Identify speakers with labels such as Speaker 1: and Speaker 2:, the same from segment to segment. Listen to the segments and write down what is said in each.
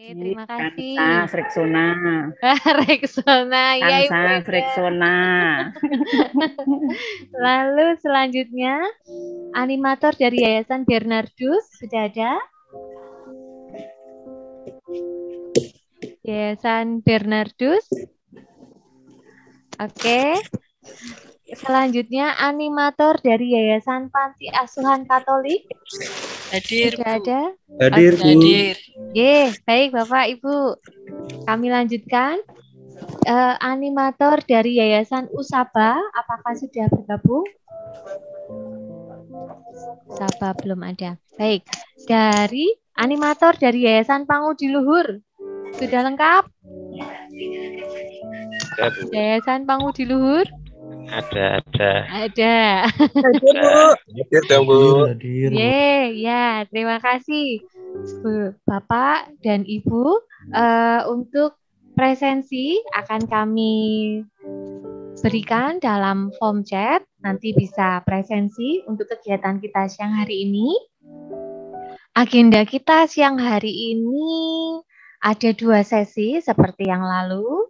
Speaker 1: Iya, terima kasih. Kansa Freksona.
Speaker 2: Freksona, ya Ibu. Kansa Freksona. Ya. Lalu selanjutnya animator dari Yayasan Bernardus sudah ada? Yayasan Bernardus. Oke. Selanjutnya animator dari Yayasan Panti Asuhan Katolik. Hadir. Sudah ada?
Speaker 1: Hadir. Bu. Hadir.
Speaker 2: Ye, baik Bapak Ibu. Kami lanjutkan. Uh, animator dari Yayasan Usaba, apakah sudah bergabung? Usaba belum ada. Baik. Dari animator dari Yayasan Pangudi Luhur. Sudah lengkap? Yayasan Pangudi Luhur.
Speaker 3: Ada, ada.
Speaker 2: Ada. Hadir,
Speaker 3: Bu. dong, Bu. Hadir.
Speaker 2: ya, terima kasih Bapak dan Ibu uh, untuk presensi akan kami berikan dalam form chat. Nanti bisa presensi untuk kegiatan kita siang hari ini. Agenda kita siang hari ini ada dua sesi seperti yang lalu.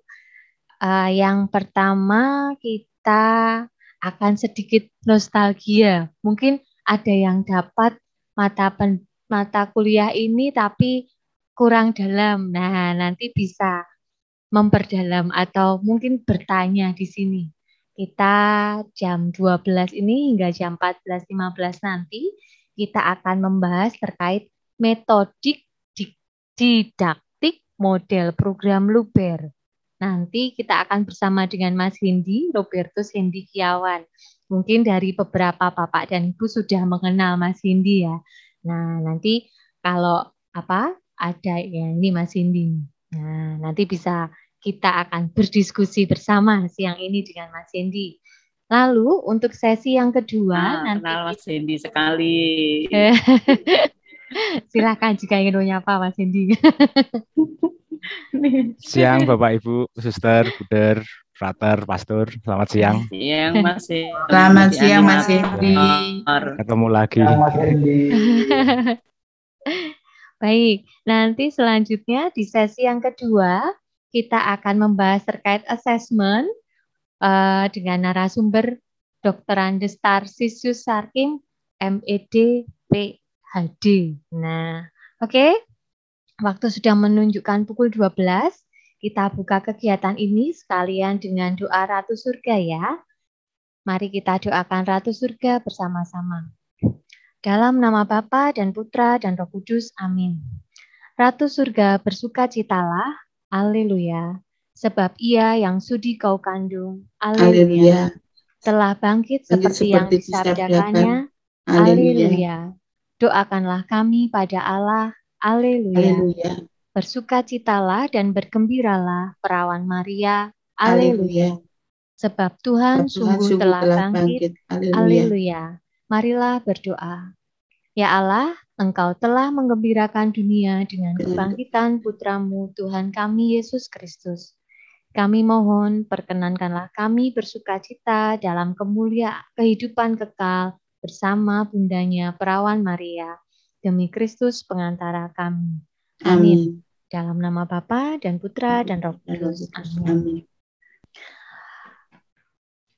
Speaker 2: Uh, yang pertama kita kita akan sedikit nostalgia. Mungkin ada yang dapat mata pen, mata kuliah ini tapi kurang dalam. Nah, nanti bisa memperdalam atau mungkin bertanya di sini. Kita jam 12 ini hingga jam 14.15 nanti kita akan membahas terkait metodik didaktik model program Luber. Nanti kita akan bersama dengan Mas Hendi, Roberto Hendi Kiawan. Mungkin dari beberapa Bapak dan Ibu sudah mengenal Mas Hendi ya. Nah, nanti kalau apa ada ya ini Mas Hendi. Nah, nanti bisa kita akan berdiskusi bersama siang ini dengan Mas Hendi. Lalu untuk sesi yang kedua nah, nanti kenal Mas Hendi sekali. Silakan jika ingin menyapa Mas Hendi.
Speaker 3: Siang
Speaker 4: Bapak Ibu, Suster, Buder, Frater, Pastor, selamat siang.
Speaker 3: Siang Mas Selamat siang Mas Indi.
Speaker 4: Ketemu lagi. Mas
Speaker 2: Baik, nanti selanjutnya di sesi yang kedua kita akan membahas terkait assessment uh, dengan narasumber Dr. Andes Tarsisius Sarkim, MED, PhD. Nah, oke. Okay? Waktu sudah menunjukkan pukul 12. Kita buka kegiatan ini sekalian dengan doa Ratu Surga ya. Mari kita doakan Ratu Surga bersama-sama. Dalam nama Bapa dan Putra dan Roh Kudus, amin. Ratu Surga bersuka citalah, Haleluya. Sebab ia yang sudi kau kandung, Haleluya. Telah bangkit, bangkit seperti, yang disabdakannya, Haleluya. Doakanlah kami pada Allah Alleluia. Bersukacitalah dan bergembiralah perawan Maria. Alleluia. Sebab Tuhan, Tuhan sungguh, sungguh telah bangkit. bangkit. Alleluia. Marilah berdoa. Ya Allah, Engkau telah menggembirakan dunia dengan kebangkitan putramu Tuhan kami Yesus Kristus. Kami mohon perkenankanlah kami bersukacita dalam kemuliaan kehidupan kekal bersama bundanya perawan Maria demi Kristus pengantara kami. Amin. Amin. Dalam nama Bapa dan Putra dan Roh Kudus. Amin. Amin.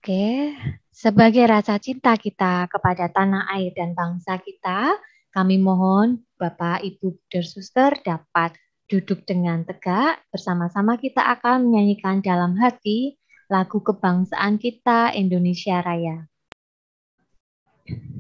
Speaker 2: Oke, sebagai rasa cinta kita kepada tanah air dan bangsa kita, kami mohon Bapak, Ibu, dan Suster dapat duduk dengan tegak. Bersama-sama kita akan menyanyikan dalam hati lagu kebangsaan kita Indonesia Raya. Thank you.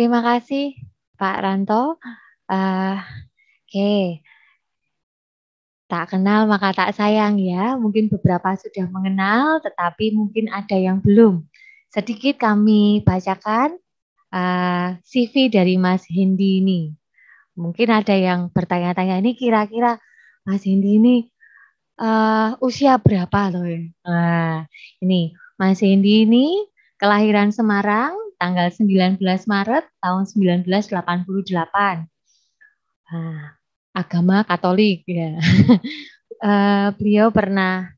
Speaker 2: Terima kasih Pak Ranto. Uh, Oke, okay. tak kenal maka tak sayang ya. Mungkin beberapa sudah mengenal, tetapi mungkin ada yang belum. Sedikit kami bacakan uh, eh, CV dari Mas Hendi ini. Mungkin ada yang bertanya-tanya ini kira-kira Mas Hendi ini uh, eh, usia berapa loh ya? Uh, ini Mas Hendi ini kelahiran Semarang tanggal 19 Maret tahun 1988. Nah, agama Katolik ya. uh, beliau pernah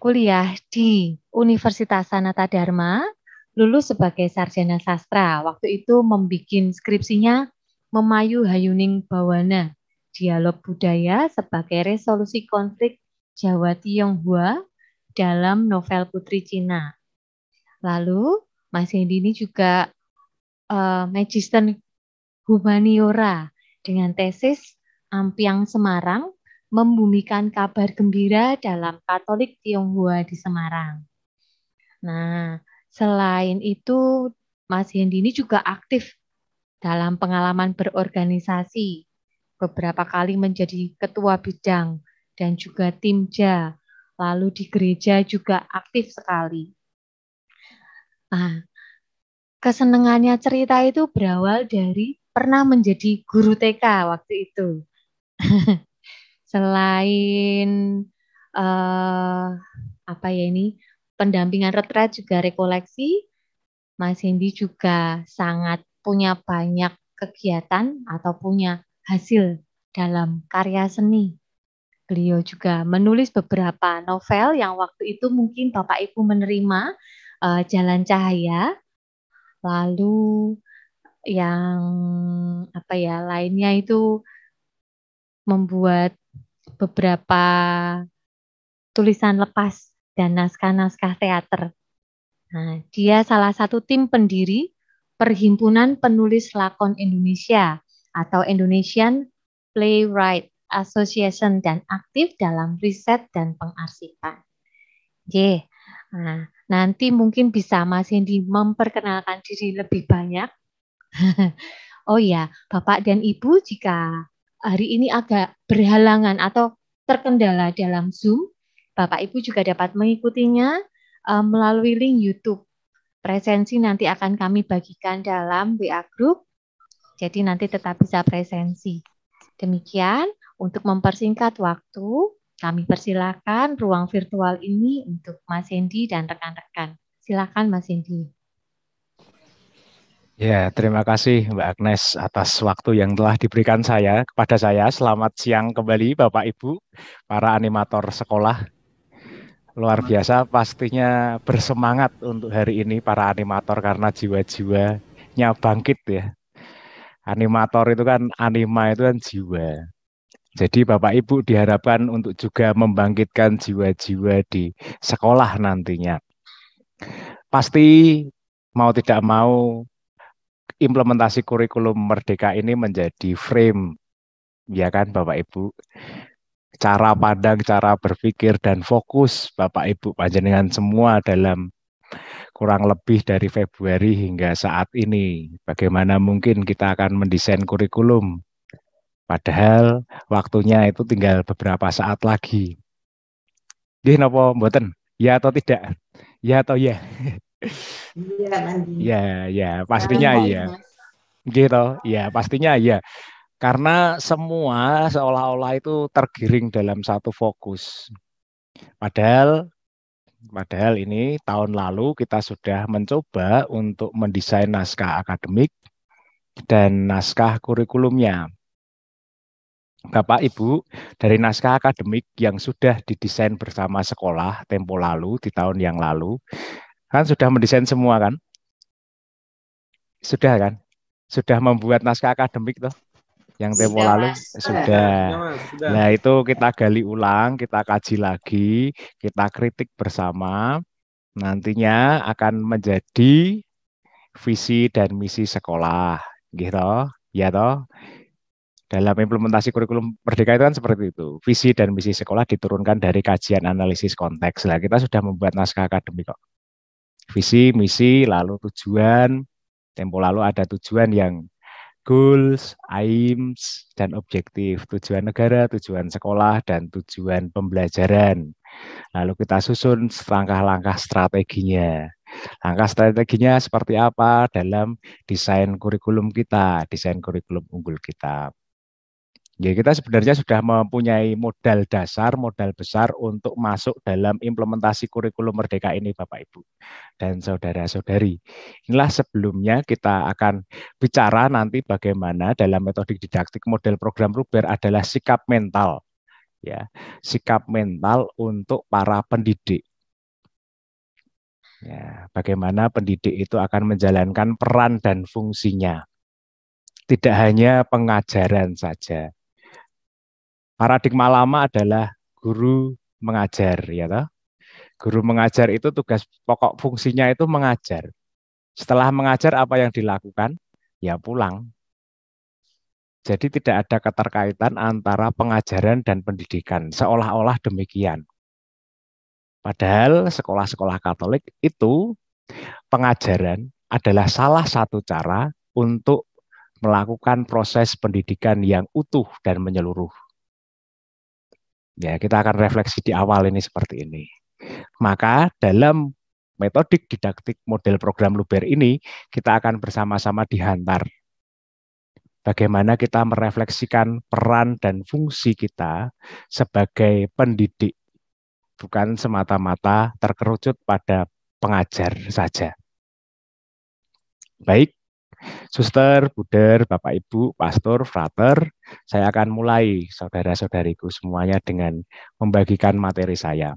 Speaker 2: kuliah di Universitas Sanata Dharma, lulus sebagai sarjana sastra. Waktu itu membuat skripsinya Memayu Hayuning Bawana, Dialog Budaya sebagai Resolusi Konflik Jawa Tionghoa dalam novel Putri Cina. Lalu Mas Hendy ini juga uh, Magister Humaniora dengan tesis Ampiang Semarang membumikan kabar gembira dalam Katolik Tionghoa di Semarang. Nah, selain itu Mas Hendy ini juga aktif dalam pengalaman berorganisasi. Beberapa kali menjadi ketua bidang dan juga timja. Lalu di gereja juga aktif sekali. Nah, kesenangannya cerita itu berawal dari pernah menjadi guru TK waktu itu. Selain uh, apa ya ini pendampingan retret juga rekoleksi, Mas Hendi juga sangat punya banyak kegiatan atau punya hasil dalam karya seni. Beliau juga menulis beberapa novel yang waktu itu mungkin Bapak Ibu menerima uh, jalan cahaya, lalu yang apa ya lainnya itu membuat beberapa tulisan lepas dan naskah-naskah teater. Nah, dia salah satu tim pendiri Perhimpunan Penulis Lakon Indonesia atau Indonesian Playwright Association dan aktif dalam riset dan pengarsipan. J. Nah, Nanti mungkin bisa Mas Hendi memperkenalkan diri lebih banyak. oh ya, Bapak dan Ibu jika hari ini agak berhalangan atau terkendala dalam Zoom, Bapak Ibu juga dapat mengikutinya eh, melalui link YouTube. Presensi nanti akan kami bagikan dalam WA Group, jadi nanti tetap bisa presensi. Demikian untuk mempersingkat waktu, kami persilakan ruang virtual ini untuk Mas Hendy dan rekan-rekan. Silakan Mas Hendy.
Speaker 4: Ya, terima kasih Mbak Agnes atas waktu yang telah diberikan saya kepada saya. Selamat siang kembali Bapak Ibu, para animator sekolah. Luar biasa pastinya bersemangat untuk hari ini para animator karena jiwa-jiwanya bangkit ya. Animator itu kan anima itu kan jiwa. Jadi Bapak Ibu diharapkan untuk juga membangkitkan jiwa-jiwa di sekolah nantinya. Pasti mau tidak mau implementasi kurikulum merdeka ini menjadi frame ya kan Bapak Ibu. Cara pandang, cara berpikir dan fokus Bapak Ibu panjenengan semua dalam kurang lebih dari Februari hingga saat ini. Bagaimana mungkin kita akan mendesain kurikulum Padahal waktunya itu tinggal beberapa saat lagi. Nggih nopo mboten? Ya atau tidak? Ya atau ya?
Speaker 5: Iya, Ya,
Speaker 4: ya, pastinya iya. Gitu, ya, pastinya iya. Karena semua seolah-olah itu tergiring dalam satu fokus. Padahal padahal ini tahun lalu kita sudah mencoba untuk mendesain naskah akademik dan naskah kurikulumnya. Bapak Ibu, dari naskah akademik yang sudah didesain bersama sekolah tempo lalu di tahun yang lalu, kan sudah mendesain semua kan? Sudah kan? Sudah membuat naskah akademik tuh? Yang tempo sudah, lalu mas. sudah. sudah. Nah, itu kita gali ulang, kita kaji lagi, kita kritik bersama. Nantinya akan menjadi visi dan misi sekolah, gitu. Ya toh? dalam implementasi kurikulum merdeka itu kan seperti itu. Visi dan misi sekolah diturunkan dari kajian analisis konteks. Nah, kita sudah membuat naskah akademik kok. Visi, misi, lalu tujuan. Tempo lalu ada tujuan yang goals, aims, dan objektif. Tujuan negara, tujuan sekolah, dan tujuan pembelajaran. Lalu kita susun langkah-langkah strateginya. Langkah strateginya seperti apa dalam desain kurikulum kita, desain kurikulum unggul kita. Ya, kita sebenarnya sudah mempunyai modal dasar, modal besar untuk masuk dalam implementasi kurikulum merdeka ini Bapak Ibu dan saudara-saudari. Inilah sebelumnya kita akan bicara nanti bagaimana dalam metode didaktik model program Ruber adalah sikap mental. Ya, sikap mental untuk para pendidik. Ya, bagaimana pendidik itu akan menjalankan peran dan fungsinya. Tidak hanya pengajaran saja, paradigma lama adalah guru mengajar ya toh. Guru mengajar itu tugas pokok fungsinya itu mengajar. Setelah mengajar apa yang dilakukan? Ya pulang. Jadi tidak ada keterkaitan antara pengajaran dan pendidikan, seolah-olah demikian. Padahal sekolah-sekolah Katolik itu pengajaran adalah salah satu cara untuk melakukan proses pendidikan yang utuh dan menyeluruh. Ya, kita akan refleksi di awal ini seperti ini. Maka dalam metodik didaktik model program Luber ini, kita akan bersama-sama dihantar. Bagaimana kita merefleksikan peran dan fungsi kita sebagai pendidik, bukan semata-mata terkerucut pada pengajar saja. Baik, suster, buder, bapak ibu, pastor,
Speaker 1: frater, saya akan mulai saudara-saudariku semuanya dengan membagikan materi saya.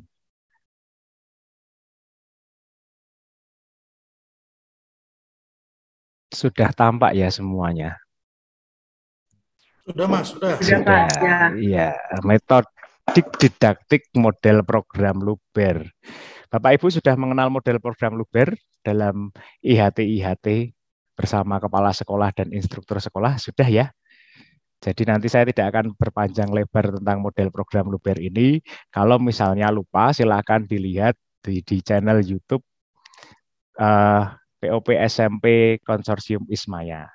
Speaker 1: Sudah tampak ya semuanya?
Speaker 6: Sudah mas, sudah. Sudah, sudah ya.
Speaker 4: ya. Metode didaktik model program Luber. Bapak Ibu sudah mengenal model program Luber dalam IHT IHT bersama kepala sekolah dan instruktur sekolah sudah ya. Jadi nanti saya tidak akan berpanjang lebar tentang model program luber ini. Kalau misalnya lupa, silakan dilihat di, di channel YouTube uh, eh, POP SMP Konsorsium Ismaya.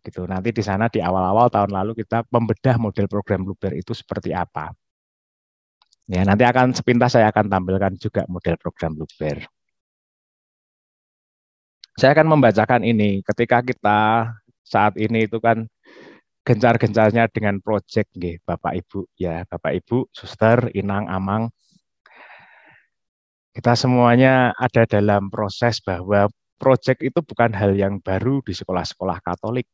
Speaker 4: Gitu. Nanti di sana di awal-awal tahun lalu kita membedah model program luber itu seperti apa. Ya, nanti akan sepintas saya akan tampilkan juga model program luber. Saya akan membacakan ini ketika kita saat ini itu kan gencar-gencarnya dengan proyek nggih Bapak Ibu ya, Bapak Ibu, suster, inang, amang. Kita semuanya ada dalam proses bahwa proyek itu bukan hal yang baru di sekolah-sekolah Katolik.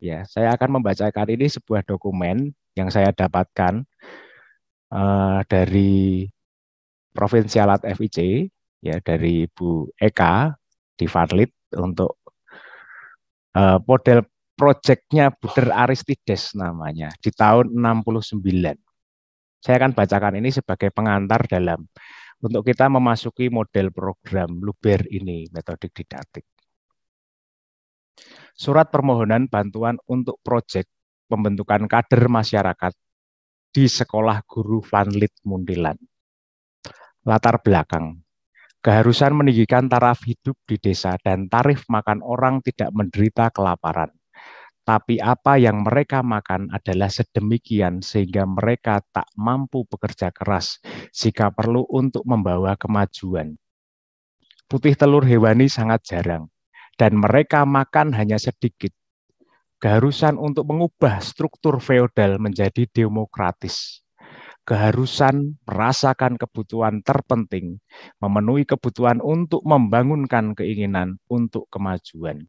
Speaker 4: Ya, saya akan membacakan ini sebuah dokumen yang saya dapatkan uh, dari Alat FIC ya dari Ibu Eka di Farlit untuk uh, model proyeknya Buder Aristides namanya di tahun 69. Saya akan bacakan ini sebagai pengantar dalam untuk kita memasuki model program Luber ini, metodik didaktik. Surat permohonan bantuan untuk proyek pembentukan kader masyarakat di Sekolah Guru Vanlit Mundilan. Latar belakang keharusan meninggikan taraf hidup di desa dan tarif makan orang tidak menderita kelaparan. Tapi apa yang mereka makan adalah sedemikian sehingga mereka tak mampu bekerja keras jika perlu untuk membawa kemajuan. Putih telur hewani sangat jarang dan mereka makan hanya sedikit. Keharusan untuk mengubah struktur feodal menjadi demokratis keharusan merasakan kebutuhan terpenting, memenuhi kebutuhan untuk
Speaker 7: membangunkan
Speaker 4: keinginan untuk kemajuan.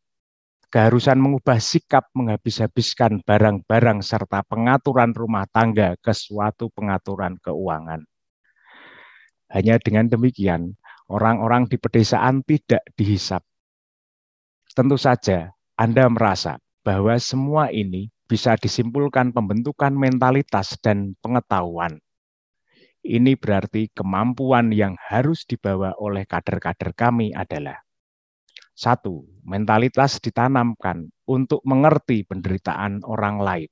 Speaker 4: Keharusan mengubah sikap menghabis-habiskan barang-barang serta pengaturan rumah tangga ke suatu pengaturan keuangan. Hanya dengan demikian, orang-orang di pedesaan tidak dihisap. Tentu saja Anda merasa bahwa semua ini bisa disimpulkan pembentukan mentalitas dan pengetahuan. Ini berarti kemampuan yang harus dibawa oleh kader-kader kami adalah satu, mentalitas ditanamkan untuk mengerti penderitaan orang lain.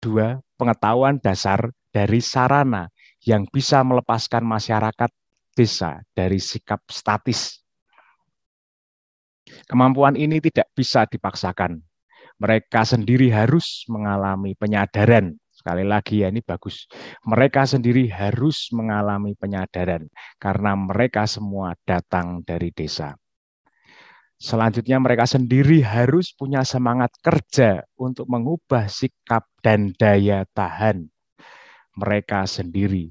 Speaker 4: Dua, pengetahuan dasar dari sarana yang bisa melepaskan masyarakat desa dari sikap statis. Kemampuan ini tidak bisa dipaksakan, mereka sendiri harus mengalami penyadaran. Sekali lagi ya ini bagus. Mereka sendiri harus mengalami penyadaran karena mereka semua datang dari desa. Selanjutnya mereka sendiri harus punya semangat kerja untuk mengubah sikap dan daya tahan mereka sendiri.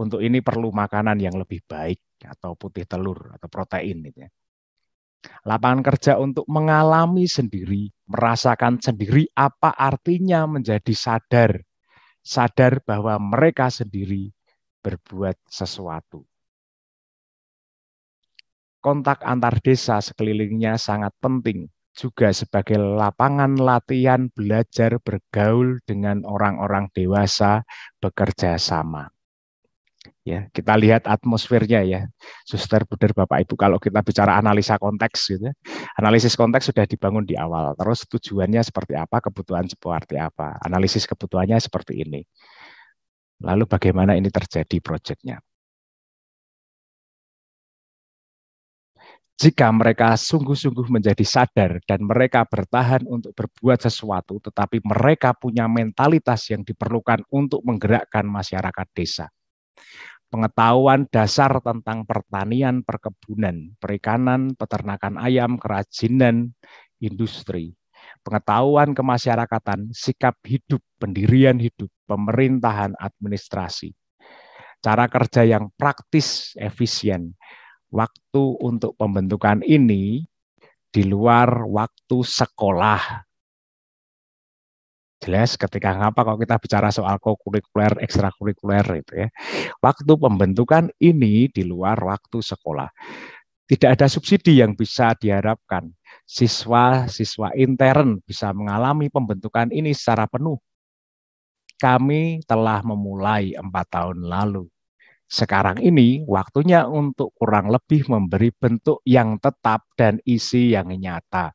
Speaker 4: Untuk ini perlu makanan yang lebih baik atau putih telur atau protein gitu ya lapangan kerja untuk mengalami sendiri, merasakan sendiri apa artinya menjadi sadar, sadar bahwa mereka sendiri berbuat sesuatu. Kontak antar desa sekelilingnya sangat penting juga sebagai lapangan latihan belajar bergaul dengan orang-orang dewasa bekerja sama ya kita lihat atmosfernya ya suster buder bapak ibu kalau kita bicara analisa konteks gitu ya, analisis konteks sudah dibangun di awal terus tujuannya seperti apa kebutuhan seperti apa analisis kebutuhannya seperti ini lalu bagaimana ini terjadi proyeknya jika mereka sungguh-sungguh menjadi sadar dan mereka bertahan untuk berbuat sesuatu, tetapi mereka punya mentalitas yang diperlukan untuk menggerakkan masyarakat desa pengetahuan dasar tentang pertanian, perkebunan, perikanan, peternakan ayam, kerajinan, industri, pengetahuan kemasyarakatan, sikap hidup, pendirian hidup, pemerintahan, administrasi, cara kerja yang praktis, efisien. Waktu untuk pembentukan ini di luar waktu sekolah jelas ketika ngapa kalau kita bicara soal kokurikuler ekstrakurikuler itu ya. Waktu pembentukan ini di luar waktu sekolah. Tidak ada subsidi yang bisa diharapkan. Siswa-siswa intern bisa mengalami pembentukan ini secara penuh. Kami telah memulai empat tahun lalu. Sekarang ini waktunya untuk kurang lebih memberi bentuk yang tetap dan isi yang nyata.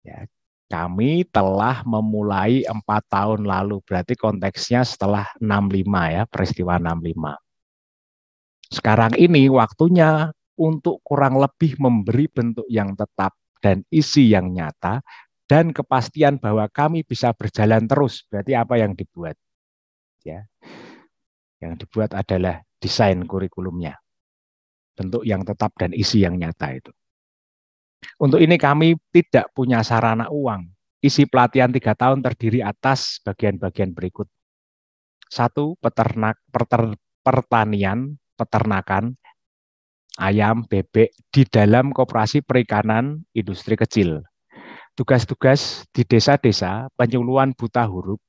Speaker 4: Ya, kami telah memulai empat tahun lalu, berarti konteksnya setelah 65 ya, peristiwa 65. Sekarang ini waktunya untuk kurang lebih memberi bentuk yang tetap dan isi yang nyata dan kepastian bahwa kami bisa berjalan terus. Berarti apa yang dibuat? Ya. Yang dibuat adalah desain kurikulumnya. Bentuk yang tetap dan isi yang nyata itu. Untuk ini kami tidak punya sarana uang. Isi pelatihan tiga tahun terdiri atas bagian-bagian berikut. Satu, peternak, perter, pertanian, peternakan, ayam, bebek di dalam kooperasi perikanan industri kecil. Tugas-tugas di desa-desa penyuluhan buta huruf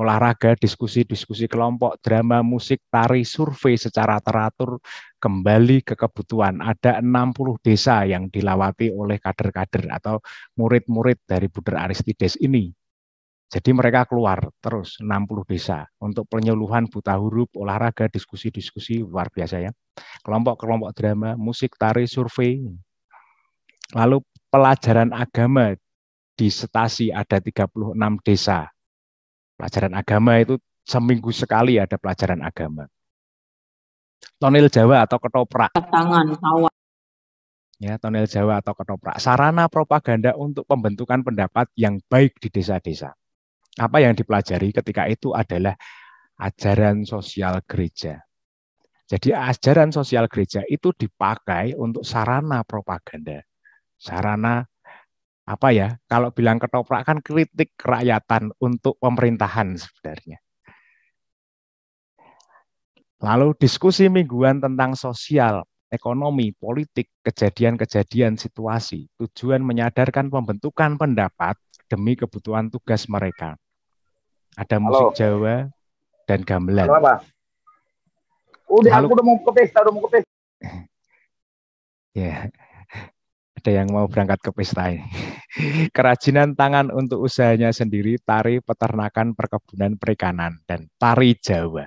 Speaker 4: olahraga, diskusi-diskusi kelompok, drama, musik, tari, survei secara teratur kembali ke kebutuhan. Ada 60 desa yang dilawati oleh kader-kader atau murid-murid dari Buder Aristides ini. Jadi mereka keluar terus 60 desa untuk penyuluhan buta huruf, olahraga, diskusi-diskusi luar biasa ya. Kelompok-kelompok drama, musik, tari, survei. Lalu pelajaran agama di Setasi ada 36 desa Pelajaran agama itu seminggu sekali ada pelajaran agama. Tonel Jawa atau ketoprak. Tangan, tawa. Ya, tonel Jawa atau ketoprak. Sarana propaganda untuk pembentukan pendapat yang baik di desa-desa. Apa yang dipelajari ketika itu adalah ajaran sosial gereja. Jadi ajaran sosial gereja itu dipakai untuk sarana propaganda, sarana apa ya kalau bilang ketoprak kan kritik kerakyatan untuk pemerintahan sebenarnya. Lalu diskusi mingguan tentang sosial, ekonomi, politik, kejadian-kejadian situasi, tujuan menyadarkan pembentukan pendapat demi kebutuhan tugas mereka. Ada musik Jawa dan gamelan. Halo, apa?
Speaker 6: Udah, Lalu, aku udah mau ke udah mau ke ya.
Speaker 4: Yeah ada yang mau berangkat ke pesta ini. Kerajinan tangan untuk usahanya sendiri, tari peternakan, perkebunan, perikanan, dan tari Jawa.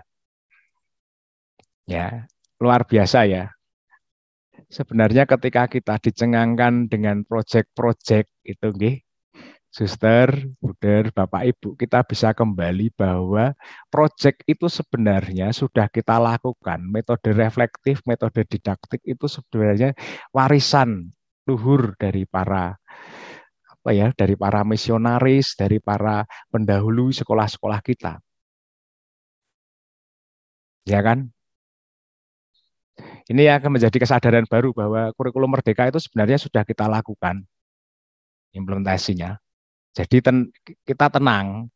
Speaker 4: Ya, luar biasa ya. Sebenarnya ketika kita dicengangkan dengan proyek-proyek itu nggih, suster, buder, bapak ibu, kita bisa kembali bahwa proyek itu sebenarnya sudah kita lakukan. Metode reflektif, metode didaktik itu sebenarnya warisan luhur dari para apa ya, dari para misionaris, dari para pendahulu sekolah-sekolah kita. Ya kan? Ini akan menjadi kesadaran baru bahwa kurikulum merdeka itu sebenarnya sudah kita lakukan
Speaker 1: implementasinya.
Speaker 4: Jadi ten, kita tenang.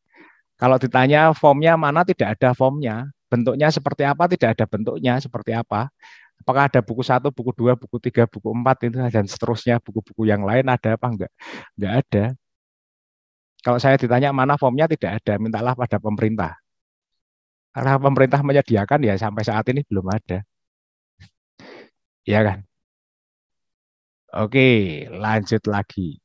Speaker 4: Kalau ditanya formnya mana tidak ada formnya, bentuknya seperti apa tidak ada bentuknya seperti apa apakah ada buku satu, buku dua, buku tiga, buku empat itu dan seterusnya buku-buku yang lain ada apa enggak? Enggak ada. Kalau saya ditanya mana formnya tidak ada, mintalah pada pemerintah. Karena pemerintah menyediakan ya sampai saat ini belum ada. Iya kan?
Speaker 1: Oke, lanjut lagi.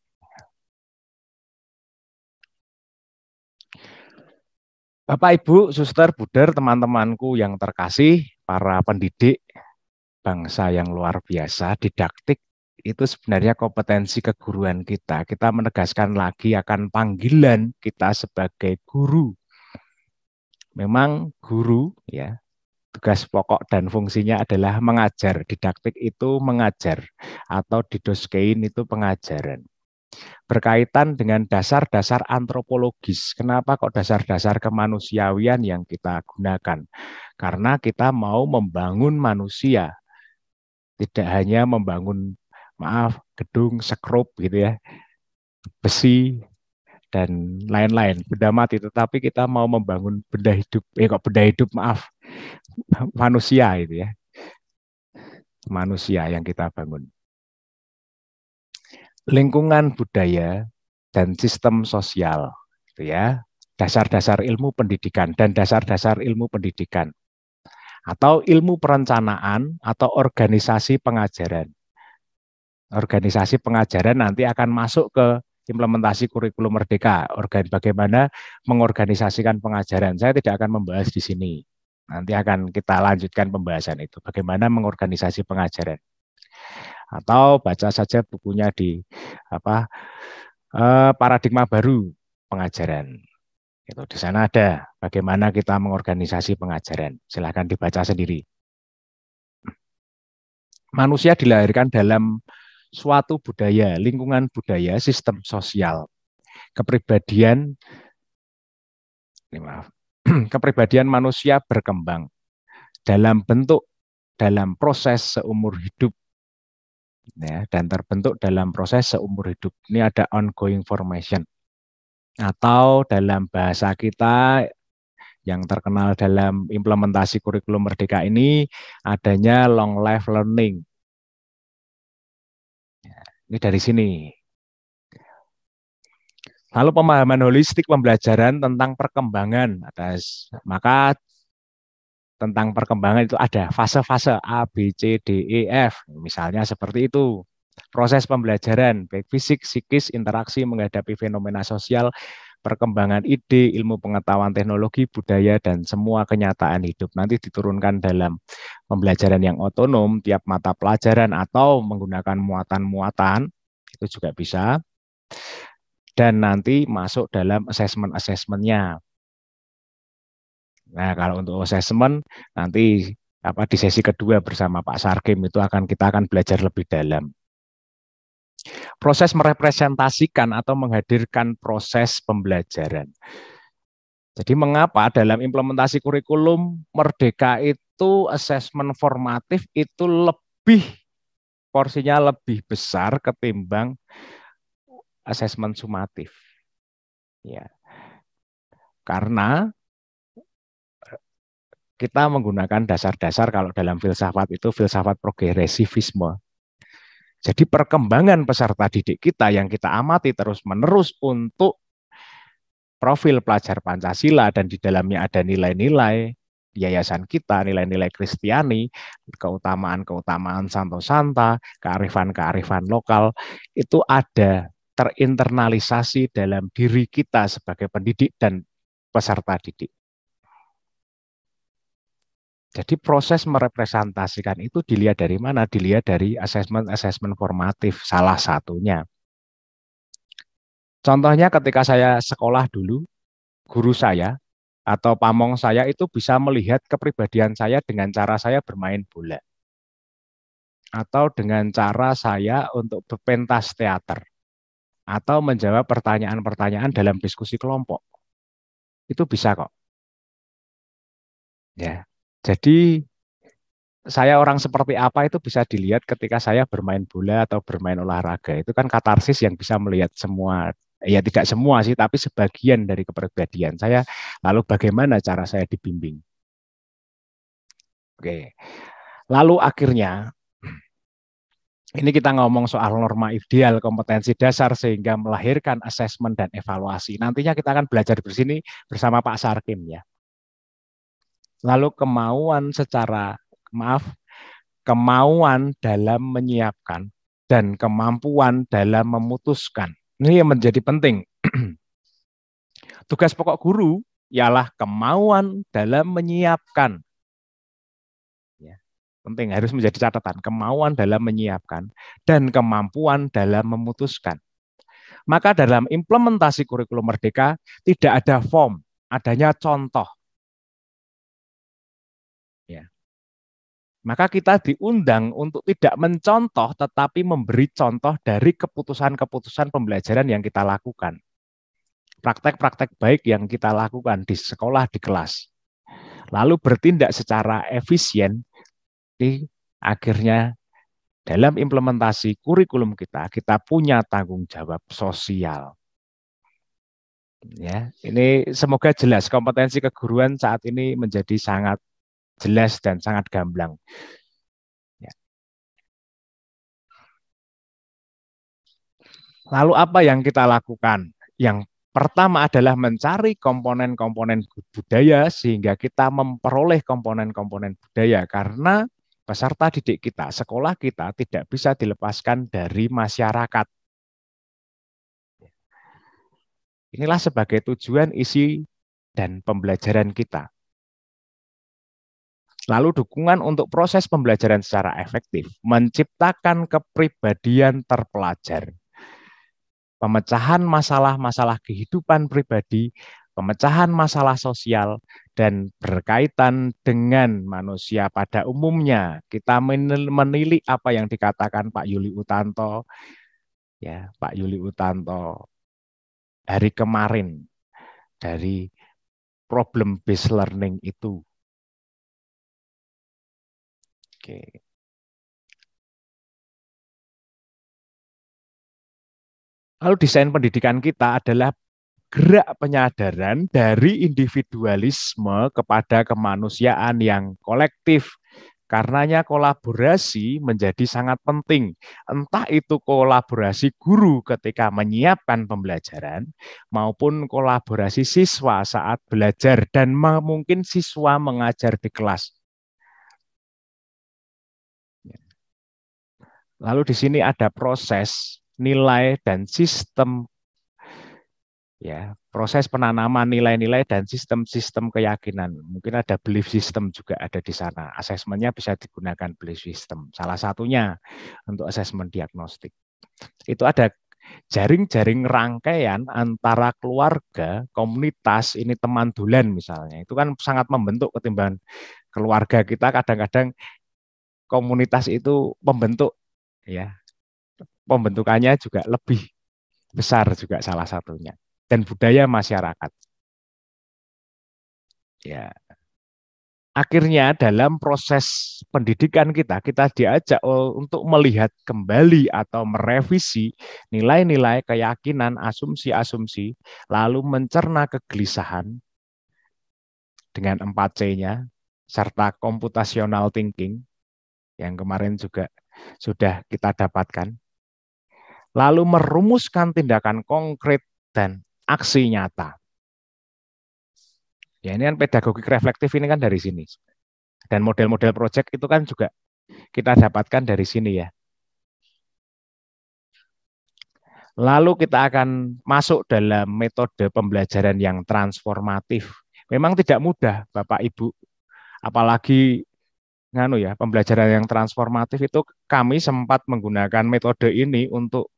Speaker 1: Bapak, Ibu, Suster, Buder,
Speaker 4: teman-temanku yang terkasih, para pendidik, bangsa yang luar biasa, didaktik itu sebenarnya kompetensi keguruan kita. Kita menegaskan lagi akan panggilan kita sebagai guru. Memang guru ya, tugas pokok dan fungsinya adalah mengajar. Didaktik itu mengajar atau didoskein itu pengajaran. Berkaitan dengan dasar-dasar antropologis. Kenapa kok dasar-dasar kemanusiawian yang kita gunakan? Karena kita mau membangun manusia tidak hanya membangun maaf gedung sekrup gitu ya, besi dan lain-lain benda mati, tetapi kita mau membangun benda hidup. Eh kok benda hidup maaf manusia itu ya, manusia yang kita bangun. Lingkungan budaya dan sistem sosial, gitu ya, dasar-dasar ilmu pendidikan dan dasar-dasar ilmu pendidikan atau ilmu perencanaan atau organisasi pengajaran. Organisasi pengajaran nanti akan masuk ke implementasi kurikulum merdeka, organ bagaimana mengorganisasikan pengajaran. Saya tidak akan membahas di sini. Nanti akan kita lanjutkan pembahasan itu, bagaimana mengorganisasi pengajaran. Atau baca saja bukunya di apa eh, paradigma baru pengajaran. Itu di sana ada bagaimana kita mengorganisasi pengajaran. Silahkan dibaca sendiri. Manusia dilahirkan dalam suatu budaya, lingkungan budaya, sistem sosial, kepribadian, maaf, kepribadian manusia berkembang dalam bentuk, dalam proses seumur hidup, ya, dan terbentuk dalam proses seumur hidup. Ini ada ongoing formation atau dalam bahasa kita yang terkenal dalam implementasi kurikulum merdeka ini adanya long life learning. Ini dari sini. Lalu pemahaman holistik pembelajaran tentang perkembangan atas maka tentang perkembangan itu ada fase-fase A, B, C, D, E, F. Misalnya seperti itu proses pembelajaran, baik fisik, psikis, interaksi, menghadapi fenomena sosial, perkembangan ide, ilmu pengetahuan teknologi, budaya, dan semua kenyataan hidup. Nanti diturunkan dalam pembelajaran yang otonom, tiap mata pelajaran, atau menggunakan muatan-muatan, itu juga bisa. Dan nanti masuk dalam assessment-assessmentnya. Nah, kalau untuk assessment, nanti apa di sesi kedua bersama Pak Sarkim itu akan kita akan belajar lebih dalam. Proses merepresentasikan atau menghadirkan proses pembelajaran. Jadi mengapa dalam implementasi kurikulum Merdeka itu asesmen formatif itu lebih porsinya lebih besar ketimbang asesmen sumatif. Ya. Karena kita menggunakan dasar-dasar kalau dalam filsafat itu filsafat progresivisme jadi perkembangan peserta didik kita yang kita amati terus-menerus untuk profil pelajar Pancasila dan di dalamnya ada nilai-nilai yayasan kita, nilai-nilai Kristiani, keutamaan-keutamaan Santo Santa, kearifan-kearifan lokal, itu ada terinternalisasi dalam diri kita sebagai pendidik dan peserta didik. Jadi proses merepresentasikan itu dilihat dari mana? Dilihat dari asesmen-asesmen formatif salah satunya. Contohnya ketika saya sekolah dulu, guru saya atau pamong saya itu bisa melihat kepribadian saya dengan cara saya bermain bola. Atau dengan cara saya untuk berpentas teater. Atau menjawab pertanyaan-pertanyaan dalam diskusi kelompok. Itu bisa kok. Ya, jadi saya orang seperti apa itu bisa dilihat ketika saya bermain bola atau bermain olahraga. Itu kan katarsis yang bisa melihat semua ya tidak semua sih tapi sebagian dari kepribadian saya. Lalu bagaimana cara saya dibimbing? Oke. Lalu akhirnya ini kita ngomong soal norma ideal kompetensi dasar sehingga melahirkan asesmen dan evaluasi. Nantinya kita akan belajar di sini bersama Pak Sarkim ya lalu kemauan secara maaf kemauan dalam menyiapkan dan kemampuan dalam memutuskan. Ini yang menjadi penting. Tugas pokok guru ialah kemauan dalam menyiapkan ya, penting harus menjadi catatan kemauan dalam menyiapkan dan kemampuan dalam memutuskan. Maka dalam implementasi kurikulum merdeka tidak ada form, adanya contoh. maka kita diundang untuk tidak mencontoh tetapi memberi contoh dari keputusan-keputusan pembelajaran yang kita lakukan. Praktek-praktek baik yang kita lakukan di sekolah, di kelas. Lalu bertindak secara efisien di akhirnya dalam implementasi kurikulum kita, kita punya tanggung jawab sosial. Ya, ini semoga jelas kompetensi keguruan saat ini menjadi sangat
Speaker 1: jelas dan sangat gamblang. Ya. Lalu apa yang kita lakukan? Yang
Speaker 4: pertama adalah mencari komponen-komponen budaya sehingga kita memperoleh komponen-komponen budaya karena peserta didik kita, sekolah kita tidak bisa dilepaskan dari masyarakat. Inilah sebagai tujuan isi dan pembelajaran kita. Lalu dukungan untuk proses pembelajaran secara efektif, menciptakan kepribadian terpelajar. Pemecahan masalah-masalah kehidupan pribadi, pemecahan masalah sosial, dan berkaitan dengan manusia pada umumnya. Kita menilik apa yang dikatakan Pak Yuli Utanto, ya Pak Yuli Utanto dari
Speaker 1: kemarin dari problem based learning itu Oke. Lalu desain pendidikan kita adalah
Speaker 4: gerak penyadaran dari individualisme kepada kemanusiaan yang kolektif. Karenanya kolaborasi menjadi sangat penting. Entah itu kolaborasi guru ketika menyiapkan pembelajaran maupun kolaborasi siswa saat belajar dan mungkin siswa mengajar di kelas. Lalu di sini ada proses, nilai dan sistem ya, proses penanaman nilai-nilai dan sistem-sistem keyakinan. Mungkin ada belief system juga ada di sana. Asesmennya bisa digunakan belief system. Salah satunya untuk asesmen diagnostik. Itu ada jaring-jaring rangkaian antara keluarga, komunitas, ini teman dulan misalnya. Itu kan sangat membentuk ketimbang keluarga kita kadang-kadang komunitas itu membentuk ya pembentukannya juga lebih besar juga salah satunya dan budaya masyarakat ya akhirnya dalam proses pendidikan kita kita diajak untuk melihat kembali atau merevisi nilai-nilai keyakinan asumsi-asumsi lalu mencerna kegelisahan dengan 4C-nya serta computational thinking yang kemarin juga sudah kita dapatkan. Lalu merumuskan tindakan konkret dan aksi nyata. Ya ini kan pedagogik reflektif ini kan dari sini. Dan model-model proyek itu kan juga kita dapatkan dari sini ya. Lalu kita akan masuk dalam metode pembelajaran yang transformatif. Memang tidak mudah Bapak Ibu, apalagi nganu ya, pembelajaran yang transformatif itu kami sempat menggunakan metode ini untuk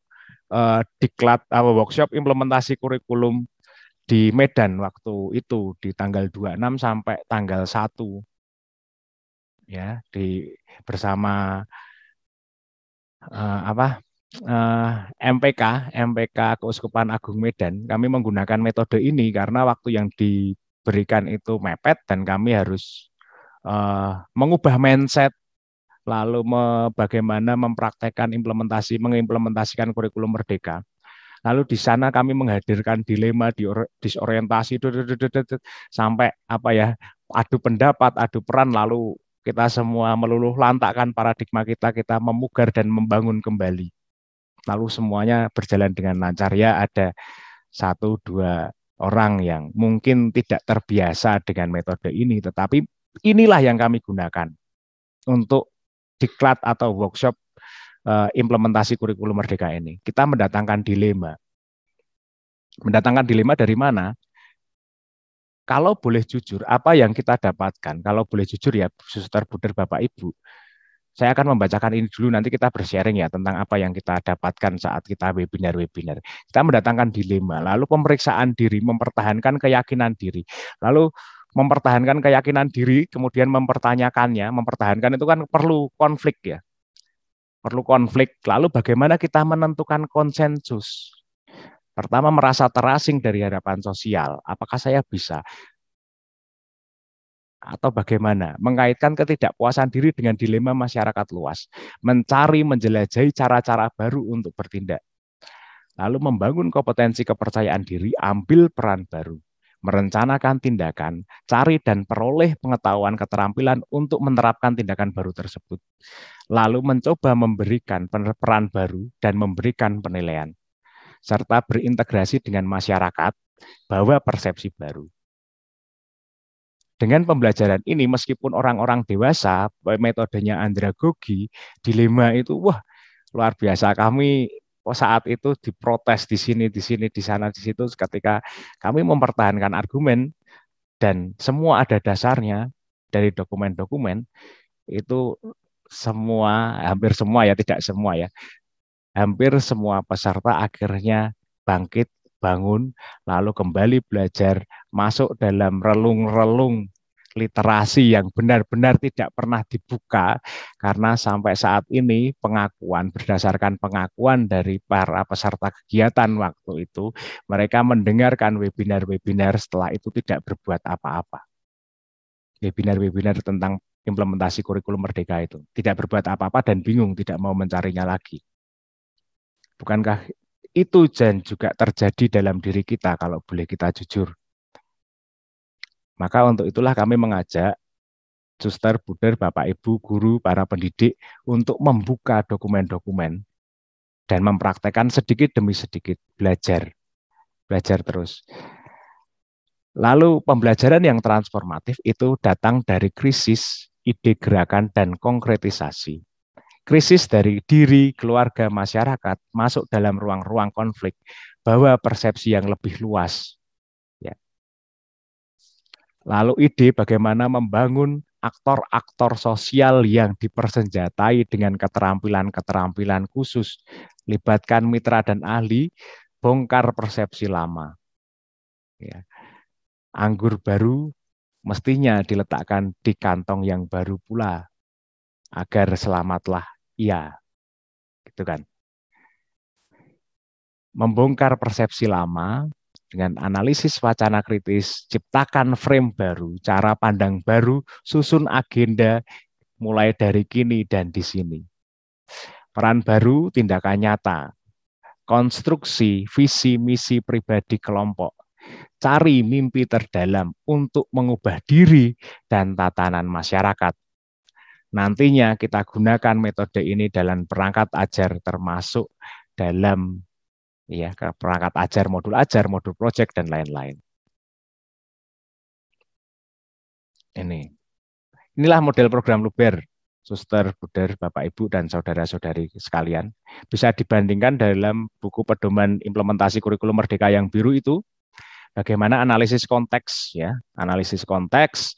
Speaker 4: uh, diklat atau uh, workshop implementasi kurikulum di Medan waktu itu di tanggal 26 sampai tanggal 1 ya di bersama uh, apa uh, eh, MPK MPK Keuskupan Agung Medan kami menggunakan metode ini karena waktu yang diberikan itu mepet dan kami harus Eh, mengubah mindset lalu me, bagaimana mempraktekkan implementasi mengimplementasikan kurikulum merdeka. Lalu di sana kami menghadirkan dilema disorientasi sampai apa ya adu pendapat, adu peran lalu kita semua meluluh lantakkan paradigma kita, kita memugar dan membangun kembali. Lalu semuanya berjalan dengan lancar. Ya ada satu dua orang yang mungkin tidak terbiasa dengan metode ini, tetapi Inilah yang kami gunakan untuk diklat atau workshop eh, implementasi kurikulum merdeka ini. Kita mendatangkan dilema. Mendatangkan dilema dari mana? Kalau boleh jujur, apa yang kita dapatkan? Kalau boleh jujur ya, suster buder Bapak Ibu, saya akan membacakan ini dulu, nanti kita bersharing ya tentang apa yang kita dapatkan saat kita webinar-webinar. Kita mendatangkan dilema, lalu pemeriksaan diri, mempertahankan keyakinan diri. Lalu mempertahankan keyakinan diri, kemudian mempertanyakannya, mempertahankan itu kan perlu konflik ya. Perlu konflik. Lalu bagaimana kita menentukan konsensus? Pertama merasa terasing dari hadapan sosial. Apakah saya bisa? atau bagaimana Mengaitkan ketidakpuasan diri dengan dilema masyarakat luas, mencari menjelajahi cara-cara baru untuk bertindak. Lalu membangun kompetensi kepercayaan diri, ambil peran baru merencanakan tindakan, cari dan peroleh pengetahuan keterampilan untuk menerapkan tindakan baru tersebut, lalu mencoba memberikan peran baru dan memberikan penilaian, serta berintegrasi dengan masyarakat bahwa persepsi baru. Dengan pembelajaran ini, meskipun orang-orang dewasa, metodenya andragogi, dilema itu, wah luar biasa kami saat itu diprotes di sini, di sini, di sana, di situ. Ketika kami mempertahankan argumen dan semua ada dasarnya dari dokumen-dokumen, itu semua, hampir semua ya, tidak semua ya, hampir semua peserta akhirnya bangkit, bangun, lalu kembali belajar, masuk dalam relung-relung literasi yang benar-benar tidak pernah dibuka karena sampai saat ini pengakuan berdasarkan pengakuan dari para peserta kegiatan waktu itu mereka mendengarkan webinar-webinar setelah itu tidak berbuat apa-apa. Webinar-webinar tentang implementasi kurikulum merdeka itu tidak berbuat apa-apa dan bingung tidak mau mencarinya lagi. Bukankah itu dan juga terjadi dalam diri kita kalau boleh kita jujur? Maka untuk itulah kami mengajak suster, buder, bapak, ibu, guru, para pendidik untuk membuka dokumen-dokumen dan mempraktekkan sedikit demi sedikit belajar. Belajar terus. Lalu pembelajaran yang transformatif itu datang dari krisis, ide gerakan, dan konkretisasi. Krisis dari diri, keluarga, masyarakat masuk dalam ruang-ruang konflik, bahwa persepsi yang lebih luas Lalu ide bagaimana membangun aktor-aktor sosial yang dipersenjatai dengan keterampilan-keterampilan khusus. Libatkan mitra dan ahli, bongkar persepsi lama. Ya. Anggur baru mestinya diletakkan di kantong yang baru pula agar selamatlah ia. Gitu kan. Membongkar persepsi lama dengan analisis wacana kritis, ciptakan frame baru, cara pandang baru, susun agenda mulai dari kini dan di sini. Peran baru, tindakan nyata, konstruksi, visi, misi pribadi kelompok, cari mimpi terdalam untuk mengubah diri dan tatanan masyarakat. Nantinya kita gunakan metode ini dalam perangkat ajar termasuk dalam ya perangkat ajar, modul ajar, modul project dan lain-lain. Ini. Inilah model program Luber, suster, buder, Bapak Ibu dan saudara-saudari sekalian. Bisa dibandingkan dalam buku pedoman implementasi kurikulum merdeka yang biru itu bagaimana analisis konteks ya analisis konteks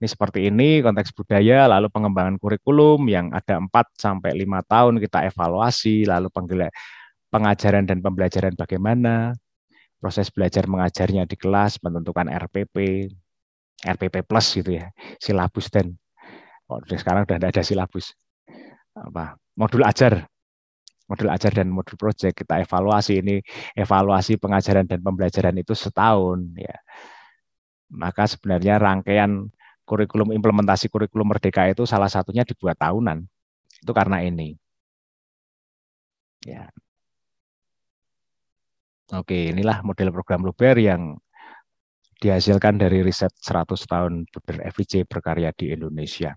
Speaker 4: ini seperti ini konteks budaya lalu pengembangan kurikulum yang ada 4 sampai lima tahun kita evaluasi lalu penggila pengajaran dan pembelajaran bagaimana, proses belajar mengajarnya di kelas, menentukan RPP, RPP plus gitu ya, silabus dan oh, sekarang sudah tidak ada silabus. Apa, modul ajar, modul ajar dan modul proyek kita evaluasi ini evaluasi pengajaran dan pembelajaran itu setahun ya. Maka sebenarnya rangkaian kurikulum implementasi kurikulum merdeka itu salah satunya dibuat tahunan. Itu karena ini. Ya, Oke, inilah model program Luber yang dihasilkan dari riset 100 tahun ber-FIC berkarya di Indonesia.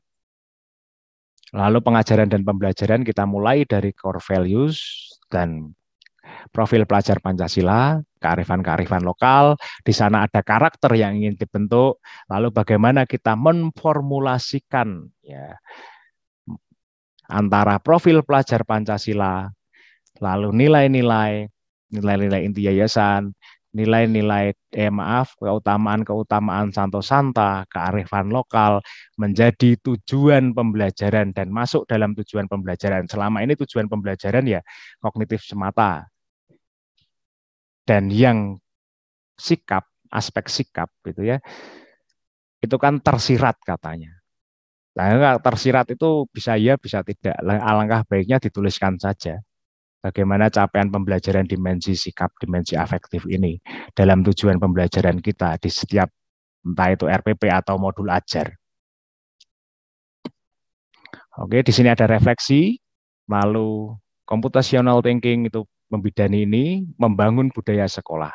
Speaker 4: Lalu pengajaran dan pembelajaran kita mulai dari core values dan profil pelajar Pancasila, kearifan-kearifan lokal, di sana ada karakter yang ingin dibentuk, lalu bagaimana kita menformulasikan ya antara profil pelajar Pancasila, lalu nilai-nilai, nilai-nilai inti yayasan, nilai-nilai eh maaf keutamaan-keutamaan Santo Santa, kearifan lokal menjadi tujuan pembelajaran dan masuk dalam tujuan pembelajaran. Selama ini tujuan pembelajaran ya kognitif semata. Dan yang sikap, aspek sikap gitu ya. Itu kan tersirat katanya. Nah, tersirat itu bisa ya, bisa tidak. Alangkah baiknya dituliskan saja bagaimana capaian pembelajaran dimensi sikap, dimensi afektif ini dalam tujuan pembelajaran kita di setiap entah itu RPP atau modul ajar. Oke, di sini ada refleksi, lalu computational thinking itu membidani ini membangun budaya sekolah.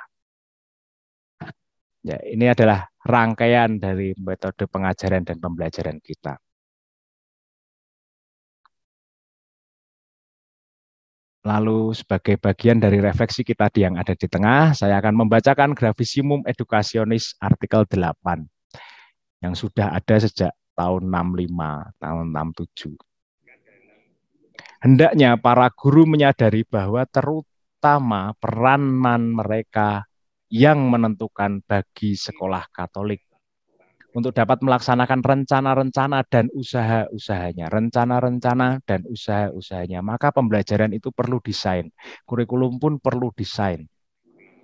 Speaker 1: Ya, ini adalah rangkaian dari metode pengajaran dan pembelajaran kita. Lalu sebagai bagian dari refleksi kita di yang ada di tengah, saya akan membacakan
Speaker 4: Gravisimum Edukasionis artikel 8 yang sudah ada sejak tahun 65, tahun 67. Hendaknya para guru menyadari bahwa terutama peranan mereka yang menentukan bagi sekolah Katolik untuk dapat melaksanakan rencana-rencana dan usaha-usahanya, rencana-rencana dan usaha-usahanya. Maka pembelajaran itu perlu desain, kurikulum pun perlu desain.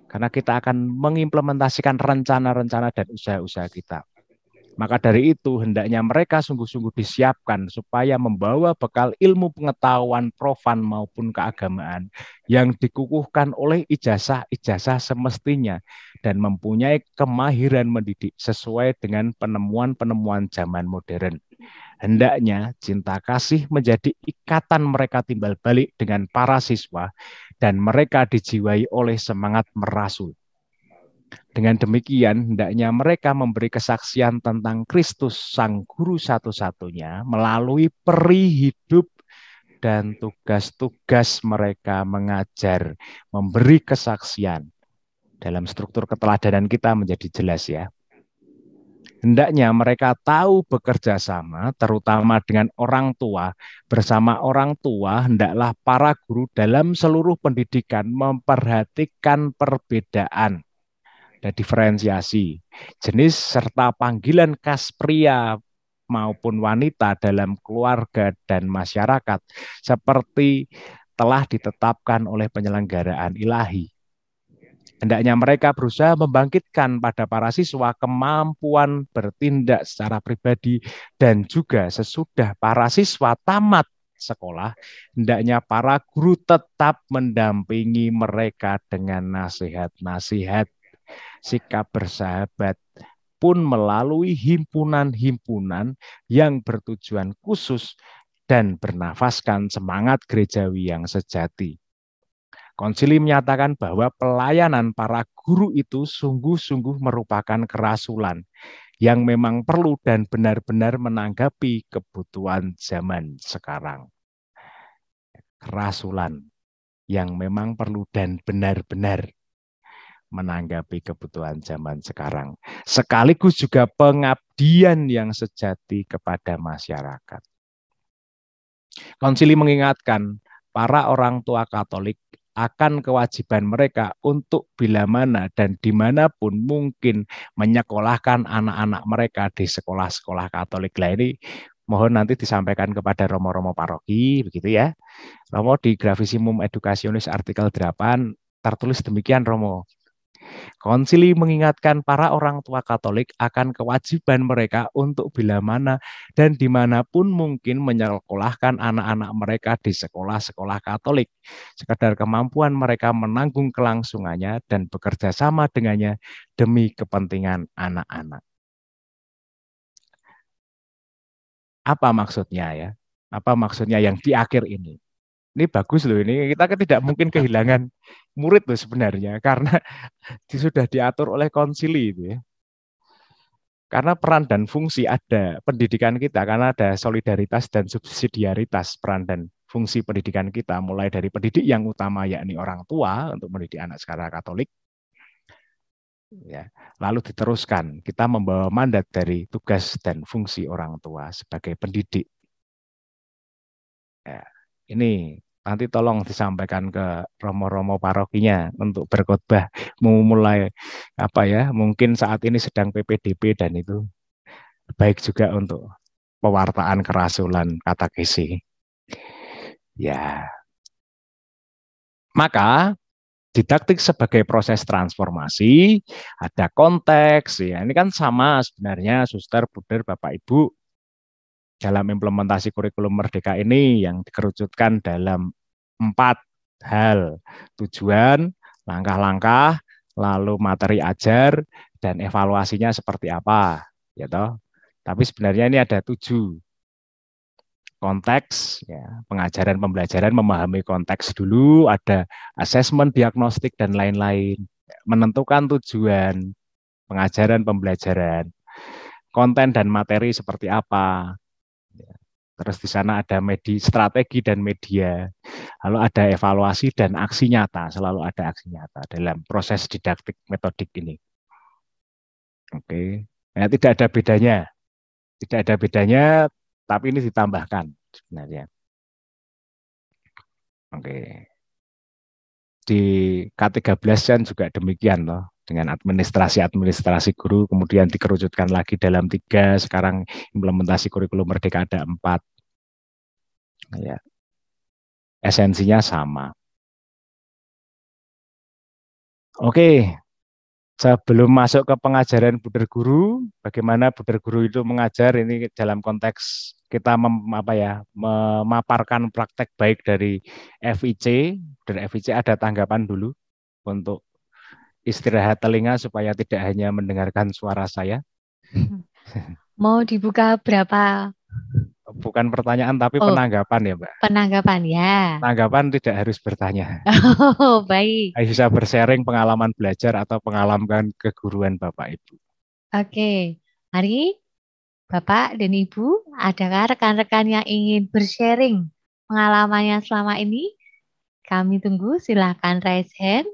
Speaker 4: Karena kita akan mengimplementasikan rencana-rencana dan usaha-usaha kita. Maka dari itu hendaknya mereka sungguh-sungguh disiapkan supaya membawa bekal ilmu pengetahuan profan maupun keagamaan yang dikukuhkan oleh ijazah-ijazah semestinya dan mempunyai kemahiran mendidik sesuai dengan penemuan-penemuan zaman modern. Hendaknya cinta kasih menjadi ikatan mereka timbal balik dengan para siswa dan mereka dijiwai oleh semangat merasul dengan demikian, hendaknya mereka memberi kesaksian tentang Kristus Sang Guru satu-satunya melalui peri hidup dan tugas-tugas mereka mengajar, memberi kesaksian. Dalam struktur keteladanan kita menjadi jelas ya. Hendaknya mereka tahu bekerja sama, terutama dengan orang tua. Bersama orang tua, hendaklah para guru dalam seluruh pendidikan memperhatikan perbedaan dan diferensiasi jenis serta panggilan khas pria maupun wanita dalam keluarga dan masyarakat seperti telah ditetapkan oleh penyelenggaraan ilahi. Hendaknya mereka berusaha membangkitkan pada para siswa kemampuan bertindak secara pribadi dan juga sesudah para siswa tamat sekolah, hendaknya para guru tetap mendampingi mereka dengan nasihat-nasihat sikap bersahabat pun melalui himpunan-himpunan yang bertujuan khusus dan bernafaskan semangat gerejawi yang sejati. Konsili menyatakan bahwa pelayanan para guru itu sungguh-sungguh merupakan kerasulan yang memang perlu dan benar-benar menanggapi kebutuhan zaman sekarang. Kerasulan yang memang perlu dan benar-benar menanggapi kebutuhan zaman sekarang. Sekaligus juga pengabdian yang sejati kepada masyarakat. Konsili mengingatkan para orang tua Katolik akan kewajiban mereka untuk bila mana dan dimanapun mungkin menyekolahkan anak-anak mereka di sekolah-sekolah Katolik. Lah mohon nanti disampaikan kepada Romo-Romo paroki begitu ya. Romo di Grafisimum Edukasionis artikel 8 tertulis demikian Romo. Konsili mengingatkan para orang tua Katolik akan kewajiban mereka untuk bila mana dan dimanapun mungkin menyekolahkan anak-anak mereka di sekolah-sekolah Katolik. sekadar kemampuan mereka menanggung kelangsungannya dan bekerja sama dengannya demi kepentingan anak-anak. Apa maksudnya ya? Apa maksudnya yang di akhir ini? ini bagus loh ini kita kan tidak mungkin iya. kehilangan murid loh sebenarnya karena sudah diatur oleh konsili itu ya. Karena peran dan fungsi ada pendidikan kita karena ada solidaritas dan subsidiaritas peran dan fungsi pendidikan kita mulai dari pendidik yang utama yakni orang tua untuk mendidik anak secara Katolik ya lalu diteruskan kita membawa mandat dari tugas dan fungsi orang tua sebagai pendidik ya, ini nanti tolong disampaikan ke romo-romo parokinya untuk berkhotbah memulai apa ya mungkin saat ini sedang PPDP dan itu baik juga untuk pewartaan kerasulan kata kisi ya maka didaktik sebagai proses transformasi ada konteks ya ini kan sama sebenarnya suster buder bapak ibu dalam implementasi kurikulum merdeka ini yang dikerucutkan dalam empat hal. Tujuan, langkah-langkah, lalu materi ajar, dan evaluasinya seperti apa. Ya toh? Tapi sebenarnya ini ada tujuh konteks ya, pengajaran pembelajaran memahami konteks dulu ada asesmen diagnostik dan lain-lain menentukan tujuan pengajaran pembelajaran konten dan materi seperti apa Terus di sana ada medi strategi dan media. Lalu ada evaluasi dan aksi nyata, selalu ada aksi nyata dalam proses didaktik metodik ini. Oke. Nah, tidak ada bedanya. Tidak ada bedanya, tapi ini ditambahkan sebenarnya. Oke. Di K13 kan juga demikian loh dengan administrasi-administrasi guru, kemudian dikerucutkan lagi dalam tiga, sekarang implementasi kurikulum
Speaker 1: Merdeka ada empat ya. Esensinya sama. Oke, sebelum
Speaker 4: masuk ke pengajaran buder Guru, bagaimana buder Guru itu mengajar ini dalam konteks kita mem, apa ya, memaparkan praktek baik dari FIC dan FIC ada tanggapan dulu untuk istirahat telinga supaya tidak hanya mendengarkan suara saya.
Speaker 2: Mau dibuka berapa
Speaker 4: bukan pertanyaan tapi oh, penanggapan ya Mbak.
Speaker 2: Penanggapan ya.
Speaker 4: Penanggapan tidak harus bertanya.
Speaker 2: Oh baik.
Speaker 4: Bisa bersharing pengalaman belajar atau pengalaman keguruan Bapak Ibu.
Speaker 2: Oke, mari Bapak dan Ibu, adakah rekan-rekan yang ingin bersharing pengalamannya selama ini? Kami tunggu, silahkan raise hand.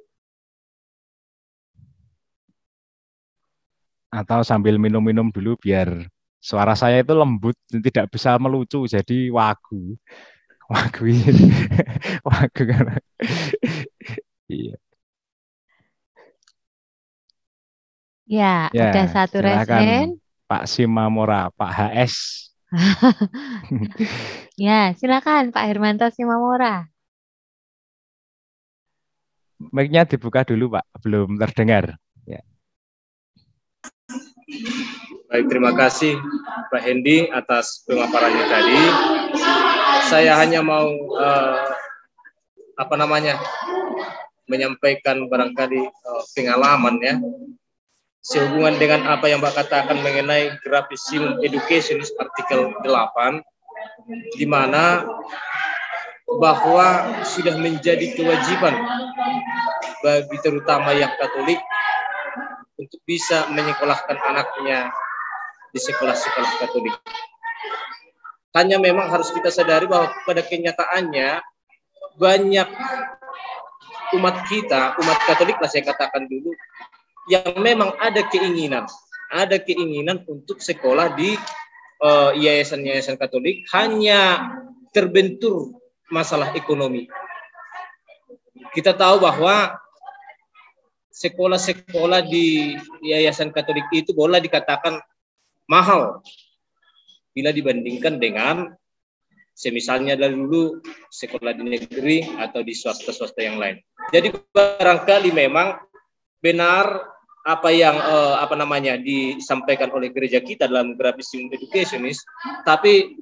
Speaker 4: Atau sambil minum-minum dulu biar suara saya itu lembut dan tidak bisa melucu jadi wagu wagu wagu karena iya
Speaker 2: Ya,
Speaker 1: ya, ada satu resen.
Speaker 4: Pak Simamora, Pak HS.
Speaker 2: ya, silakan Pak Hermanto Simamora.
Speaker 4: Mic-nya dibuka dulu, Pak. Belum terdengar. Ya.
Speaker 3: Baik, terima kasih Pak Hendi atas pemaparannya tadi. Saya hanya mau uh, apa namanya menyampaikan barangkali uh, pengalaman ya sehubungan dengan apa yang Mbak katakan mengenai grafisim education artikel 8
Speaker 1: di mana
Speaker 3: bahwa sudah menjadi kewajiban bagi terutama yang Katolik untuk bisa menyekolahkan anaknya di sekolah-sekolah Katolik. Hanya memang harus kita sadari bahwa pada kenyataannya banyak umat kita, umat Katolik lah saya katakan dulu, yang memang ada keinginan, ada keinginan untuk sekolah di uh, yayasan-yayasan Katolik hanya terbentur masalah ekonomi. Kita tahu bahwa sekolah-sekolah di yayasan Katolik itu boleh dikatakan mahal bila dibandingkan dengan semisalnya dari dulu sekolah di negeri atau di swasta-swasta yang lain. Jadi barangkali memang benar apa yang eh, apa namanya disampaikan oleh gereja kita dalam grafisium educationis, tapi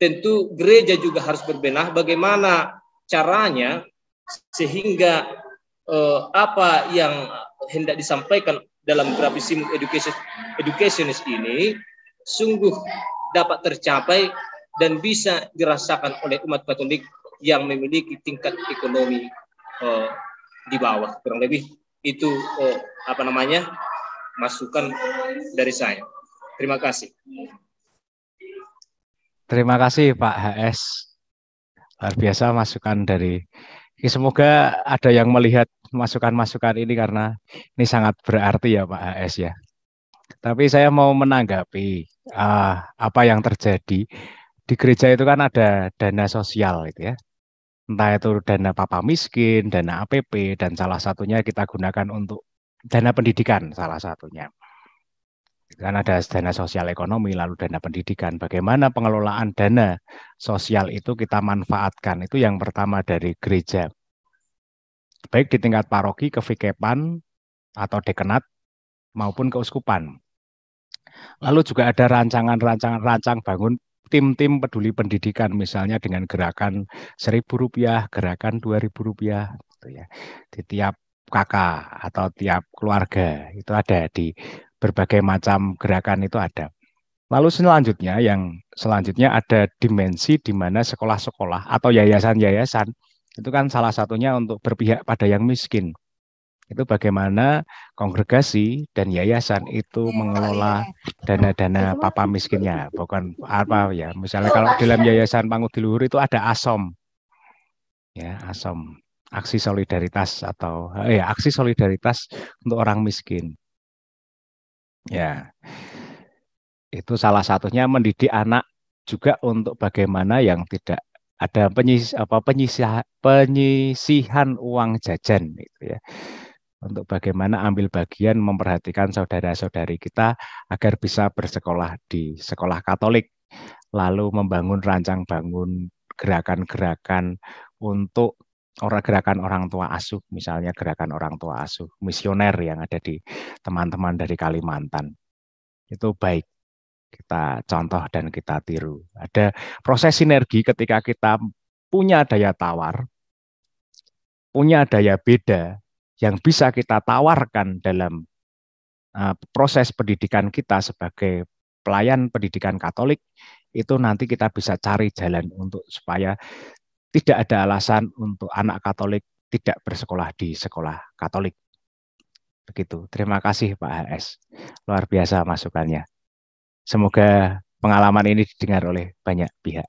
Speaker 3: tentu gereja juga harus berbenah bagaimana caranya sehingga eh, apa yang hendak disampaikan dalam grafism education educationist ini sungguh dapat tercapai dan bisa dirasakan oleh umat Katolik yang memiliki tingkat ekonomi uh, di bawah kurang lebih itu uh, apa namanya masukan dari saya terima kasih
Speaker 4: terima kasih Pak HS luar biasa masukan dari semoga ada yang melihat masukan-masukan ini karena ini sangat berarti ya Pak As ya. Tapi saya mau menanggapi uh, apa yang terjadi di gereja itu kan ada dana sosial itu ya. Entah itu dana papa miskin, dana APP dan salah satunya kita gunakan untuk dana pendidikan salah satunya. Kan ada dana sosial ekonomi lalu dana pendidikan. Bagaimana pengelolaan dana sosial itu kita manfaatkan itu yang pertama dari gereja baik di tingkat paroki, kevikepan atau dekenat maupun keuskupan. Lalu juga ada rancangan-rancangan rancang bangun tim-tim peduli pendidikan misalnya dengan gerakan seribu rupiah, gerakan dua ribu rupiah, gitu ya. Di tiap kakak atau tiap keluarga itu ada di berbagai macam gerakan itu ada. Lalu selanjutnya yang selanjutnya ada dimensi di mana sekolah-sekolah atau yayasan-yayasan itu kan salah satunya untuk berpihak pada yang miskin. Itu bagaimana kongregasi dan yayasan itu iya, mengelola iya. dana-dana papa miskinnya, bukan apa ya. Misalnya kalau dalam iya. yayasan di Luhur itu ada asom. Ya, asom aksi solidaritas atau eh, ya aksi solidaritas untuk orang miskin. Ya. Itu salah satunya mendidik anak juga untuk bagaimana yang tidak ada penyis apa penyisihan uang jajan gitu ya untuk bagaimana ambil bagian memperhatikan saudara-saudari kita agar bisa bersekolah di sekolah Katolik lalu membangun rancang bangun gerakan-gerakan untuk orang gerakan orang tua asuh misalnya gerakan orang tua asuh misioner yang ada di teman-teman dari Kalimantan itu baik kita contoh dan kita tiru. Ada proses sinergi ketika kita punya daya tawar, punya daya beda yang bisa kita tawarkan dalam eh, proses pendidikan kita sebagai pelayan pendidikan Katolik itu nanti kita bisa cari jalan untuk supaya tidak ada alasan untuk anak Katolik tidak bersekolah di sekolah Katolik. Begitu. Terima kasih Pak HS. Luar biasa masukannya. Semoga pengalaman ini didengar oleh banyak pihak.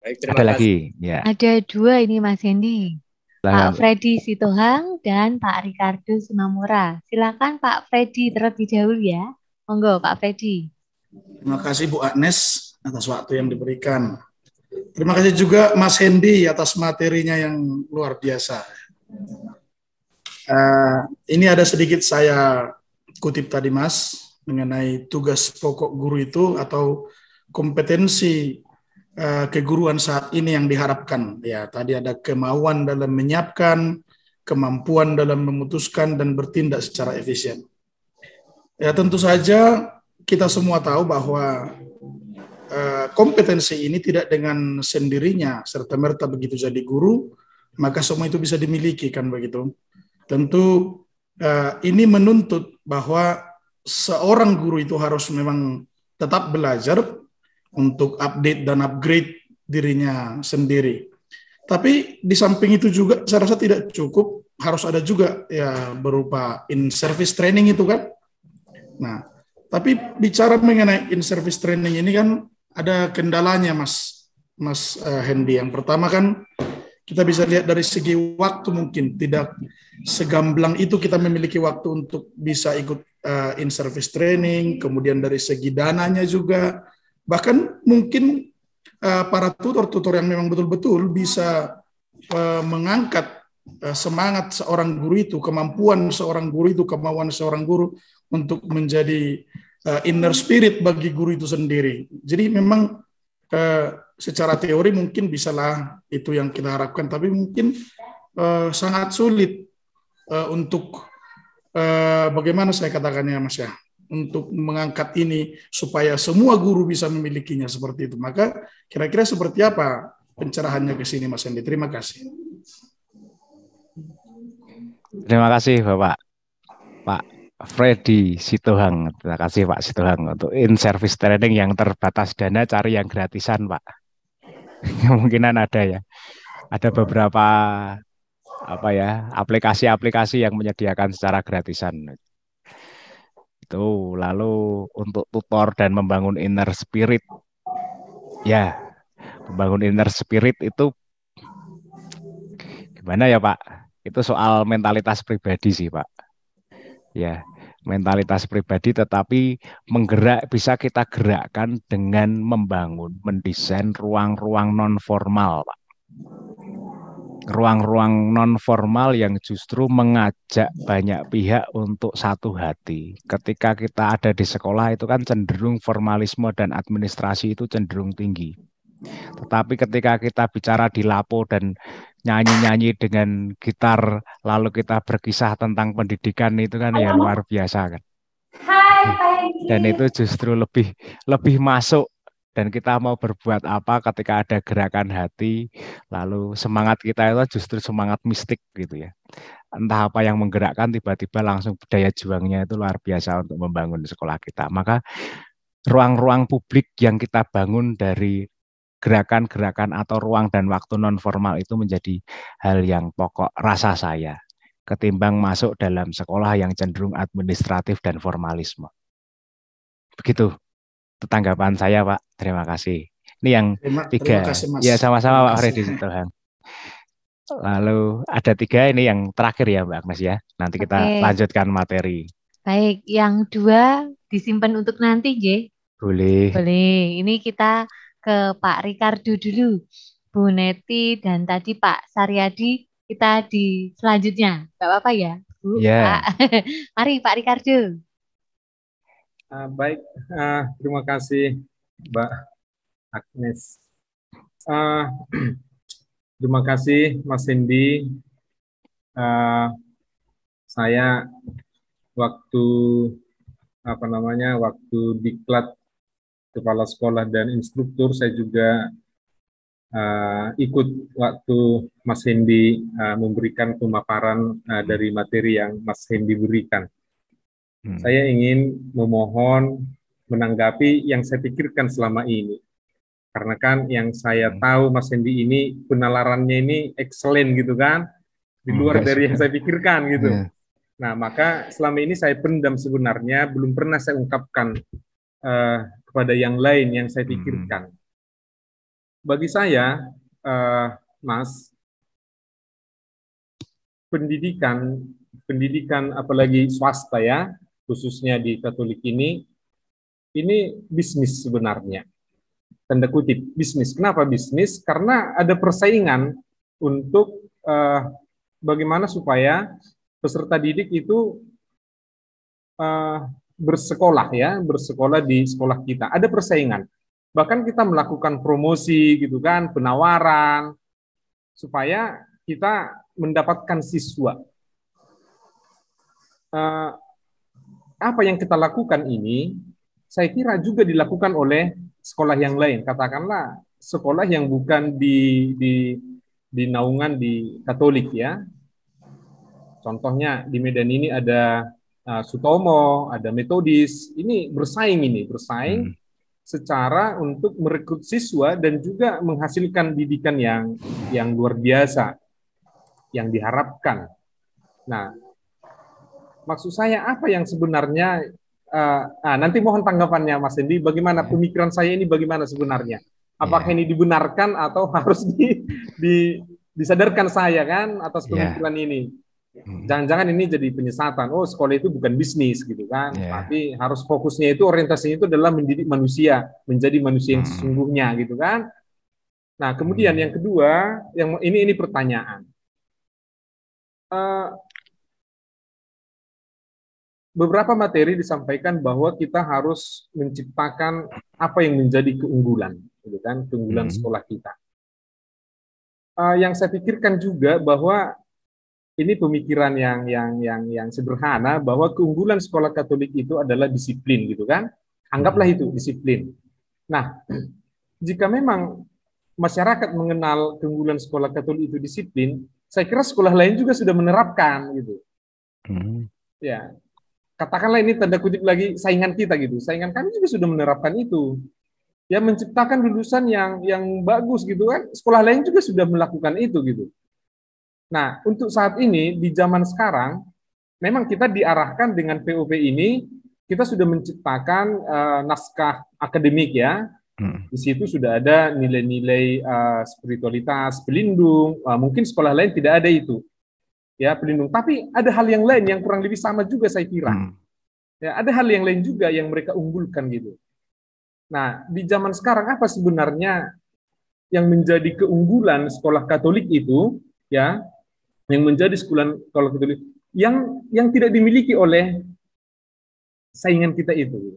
Speaker 1: Baik,
Speaker 2: terima
Speaker 4: Ada kasih. lagi, ya.
Speaker 2: Ada dua ini Mas Hendy.
Speaker 6: Pak Freddy
Speaker 2: Sitohang dan Pak Ricardo Sumamura. Silakan Pak Freddy terlebih dahulu ya. Monggo Pak Freddy.
Speaker 6: Terima kasih Bu Agnes atas waktu yang diberikan. Terima kasih juga Mas Hendy atas materinya yang luar biasa. Uh, ini ada sedikit saya kutip tadi Mas mengenai tugas pokok guru itu atau kompetensi uh, keguruan saat ini yang diharapkan. Ya, tadi ada kemauan dalam menyiapkan, kemampuan dalam memutuskan dan bertindak secara efisien. Ya, tentu saja kita semua tahu bahwa uh, kompetensi ini tidak dengan sendirinya serta merta begitu jadi guru, maka semua itu bisa dimiliki kan begitu. Tentu uh, ini menuntut bahwa seorang guru itu harus memang tetap belajar untuk update dan upgrade dirinya sendiri. Tapi di samping itu juga saya rasa tidak cukup, harus ada juga ya berupa in service training itu kan. Nah, tapi bicara mengenai in service training ini kan ada kendalanya Mas Mas uh, eh, Hendy. Yang pertama kan kita bisa lihat dari segi waktu mungkin tidak segamblang itu kita memiliki waktu untuk bisa ikut uh, in service training, kemudian dari segi dananya juga, bahkan mungkin uh, para tutor-tutor yang memang betul-betul bisa uh, mengangkat semangat seorang guru itu, kemampuan seorang guru itu, kemauan seorang guru untuk menjadi uh, inner spirit bagi guru itu sendiri. Jadi memang uh, secara teori mungkin bisalah itu yang kita harapkan, tapi mungkin uh, sangat sulit uh, untuk eh, bagaimana saya katakannya Mas ya, untuk mengangkat ini supaya semua guru bisa memilikinya seperti itu. Maka kira-kira seperti apa pencerahannya ke sini Mas Hendi Terima kasih.
Speaker 4: Terima kasih Bapak. Pak Freddy Sitohang. Terima kasih Pak Sitohang untuk in-service training yang terbatas dana cari yang gratisan Pak. Kemungkinan ada ya. Ada beberapa apa ya aplikasi-aplikasi yang menyediakan secara gratisan itu lalu untuk tutor dan membangun inner spirit ya membangun inner spirit itu gimana ya pak itu soal mentalitas pribadi sih pak ya mentalitas pribadi tetapi menggerak bisa kita gerakkan dengan membangun mendesain ruang-ruang non formal pak ruang-ruang non formal yang justru mengajak ya. banyak pihak untuk satu hati. Ketika kita ada di sekolah itu kan cenderung formalisme dan administrasi itu cenderung tinggi. Tetapi ketika kita bicara di lapo dan nyanyi-nyanyi dengan gitar lalu kita berkisah tentang pendidikan itu kan yang luar biasa kan.
Speaker 1: Hai. Dan itu
Speaker 4: justru lebih lebih masuk dan kita mau berbuat apa ketika ada gerakan hati lalu semangat kita itu justru semangat mistik gitu ya entah apa yang menggerakkan tiba-tiba langsung daya juangnya itu luar biasa untuk membangun sekolah kita maka ruang-ruang publik yang kita bangun dari gerakan-gerakan atau ruang dan waktu non formal itu menjadi hal yang pokok rasa saya ketimbang masuk dalam sekolah yang cenderung administratif dan formalisme begitu tanggapan saya Pak. Terima kasih. Ini yang terima, tiga. Terima kasih, Ya sama-sama Pak Freddy Tuhan. Lalu ada tiga ini yang terakhir ya Mbak Agnes ya. Nanti kita okay. lanjutkan materi.
Speaker 2: Baik, yang dua disimpan untuk nanti, J. Boleh. Boleh. Ini kita ke Pak Ricardo dulu, Bu Neti dan tadi Pak Saryadi kita di selanjutnya. nggak apa-apa ya, Bu? Yeah. Pak. Mari Pak Ricardo.
Speaker 7: Uh, baik, uh, terima kasih Mbak Agnes. Uh, terima kasih Mas Hendi. Uh, saya waktu apa namanya waktu diklat kepala sekolah dan instruktur saya juga uh, ikut waktu Mas Hendi uh, memberikan pemaparan uh, dari materi yang Mas Hendi berikan. Hmm. Saya ingin memohon menanggapi yang saya pikirkan selama ini. Karena kan yang saya hmm. tahu Mas Hendi ini penalarannya ini excellent gitu kan, di hmm, luar hmm, dari yang saya pikirkan gitu. Yeah. Nah maka selama ini saya pendam sebenarnya, belum pernah saya ungkapkan uh, kepada yang lain yang saya hmm. pikirkan. Hmm. Bagi saya, uh, Mas, pendidikan, pendidikan apalagi swasta ya, khususnya di Katolik ini, ini bisnis sebenarnya. Tanda kutip, bisnis. Kenapa bisnis? Karena ada persaingan untuk eh, bagaimana supaya peserta didik itu eh, bersekolah ya, bersekolah di sekolah kita. Ada persaingan. Bahkan kita melakukan promosi gitu kan, penawaran, supaya kita mendapatkan siswa. Uh, apa yang kita lakukan ini, saya kira juga dilakukan oleh sekolah yang lain. Katakanlah sekolah yang bukan di di di naungan di Katolik ya. Contohnya di Medan ini ada uh, Sutomo, ada Metodis. Ini bersaing ini, bersaing hmm. secara untuk merekrut siswa dan juga menghasilkan didikan yang yang luar biasa yang diharapkan. Nah, maksud saya apa yang sebenarnya uh, ah, nanti mohon tanggapannya Mas Hendi. bagaimana ya. pemikiran saya ini bagaimana sebenarnya apakah yeah. ini dibenarkan atau harus di, di disadarkan saya kan atas ya. pemikiran yeah. ini hmm. jangan-jangan ini jadi penyesatan oh sekolah itu bukan bisnis gitu kan yeah. tapi harus fokusnya itu orientasinya itu adalah mendidik manusia menjadi manusia yang hmm. sesungguhnya gitu kan nah kemudian hmm. yang kedua yang ini ini pertanyaan eh, beberapa materi disampaikan bahwa kita harus menciptakan apa yang menjadi keunggulan, gitu kan, keunggulan hmm. sekolah kita. Uh, yang saya pikirkan juga bahwa ini pemikiran yang yang yang yang sederhana bahwa keunggulan sekolah Katolik itu adalah disiplin, gitu kan? Anggaplah itu disiplin. Nah, jika memang masyarakat mengenal keunggulan sekolah Katolik itu disiplin, saya kira sekolah lain juga sudah menerapkan gitu. Hmm. Ya, katakanlah ini tanda kutip lagi saingan kita gitu. Saingan kami juga sudah menerapkan itu. Ya menciptakan lulusan yang yang bagus gitu kan. Sekolah lain juga sudah melakukan itu gitu. Nah, untuk saat ini di zaman sekarang memang kita diarahkan dengan POP ini kita sudah menciptakan uh, naskah akademik ya. Hmm. Di situ sudah ada nilai-nilai uh, spiritualitas, pelindung. Uh, mungkin sekolah lain tidak ada itu ya pelindung. Tapi ada hal yang lain yang kurang lebih sama juga saya kira. Hmm. Ya, ada hal yang lain juga yang mereka unggulkan gitu. Nah, di zaman sekarang apa sebenarnya yang menjadi keunggulan sekolah Katolik itu ya, yang menjadi sekolah sekolah Katolik yang yang tidak dimiliki oleh saingan kita itu.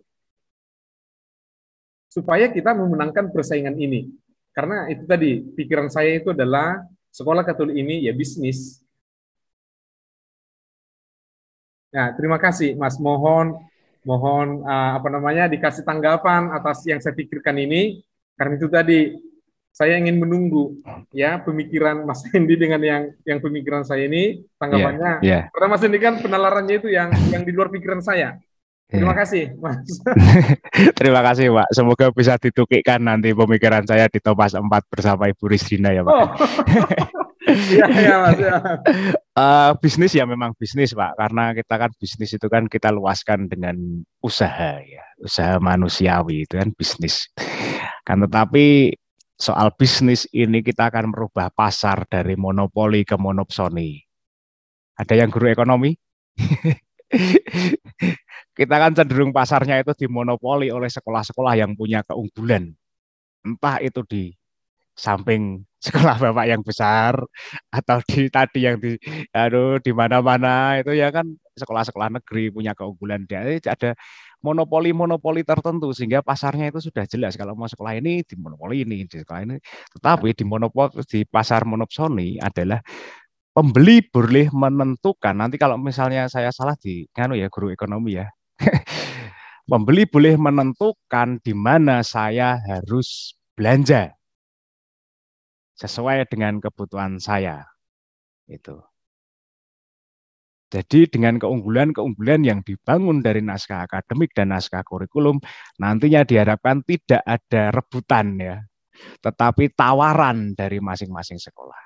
Speaker 7: Supaya kita memenangkan persaingan ini. Karena itu tadi pikiran saya itu adalah sekolah Katolik ini ya bisnis, Ya, terima kasih Mas. Mohon mohon uh, apa namanya dikasih tanggapan atas yang saya pikirkan ini karena itu tadi saya ingin menunggu ya pemikiran Mas Hendi dengan yang yang pemikiran saya ini tanggapannya yeah, yeah. karena Mas Hendi kan penalarannya itu yang yang di luar pikiran saya terima iya. kasih Mas
Speaker 4: terima kasih Pak semoga bisa ditukikkan nanti pemikiran saya di Topas 4 bersama Ibu Rizrina ya Pak oh.
Speaker 7: Iya,
Speaker 1: iya,
Speaker 4: Uh, bisnis ya memang bisnis, Pak. Karena kita kan bisnis itu kan kita luaskan dengan usaha ya, usaha manusiawi itu kan bisnis. Kan tetapi soal bisnis ini kita akan merubah pasar dari monopoli ke monopsoni. Ada yang guru ekonomi? kita kan cenderung pasarnya itu dimonopoli oleh sekolah-sekolah yang punya keunggulan. Entah itu di samping sekolah bapak yang besar atau di tadi yang di aduh di mana-mana itu ya kan sekolah-sekolah negeri punya keunggulan dia ada monopoli-monopoli tertentu sehingga pasarnya itu sudah jelas kalau mau sekolah ini di monopoli ini di sekolah ini tetapi di monopoli di pasar monopsoni adalah pembeli boleh menentukan nanti kalau misalnya saya salah di kan ya guru ekonomi ya pembeli boleh menentukan di mana saya harus belanja sesuai dengan kebutuhan saya. Itu. Jadi dengan keunggulan-keunggulan yang dibangun dari naskah akademik dan naskah kurikulum nantinya diharapkan tidak ada rebutan ya, tetapi tawaran dari masing-masing sekolah.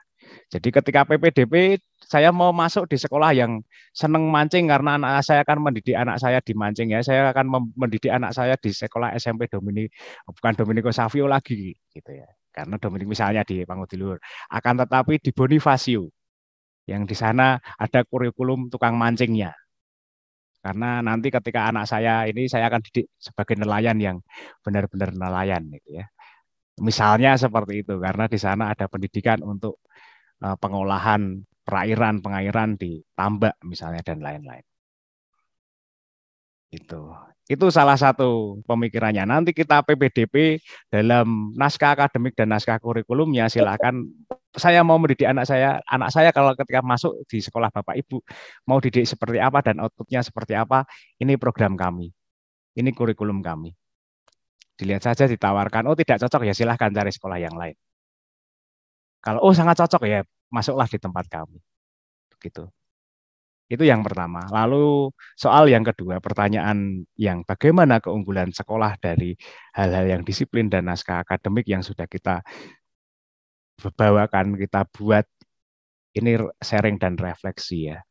Speaker 4: Jadi ketika PPDP saya mau masuk di sekolah yang senang mancing karena anak saya akan mendidik anak saya di mancing ya. Saya akan mendidik anak saya di sekolah SMP Domini bukan Dominico Savio lagi gitu ya karena Dominik misalnya di Pangudilur. Akan tetapi di Bonifacio yang di sana ada kurikulum tukang mancingnya. Karena nanti ketika anak saya ini saya akan didik sebagai nelayan yang benar-benar nelayan gitu ya. Misalnya seperti itu karena di sana ada pendidikan untuk eh, pengolahan perairan pengairan di tambak misalnya dan lain-lain. Itu. Itu salah satu pemikirannya. Nanti kita PPDP dalam naskah akademik dan naskah kurikulumnya silakan saya mau mendidik anak saya, anak saya kalau ketika masuk di sekolah Bapak Ibu mau didik seperti apa dan outputnya seperti apa, ini program kami. Ini kurikulum kami. Dilihat saja ditawarkan, oh tidak cocok ya silahkan cari sekolah yang lain. Kalau oh sangat cocok ya masuklah di tempat kami. Begitu. Itu yang pertama. Lalu soal yang kedua, pertanyaan yang bagaimana keunggulan sekolah dari hal-hal yang disiplin dan naskah akademik yang sudah kita bawakan, kita buat ini sharing dan refleksi ya.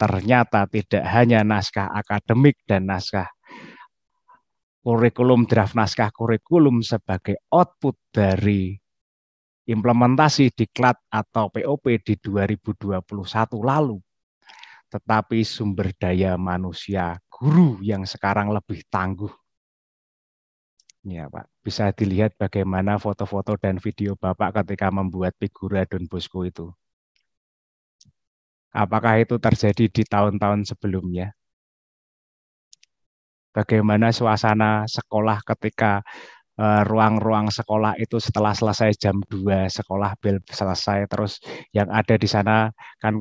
Speaker 4: Ternyata tidak hanya naskah akademik dan naskah kurikulum draft naskah kurikulum sebagai output dari implementasi diklat atau POP di 2021 lalu tetapi sumber daya manusia guru yang sekarang lebih tangguh. Ya Pak, bisa dilihat bagaimana foto-foto dan video Bapak ketika membuat figura Don Bosco itu. Apakah itu terjadi di tahun-tahun sebelumnya? Bagaimana suasana sekolah ketika eh, ruang-ruang sekolah itu setelah selesai jam 2 sekolah bel selesai terus yang ada di sana kan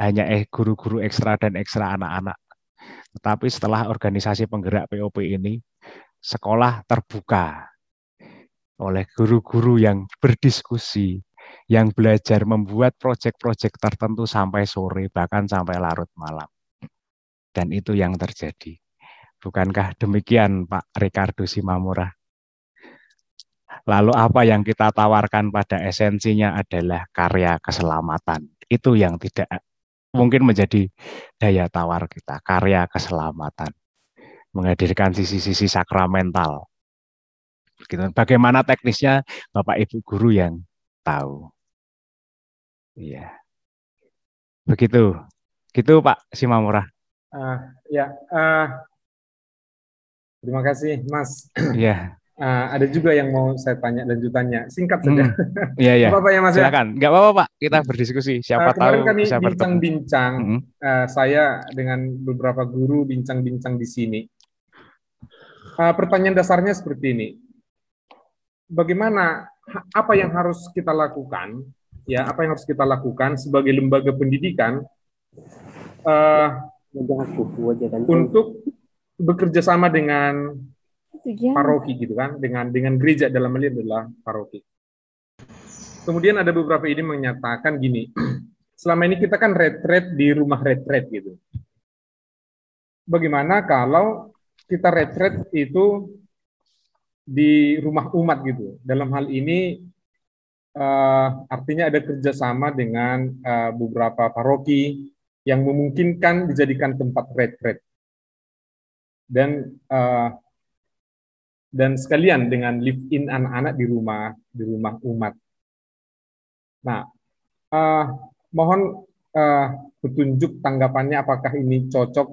Speaker 4: hanya eh guru-guru ekstra dan ekstra anak-anak. Tetapi setelah organisasi penggerak POP ini, sekolah terbuka oleh guru-guru yang berdiskusi, yang belajar membuat proyek-proyek tertentu sampai sore, bahkan sampai larut malam. Dan itu yang terjadi. Bukankah demikian Pak Ricardo Simamura? Lalu apa yang kita tawarkan pada esensinya adalah karya keselamatan. Itu yang tidak mungkin menjadi daya tawar kita, karya keselamatan. Menghadirkan sisi-sisi sakramental. Gitu. Bagaimana teknisnya Bapak Ibu guru yang tahu. Iya. Begitu. Gitu Pak Simamura.
Speaker 7: Uh, ah, ya, uh, terima kasih Mas. Iya. Uh, ada juga yang mau saya tanya lanjutannya. Singkat saja. Hmm. Iya, iya. apa-apa ya Mas ya? Silakan. Gak apa-apa, Pak. Kita berdiskusi. Ah, Siapa uh, kemarin tahu kami bisa bincang-bincang mm -hmm. uh, saya dengan beberapa guru bincang-bincang di sini. Uh, pertanyaan dasarnya seperti ini. Bagaimana apa yang harus kita lakukan? Ya, apa yang harus kita lakukan sebagai lembaga pendidikan uh, untuk bekerja sama dengan paroki gitu kan dengan dengan gereja dalam hal ini adalah paroki. Kemudian ada beberapa ini menyatakan gini, selama ini kita kan retret di rumah retret gitu. Bagaimana kalau kita retret itu di rumah umat gitu. Dalam hal ini uh, artinya ada kerjasama dengan uh, beberapa paroki yang memungkinkan dijadikan tempat retret. Dan uh, dan sekalian dengan live in anak-anak di rumah di rumah umat. Nah, uh, mohon uh, petunjuk tanggapannya apakah ini cocok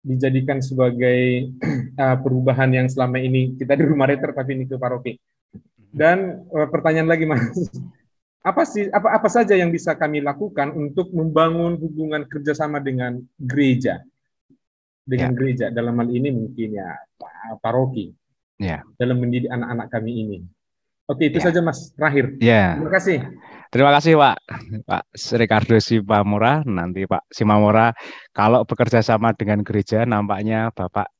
Speaker 7: dijadikan sebagai uh, perubahan yang selama ini kita di rumah reter tapi ini ke paroki. Dan uh, pertanyaan lagi Mas. Apa sih apa apa saja yang bisa kami lakukan untuk membangun hubungan kerjasama dengan gereja? Dengan ya. gereja dalam hal ini mungkin ya paroki yeah. dalam mendidik anak-anak kami ini. Oke, itu yeah. saja Mas terakhir. Yeah. Terima kasih.
Speaker 4: Terima kasih Pak Pak Ricardo Simamora. Nanti Pak Simamora, kalau bekerja sama dengan gereja nampaknya Bapak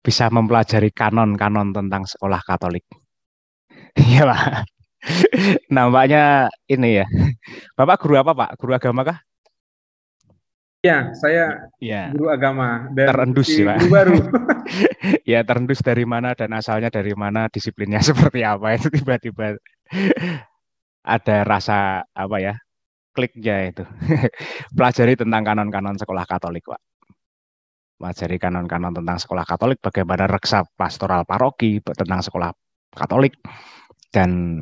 Speaker 4: bisa mempelajari kanon-kanon tentang sekolah Katolik. Iya Pak. nampaknya ini ya. Bapak guru apa Pak? Guru agama kah?
Speaker 7: Ya, saya ya. guru agama
Speaker 4: dan terendus sih, Pak. baru. ya, terendus dari mana dan asalnya dari mana, disiplinnya seperti apa itu tiba-tiba ada rasa apa ya? kliknya itu. Pelajari tentang kanon-kanon sekolah Katolik, Pak. Pelajari kanon-kanon tentang sekolah Katolik, bagaimana reksa pastoral paroki tentang sekolah Katolik dan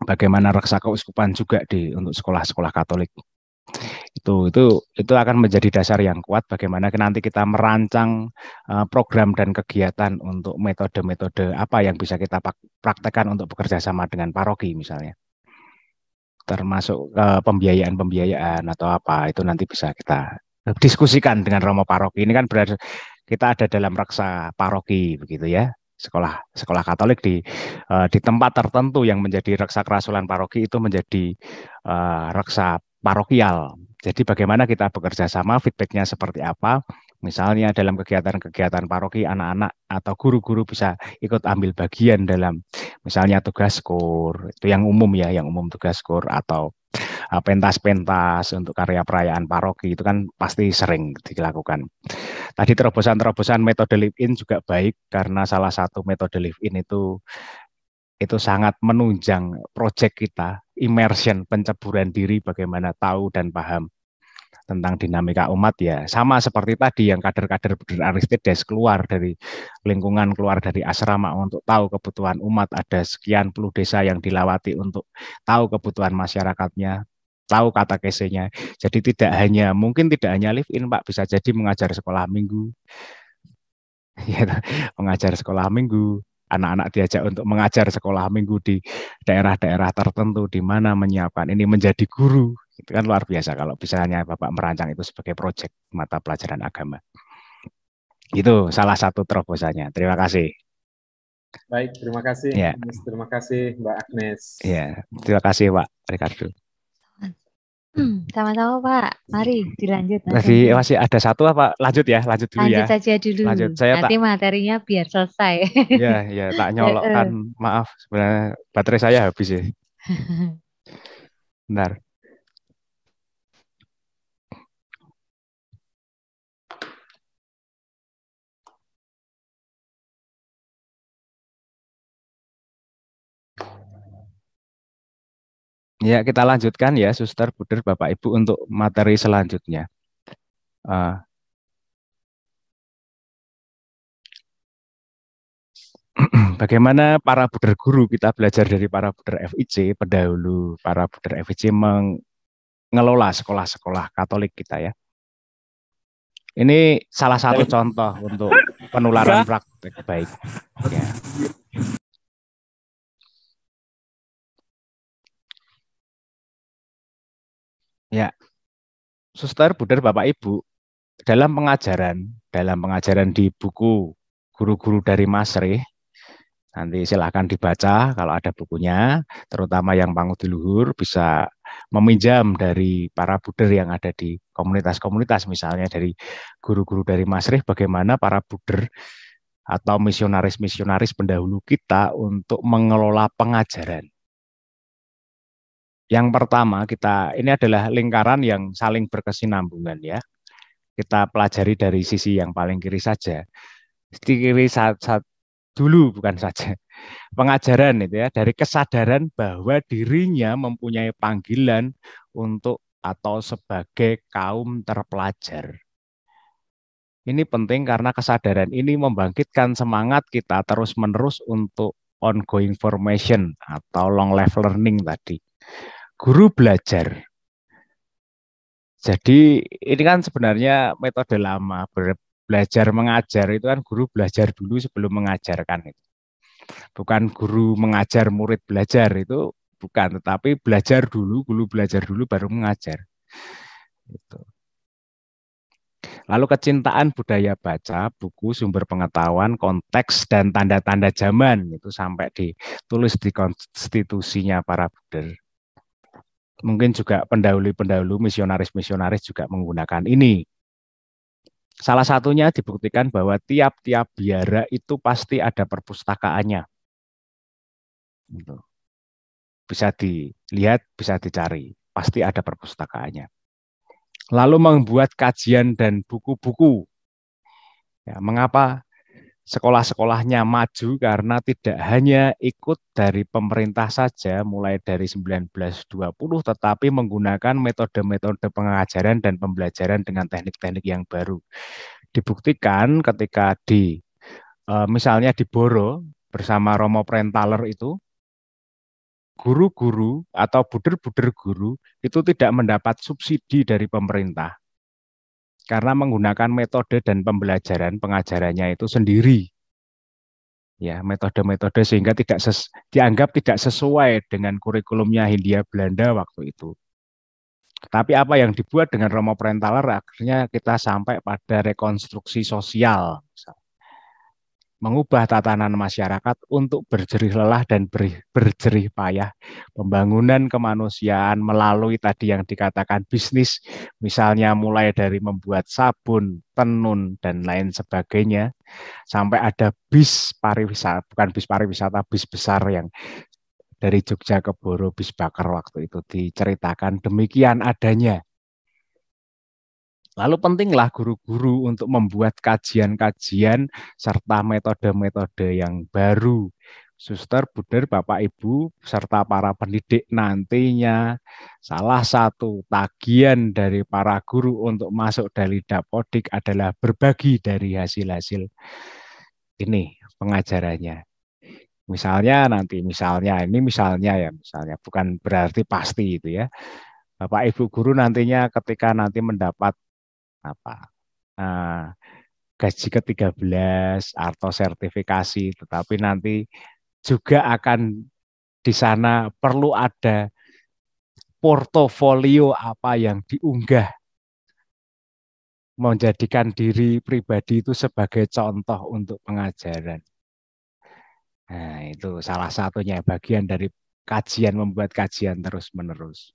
Speaker 4: bagaimana reksa keuskupan juga di untuk sekolah-sekolah Katolik itu itu itu akan menjadi dasar yang kuat bagaimana nanti kita merancang eh, program dan kegiatan untuk metode-metode apa yang bisa kita praktekkan untuk bekerja sama dengan paroki misalnya. Termasuk eh, pembiayaan-pembiayaan atau apa itu nanti bisa kita diskusikan dengan Romo Paroki. Ini kan berada kita ada dalam raksa paroki begitu ya. Sekolah sekolah Katolik di eh, di tempat tertentu yang menjadi raksa kerasulan paroki itu menjadi uh, raksa parokial jadi bagaimana kita bekerja sama, feedbacknya seperti apa. Misalnya dalam kegiatan-kegiatan paroki, anak-anak atau guru-guru bisa ikut ambil bagian dalam misalnya tugas kur, itu yang umum ya, yang umum tugas kur atau e, pentas-pentas untuk karya perayaan paroki itu kan pasti sering dilakukan. Tadi terobosan-terobosan metode live-in juga baik karena salah satu metode live-in itu itu sangat menunjang proyek kita immersion, penceburan diri bagaimana tahu dan paham tentang dinamika umat ya sama seperti tadi yang kader-kader Aristides keluar dari lingkungan keluar dari asrama untuk tahu kebutuhan umat ada sekian puluh desa yang dilawati untuk tahu kebutuhan masyarakatnya tahu kata kesenya jadi tidak hanya mungkin tidak hanya live in pak bisa jadi mengajar sekolah minggu ya, mengajar sekolah minggu anak-anak diajak untuk mengajar sekolah minggu di daerah-daerah tertentu di mana menyiapkan ini menjadi guru itu kan luar biasa kalau misalnya bapak merancang itu sebagai proyek mata pelajaran agama itu salah satu terobosannya terima kasih
Speaker 7: baik terima kasih ya. terima kasih mbak Agnes
Speaker 4: ya terima kasih pak Ricardo
Speaker 2: Hmm, sama-sama Pak. Mari dilanjut. Masih masih
Speaker 4: ada satu apa? Lanjut ya, lanjut dulu lanjut ya. saja dulu. Lanjut. Saya Nanti tak,
Speaker 2: materinya biar selesai. Iya, iya, tak nyolokkan.
Speaker 4: Maaf, sebenarnya
Speaker 1: baterai saya habis ya. Bentar. Ya, kita lanjutkan ya, Suster, Buder, Bapak, Ibu untuk materi selanjutnya. Uh, bagaimana para Buder guru kita
Speaker 4: belajar dari para Buder FIC pendahulu para Buder FIC mengelola sekolah-sekolah Katolik kita ya. Ini salah satu contoh untuk
Speaker 1: penularan praktik baik. Ya. Ya, suster, buder, bapak, ibu, dalam pengajaran, dalam pengajaran di
Speaker 4: buku guru-guru dari Masri, nanti silahkan dibaca kalau ada bukunya, terutama yang bangun di Luhur bisa meminjam dari para buder yang ada di komunitas-komunitas, misalnya dari guru-guru dari Masri, bagaimana para buder atau misionaris-misionaris pendahulu kita untuk mengelola pengajaran. Yang pertama kita ini adalah lingkaran yang saling berkesinambungan ya. Kita pelajari dari sisi yang paling kiri saja. Di kiri saat, saat dulu bukan saja pengajaran itu ya dari kesadaran bahwa dirinya mempunyai panggilan untuk atau sebagai kaum terpelajar. Ini penting karena kesadaran ini membangkitkan semangat kita terus-menerus untuk ongoing formation atau long life learning tadi guru belajar. Jadi ini kan sebenarnya metode lama belajar mengajar itu kan guru belajar dulu sebelum mengajarkan itu. Bukan guru mengajar murid belajar itu bukan, tetapi belajar dulu guru belajar dulu baru mengajar. Itu. Lalu kecintaan budaya baca, buku, sumber pengetahuan, konteks dan tanda-tanda zaman itu sampai ditulis di konstitusinya para buder mungkin juga pendahulu-pendahulu misionaris-misionaris juga menggunakan ini. Salah satunya dibuktikan bahwa tiap-tiap biara itu pasti ada perpustakaannya. Gitu. Bisa dilihat, bisa dicari, pasti ada perpustakaannya. Lalu membuat kajian dan buku-buku. Ya, mengapa sekolah-sekolahnya maju karena tidak hanya ikut dari pemerintah saja mulai dari 1920 tetapi menggunakan metode-metode pengajaran dan pembelajaran dengan teknik-teknik yang baru. Dibuktikan ketika di e, misalnya di Boro bersama Romo Prentaler itu guru-guru atau buder-buder guru itu tidak mendapat subsidi dari pemerintah karena menggunakan metode dan pembelajaran pengajarannya itu sendiri. Ya, metode-metode sehingga tidak ses, dianggap tidak sesuai dengan kurikulumnya Hindia Belanda waktu itu. Tapi apa yang dibuat dengan Romo Prentaler akhirnya kita sampai pada rekonstruksi sosial. Misalnya mengubah tatanan masyarakat untuk berjerih lelah dan berjerih payah. Pembangunan kemanusiaan melalui tadi yang dikatakan bisnis, misalnya mulai dari membuat sabun, tenun, dan lain sebagainya, sampai ada bis pariwisata, bukan bis pariwisata, bis besar yang dari Jogja ke Boro, bis bakar waktu itu diceritakan demikian adanya. Lalu pentinglah guru-guru untuk membuat kajian-kajian serta metode-metode yang baru. Suster, Buder, Bapak, Ibu, serta para pendidik nantinya salah satu tagihan dari para guru untuk masuk dari dapodik adalah berbagi dari hasil-hasil ini pengajarannya. Misalnya nanti, misalnya ini misalnya ya, misalnya bukan berarti pasti itu ya. Bapak Ibu guru nantinya ketika nanti mendapat apa uh, gaji ke-13 atau sertifikasi tetapi nanti juga akan di sana perlu ada portofolio apa yang diunggah menjadikan diri pribadi itu sebagai contoh untuk pengajaran. Nah, itu salah satunya bagian dari kajian membuat kajian terus-menerus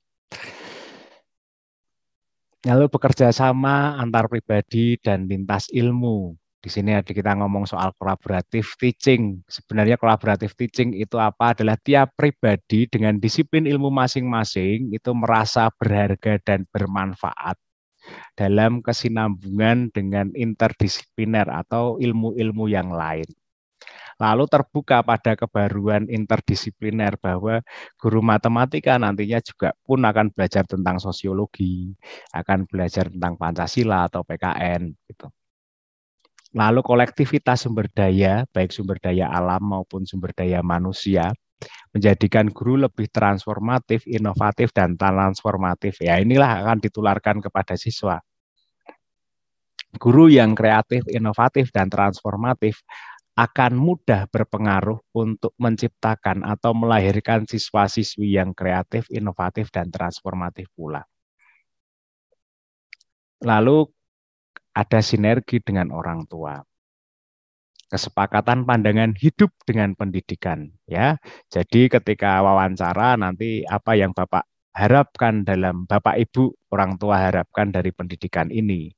Speaker 4: lalu bekerja sama antar pribadi dan lintas ilmu. Di sini ada kita ngomong soal kolaboratif teaching. Sebenarnya kolaboratif teaching itu apa? Adalah tiap pribadi dengan disiplin ilmu masing-masing itu merasa berharga dan bermanfaat dalam kesinambungan dengan interdisipliner atau ilmu-ilmu yang lain lalu terbuka pada kebaruan interdisipliner bahwa guru matematika nantinya juga pun akan belajar tentang sosiologi, akan belajar tentang Pancasila atau PKN gitu. Lalu kolektivitas sumber daya, baik sumber daya alam maupun sumber daya manusia, menjadikan guru lebih transformatif, inovatif, dan transformatif. Ya, inilah akan ditularkan kepada siswa. Guru yang kreatif, inovatif, dan transformatif akan mudah berpengaruh untuk menciptakan atau melahirkan siswa-siswi yang kreatif, inovatif, dan transformatif pula. Lalu ada sinergi dengan orang tua. Kesepakatan pandangan hidup dengan pendidikan, ya. Jadi ketika wawancara nanti apa yang Bapak harapkan dalam Bapak Ibu orang tua harapkan dari pendidikan ini.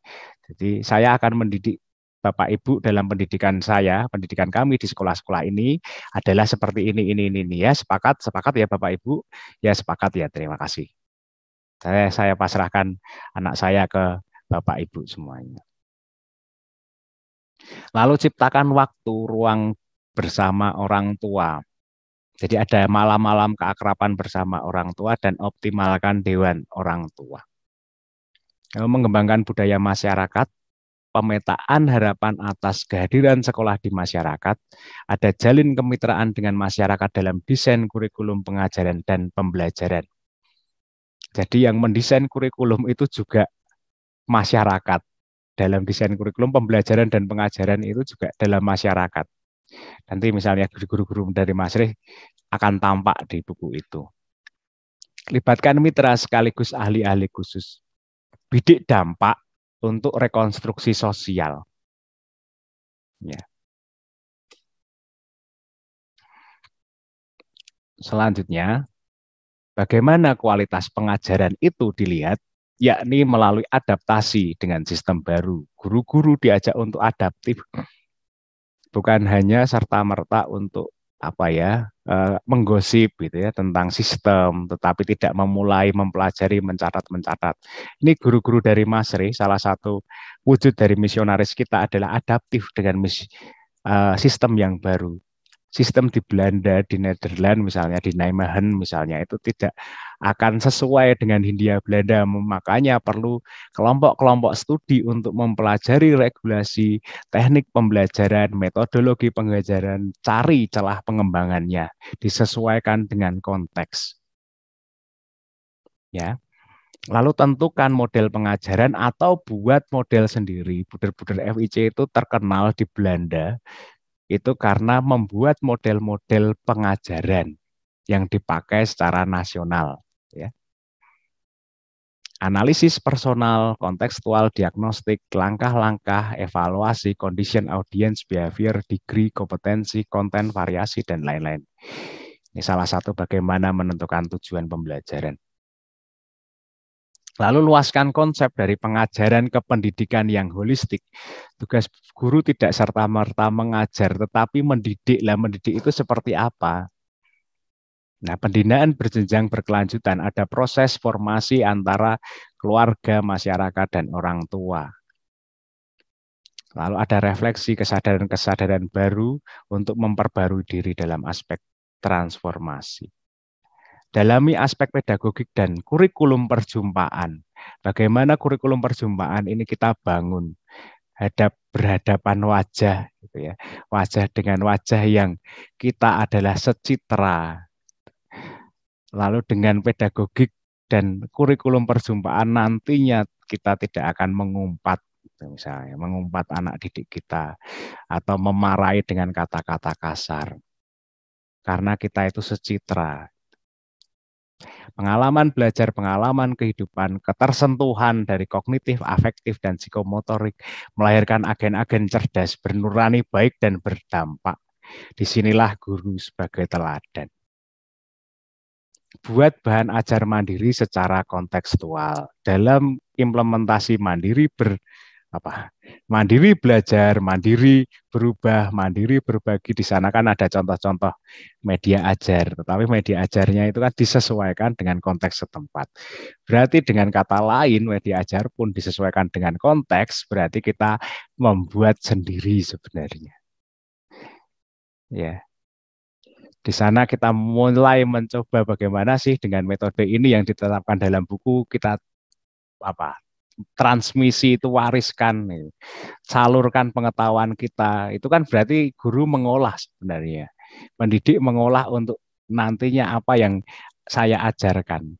Speaker 4: Jadi saya akan mendidik Bapak Ibu dalam pendidikan saya, pendidikan kami di sekolah-sekolah ini adalah seperti ini, ini, ini, ini ya sepakat, sepakat ya Bapak Ibu, ya sepakat ya terima kasih. Saya saya pasrahkan anak saya ke Bapak Ibu semuanya. Lalu ciptakan waktu ruang bersama orang tua. Jadi ada malam-malam keakraban bersama orang tua dan optimalkan dewan orang tua. mengembangkan budaya masyarakat pemetaan harapan atas kehadiran sekolah di masyarakat, ada jalin kemitraan dengan masyarakat dalam desain kurikulum pengajaran dan pembelajaran. Jadi yang mendesain kurikulum itu juga masyarakat. Dalam desain kurikulum pembelajaran dan pengajaran itu juga dalam masyarakat. Nanti misalnya guru-guru dari Mas akan tampak di buku itu. Libatkan mitra sekaligus ahli-ahli khusus.
Speaker 1: Bidik dampak untuk rekonstruksi sosial. Ya. Selanjutnya, bagaimana kualitas pengajaran itu dilihat, yakni
Speaker 4: melalui adaptasi dengan sistem baru. Guru-guru diajak untuk adaptif, bukan hanya serta-merta untuk apa ya uh, menggosip gitu ya tentang sistem tetapi tidak memulai mempelajari mencatat mencatat ini guru-guru dari masri salah satu wujud dari misionaris kita adalah adaptif dengan mis, uh, sistem yang baru sistem di Belanda, di Nederland misalnya, di Nijmegen misalnya itu tidak akan sesuai dengan Hindia Belanda. Makanya perlu kelompok-kelompok studi untuk mempelajari regulasi, teknik pembelajaran, metodologi pengajaran, cari celah pengembangannya, disesuaikan dengan konteks. Ya. Lalu tentukan model pengajaran atau buat model sendiri. Buder-buder FIC itu terkenal di Belanda itu karena membuat model-model pengajaran yang dipakai secara nasional. Ya. Analisis personal, kontekstual, diagnostik, langkah-langkah, evaluasi, condition, audience, behavior, degree, kompetensi, konten, variasi, dan lain-lain. Ini salah satu bagaimana menentukan tujuan pembelajaran. Lalu luaskan konsep dari pengajaran ke pendidikan yang holistik. Tugas guru tidak serta-merta mengajar, tetapi mendidik. Lah mendidik itu seperti apa? Nah, pendinaan berjenjang berkelanjutan ada proses formasi antara keluarga, masyarakat, dan orang tua. Lalu ada refleksi kesadaran-kesadaran baru untuk memperbarui diri dalam aspek transformasi dalami aspek pedagogik dan kurikulum perjumpaan. Bagaimana kurikulum perjumpaan ini kita bangun hadap berhadapan wajah gitu ya. Wajah dengan wajah yang kita adalah secitra. Lalu dengan pedagogik dan kurikulum perjumpaan nantinya kita tidak akan mengumpat gitu misalnya mengumpat anak didik kita atau memarahi dengan kata-kata kasar karena kita itu secitra pengalaman belajar, pengalaman kehidupan, ketersentuhan dari kognitif, afektif, dan psikomotorik melahirkan agen-agen cerdas, bernurani baik dan berdampak. Disinilah guru sebagai teladan. Buat bahan ajar mandiri secara kontekstual. Dalam implementasi mandiri ber, apa mandiri belajar, mandiri berubah, mandiri berbagi. Di sana kan ada contoh-contoh media ajar, tetapi media ajarnya itu kan disesuaikan dengan konteks setempat. Berarti dengan kata lain media ajar pun disesuaikan dengan konteks, berarti kita membuat sendiri sebenarnya. Ya. Di sana kita mulai mencoba bagaimana sih dengan metode ini yang ditetapkan dalam buku kita apa transmisi itu wariskan, ya. salurkan pengetahuan kita. Itu kan berarti guru mengolah sebenarnya, pendidik mengolah untuk nantinya apa yang saya ajarkan.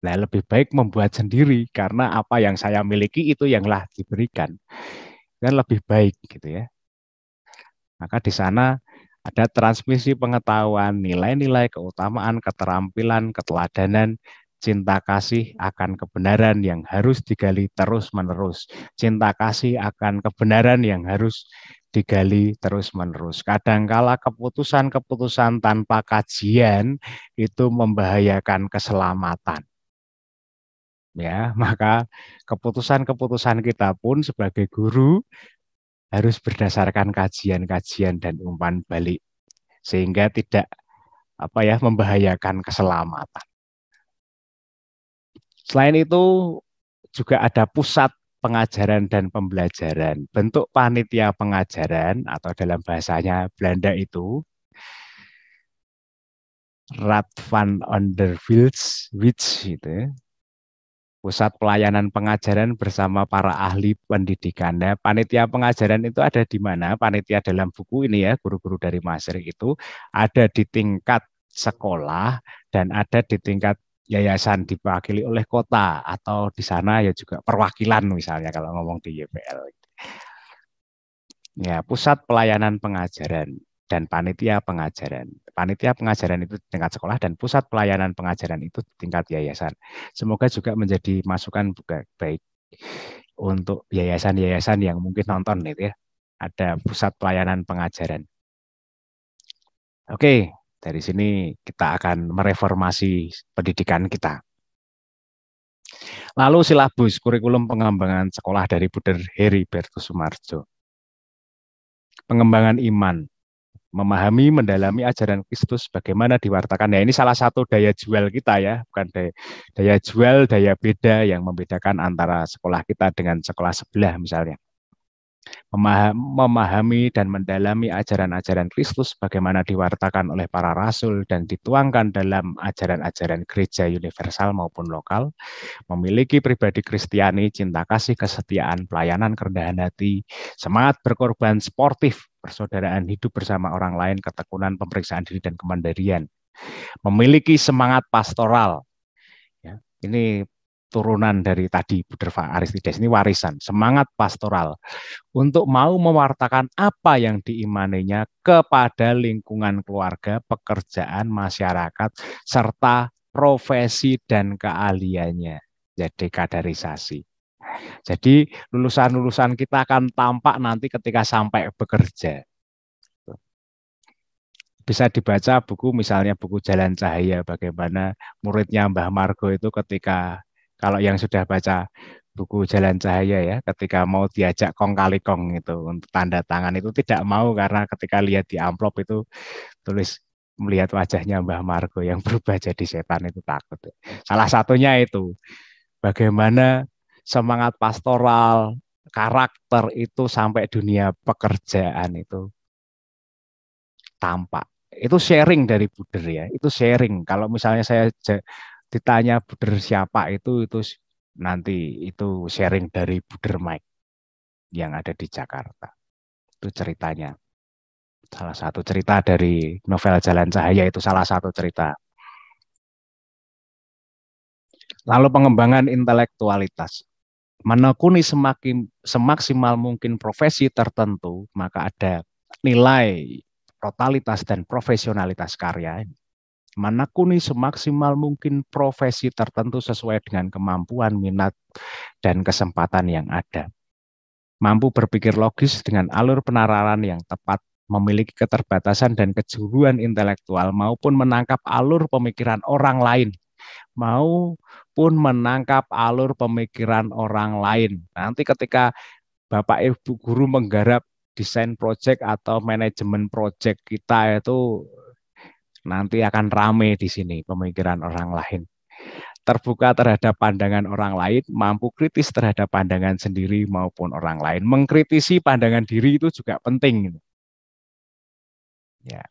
Speaker 4: Nah, lebih baik membuat sendiri karena apa yang saya miliki itu yanglah diberikan. Dan lebih baik gitu ya. Maka di sana ada transmisi pengetahuan, nilai-nilai keutamaan, keterampilan, keteladanan Cinta kasih akan kebenaran yang harus digali terus-menerus. Cinta kasih akan kebenaran yang harus digali terus-menerus. Kadangkala keputusan-keputusan tanpa kajian itu membahayakan keselamatan. Ya, maka keputusan-keputusan kita pun sebagai guru harus berdasarkan kajian-kajian dan umpan balik sehingga tidak apa ya membahayakan keselamatan. Selain itu juga ada pusat pengajaran dan pembelajaran. Bentuk panitia pengajaran atau dalam bahasanya Belanda itu Rad van Ondervilts, which itu ya. pusat pelayanan pengajaran bersama para ahli pendidikannya. panitia pengajaran itu ada di mana? Panitia dalam buku ini ya, guru-guru dari Masri itu ada di tingkat sekolah dan ada di tingkat yayasan diwakili oleh kota atau di sana ya juga perwakilan misalnya kalau ngomong di YPL. Ya, pusat pelayanan pengajaran dan panitia pengajaran. Panitia pengajaran itu tingkat sekolah dan pusat pelayanan pengajaran itu tingkat yayasan. Semoga juga menjadi masukan baik untuk yayasan-yayasan yang mungkin nonton itu ya. Ada pusat pelayanan pengajaran. Oke, dari sini kita akan mereformasi pendidikan kita. Lalu silabus kurikulum pengembangan sekolah dari Buder Heri Bertus Sumarjo. Pengembangan iman, memahami, mendalami ajaran Kristus bagaimana diwartakan. Ya ini salah satu daya jual kita ya, bukan daya, daya jual, daya beda yang membedakan antara sekolah kita dengan sekolah sebelah misalnya memahami dan mendalami ajaran-ajaran Kristus bagaimana diwartakan oleh para rasul dan dituangkan dalam ajaran-ajaran gereja universal maupun lokal, memiliki pribadi Kristiani, cinta kasih, kesetiaan, pelayanan, kerendahan hati, semangat berkorban sportif, persaudaraan hidup bersama orang lain, ketekunan, pemeriksaan diri, dan kemandirian. Memiliki semangat pastoral. Ya, ini turunan dari tadi Buderva Aristides ini warisan, semangat pastoral untuk mau mewartakan apa yang diimaninya kepada lingkungan keluarga, pekerjaan, masyarakat, serta profesi dan keahliannya. Jadi kaderisasi. Jadi lulusan-lulusan kita akan tampak nanti ketika sampai bekerja. Bisa dibaca buku misalnya buku Jalan Cahaya bagaimana muridnya Mbah Margo itu ketika kalau yang sudah baca buku Jalan Cahaya ya, ketika mau diajak kong kali kong itu untuk tanda tangan itu tidak mau karena ketika lihat di amplop itu tulis melihat wajahnya Mbah Margo yang berubah jadi setan itu takut. Ya. Salah satunya itu bagaimana semangat pastoral karakter itu sampai dunia pekerjaan itu tampak. Itu sharing dari Buder ya, itu sharing. Kalau misalnya saya ditanya buder siapa itu itu nanti itu sharing dari buder Mike yang ada di Jakarta. Itu ceritanya. Salah satu cerita dari novel Jalan Cahaya itu salah satu cerita. Lalu pengembangan intelektualitas menekuni semakin semaksimal mungkin profesi tertentu, maka ada nilai totalitas dan profesionalitas karya menekuni semaksimal mungkin profesi tertentu sesuai dengan kemampuan, minat, dan kesempatan yang ada. Mampu berpikir logis dengan alur penararan yang tepat, memiliki keterbatasan dan kejuruan intelektual maupun menangkap alur pemikiran orang lain maupun menangkap alur pemikiran orang lain. Nanti ketika Bapak Ibu guru menggarap desain proyek atau manajemen proyek kita itu Nanti akan rame di sini pemikiran orang lain. Terbuka terhadap pandangan orang lain, mampu kritis terhadap
Speaker 1: pandangan sendiri maupun orang lain. Mengkritisi pandangan diri itu juga penting. Gitu. Ya.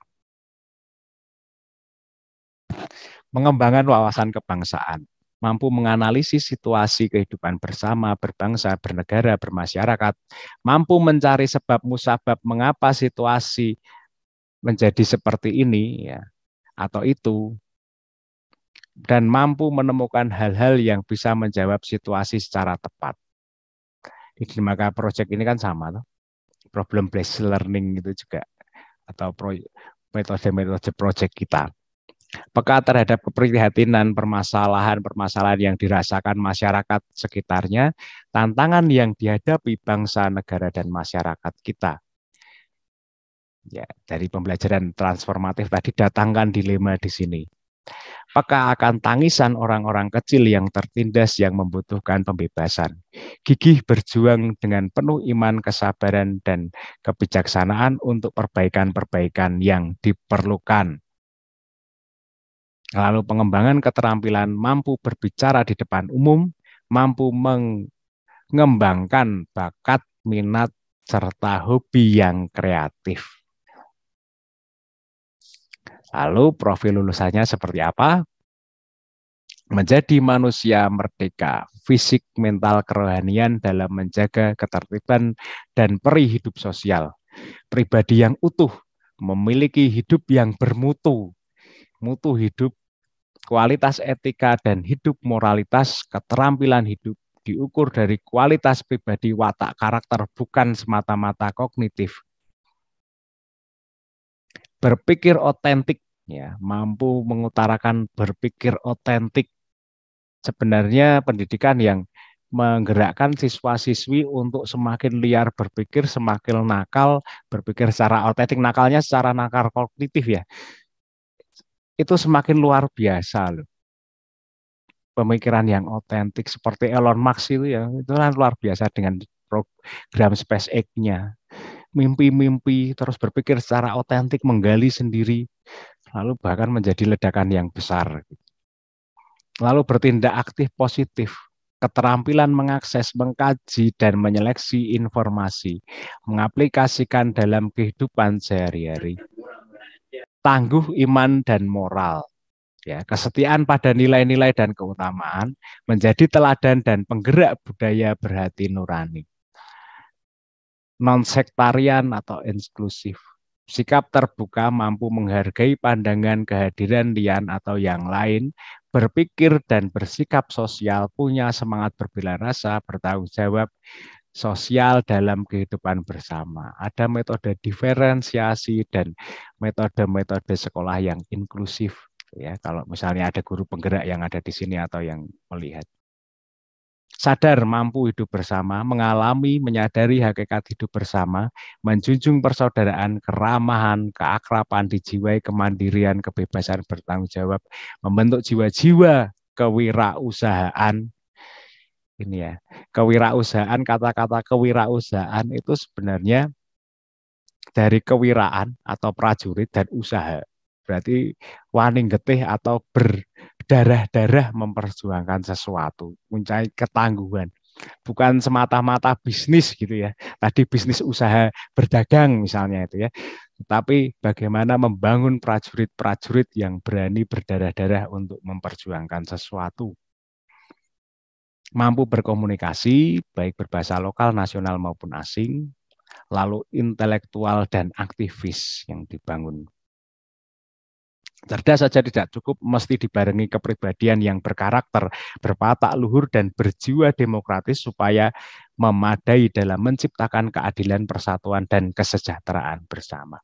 Speaker 1: Mengembangkan wawasan kebangsaan mampu menganalisis situasi kehidupan bersama,
Speaker 4: berbangsa, bernegara, bermasyarakat, mampu mencari sebab musabab mengapa situasi menjadi seperti ini, ya, atau itu dan mampu menemukan hal-hal yang bisa menjawab situasi secara tepat. Jadi maka proyek ini kan sama, problem based learning itu juga atau metode-metode proyek kita. Peka terhadap keprihatinan, permasalahan-permasalahan yang dirasakan masyarakat sekitarnya, tantangan yang dihadapi bangsa, negara, dan masyarakat kita. Ya, dari pembelajaran transformatif tadi datangkan dilema di sini. Apakah akan tangisan orang-orang kecil yang tertindas yang membutuhkan pembebasan? Gigih berjuang dengan penuh iman, kesabaran, dan kebijaksanaan untuk perbaikan-perbaikan yang diperlukan. Lalu pengembangan keterampilan mampu berbicara di depan umum, mampu mengembangkan bakat, minat, serta hobi yang kreatif. Lalu profil lulusannya seperti apa? Menjadi manusia merdeka, fisik, mental, kerohanian dalam menjaga ketertiban dan peri hidup sosial. Pribadi yang utuh, memiliki hidup yang bermutu, mutu hidup, kualitas etika dan hidup moralitas, keterampilan hidup diukur dari kualitas pribadi watak karakter bukan semata-mata kognitif berpikir otentik ya, mampu mengutarakan berpikir otentik. Sebenarnya pendidikan yang menggerakkan siswa-siswi untuk semakin liar berpikir, semakin nakal, berpikir secara otentik, nakalnya secara nakal kognitif ya. Itu semakin luar biasa loh. Pemikiran yang otentik seperti Elon Musk itu ya, itu kan luar biasa dengan program SpaceX-nya mimpi-mimpi, terus berpikir secara otentik, menggali sendiri, lalu bahkan menjadi ledakan yang besar. Lalu bertindak aktif positif, keterampilan mengakses, mengkaji, dan menyeleksi informasi, mengaplikasikan dalam kehidupan sehari-hari. Tangguh iman dan moral, ya kesetiaan pada nilai-nilai dan keutamaan menjadi teladan dan penggerak budaya berhati nurani non-sektarian atau inklusif. Sikap terbuka mampu menghargai pandangan kehadiran lian atau yang lain, berpikir dan bersikap sosial, punya semangat berbela rasa, bertanggung jawab sosial dalam kehidupan bersama. Ada metode diferensiasi dan metode-metode sekolah yang inklusif. Ya, kalau misalnya ada guru penggerak yang ada di sini atau yang melihat sadar mampu hidup bersama, mengalami, menyadari hakikat hidup bersama, menjunjung persaudaraan, keramahan, keakrapan, dijiwai kemandirian, kebebasan bertanggung jawab, membentuk jiwa-jiwa kewirausahaan. Ini ya, kewirausahaan, kata-kata kewirausahaan itu sebenarnya dari kewiraan atau prajurit dan usaha berarti waning getih atau
Speaker 6: berdarah-darah
Speaker 4: memperjuangkan sesuatu, mencari ketangguhan. Bukan semata-mata bisnis gitu ya. Tadi bisnis usaha berdagang misalnya itu ya. Tapi bagaimana membangun prajurit-prajurit yang berani berdarah-darah untuk memperjuangkan sesuatu. Mampu berkomunikasi baik berbahasa lokal, nasional maupun asing, lalu intelektual dan aktivis yang dibangun Cerdas saja tidak cukup, mesti dibarengi kepribadian yang berkarakter, berpatak luhur, dan berjiwa demokratis supaya memadai dalam menciptakan keadilan, persatuan, dan kesejahteraan bersama.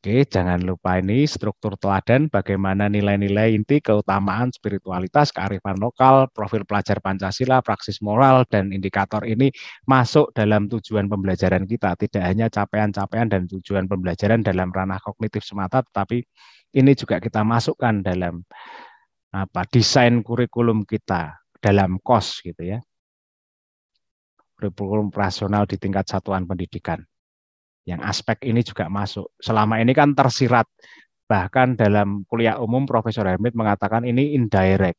Speaker 4: Oke, jangan lupa ini struktur teladan bagaimana nilai-nilai inti keutamaan spiritualitas, kearifan lokal, profil pelajar Pancasila, praksis moral, dan indikator ini masuk dalam tujuan pembelajaran kita. Tidak hanya capaian-capaian dan tujuan pembelajaran dalam ranah kognitif semata, tetapi ini juga kita masukkan dalam apa desain kurikulum kita dalam kos gitu ya. Kurikulum rasional di tingkat satuan pendidikan yang aspek ini juga masuk. Selama ini kan tersirat, bahkan dalam kuliah umum Profesor Hermit mengatakan ini indirect.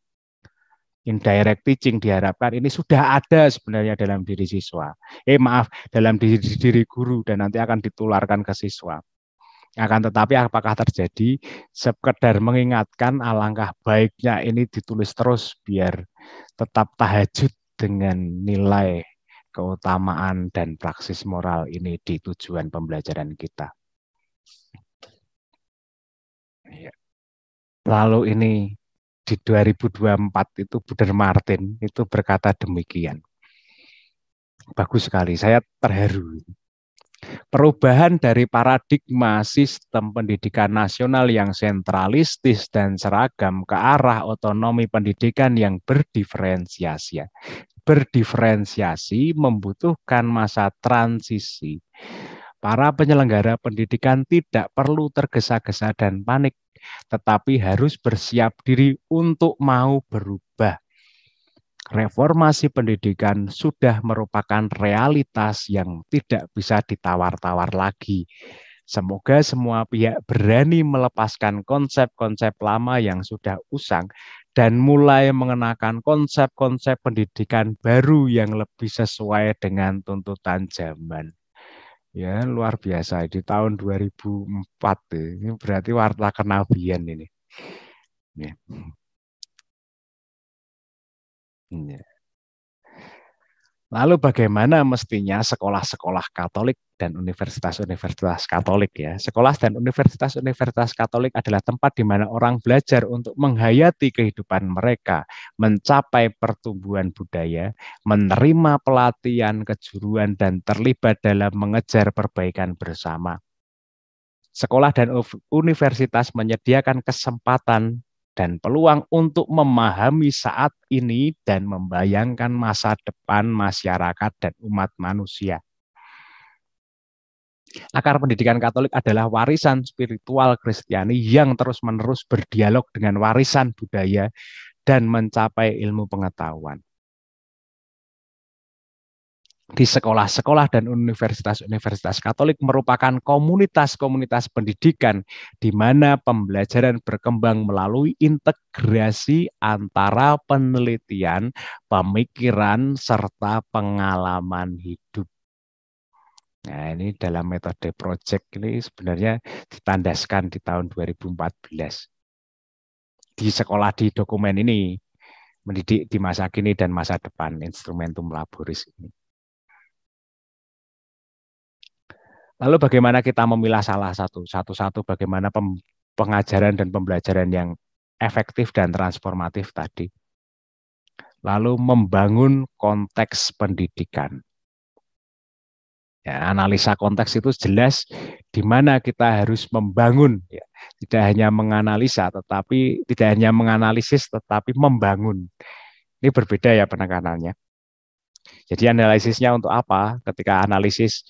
Speaker 4: Indirect teaching diharapkan ini sudah ada sebenarnya dalam diri siswa. Eh maaf, dalam diri, diri guru dan nanti akan ditularkan ke siswa. Akan tetapi apakah terjadi sekedar mengingatkan alangkah baiknya ini ditulis terus biar tetap tahajud dengan nilai keutamaan dan praksis moral ini di tujuan pembelajaran kita. Iya. Lalu ini di 2024 itu Buder Martin itu berkata demikian. Bagus sekali, saya terharu. Perubahan dari paradigma sistem pendidikan nasional yang sentralistis dan seragam ke arah otonomi pendidikan yang berdiferensiasi, berdiferensiasi membutuhkan masa transisi. Para penyelenggara pendidikan tidak perlu tergesa-gesa dan panik, tetapi harus bersiap diri untuk mau berubah. Reformasi pendidikan sudah merupakan realitas yang tidak bisa ditawar-tawar lagi. Semoga semua pihak berani melepaskan konsep-konsep lama yang sudah usang dan mulai mengenakan konsep-konsep pendidikan baru yang lebih sesuai dengan tuntutan zaman. Ya, luar biasa di tahun 2004 ya. ini berarti warta kenabian ini. Ya. Hmm. Yeah. Lalu bagaimana mestinya sekolah-sekolah Katolik dan universitas-universitas Katolik ya. Sekolah dan universitas-universitas Katolik adalah tempat di mana orang belajar untuk menghayati kehidupan mereka, mencapai pertumbuhan budaya, menerima pelatihan kejuruan dan terlibat dalam mengejar perbaikan bersama. Sekolah dan universitas menyediakan kesempatan dan peluang untuk memahami saat ini dan membayangkan masa depan masyarakat dan umat manusia. Akar pendidikan Katolik adalah warisan spiritual Kristiani yang terus-menerus berdialog dengan warisan budaya dan mencapai ilmu pengetahuan di sekolah-sekolah dan universitas-universitas Katolik merupakan komunitas-komunitas pendidikan di mana pembelajaran berkembang melalui integrasi antara penelitian, pemikiran, serta pengalaman hidup. Nah, ini dalam metode project ini sebenarnya ditandaskan di tahun 2014. Di sekolah di dokumen ini, mendidik di masa kini dan masa depan, instrumentum laboris ini. Lalu bagaimana kita memilah salah satu, satu-satu bagaimana pem, pengajaran dan pembelajaran yang efektif dan transformatif tadi. Lalu membangun konteks pendidikan. Ya, analisa konteks itu jelas di mana kita harus membangun, ya. tidak hanya menganalisa, tetapi tidak hanya menganalisis, tetapi membangun. Ini berbeda ya penekanannya. Jadi analisisnya untuk apa? Ketika analisis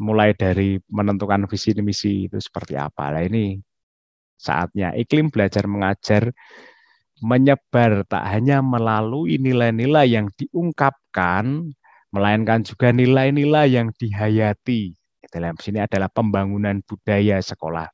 Speaker 4: mulai dari menentukan visi dan misi itu seperti apa. Nah, ini saatnya iklim belajar mengajar menyebar tak hanya melalui nilai-nilai yang diungkapkan, melainkan juga nilai-nilai yang dihayati. Dalam sini adalah pembangunan budaya sekolah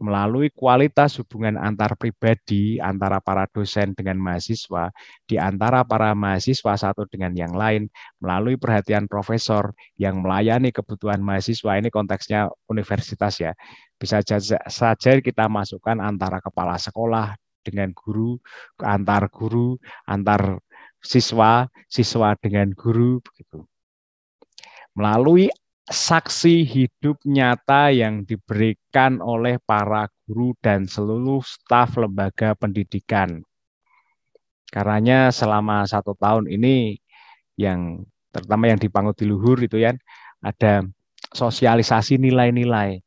Speaker 4: melalui kualitas hubungan antar pribadi antara para dosen dengan mahasiswa, di antara para mahasiswa satu dengan yang lain, melalui perhatian profesor yang melayani kebutuhan mahasiswa, ini konteksnya universitas ya, bisa saja kita masukkan antara kepala sekolah dengan guru, antar guru, antar siswa, siswa dengan guru, begitu. Melalui saksi hidup nyata yang diberikan oleh para guru dan seluruh staf lembaga pendidikan. karenanya selama satu tahun ini yang terutama yang dipanggil di luhur itu ya ada sosialisasi nilai-nilai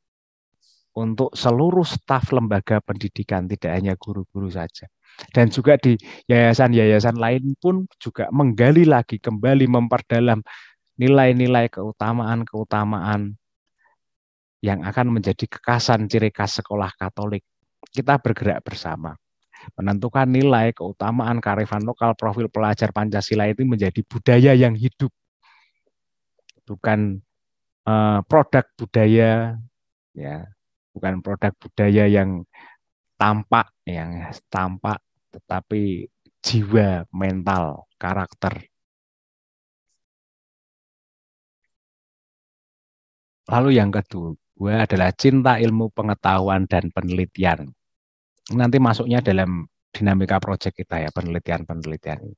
Speaker 4: untuk seluruh staf lembaga pendidikan tidak hanya guru-guru saja dan juga di yayasan-yayasan lain pun juga menggali lagi kembali memperdalam nilai-nilai keutamaan-keutamaan yang akan menjadi kekasan ciri khas sekolah Katolik. Kita bergerak bersama. Menentukan nilai keutamaan karifan lokal profil pelajar Pancasila itu menjadi budaya yang hidup. Bukan eh, produk budaya ya, bukan produk budaya yang
Speaker 1: tampak yang tampak tetapi jiwa, mental, karakter Lalu yang kedua adalah cinta ilmu pengetahuan dan penelitian.
Speaker 4: Nanti masuknya dalam dinamika proyek kita ya, penelitian-penelitian.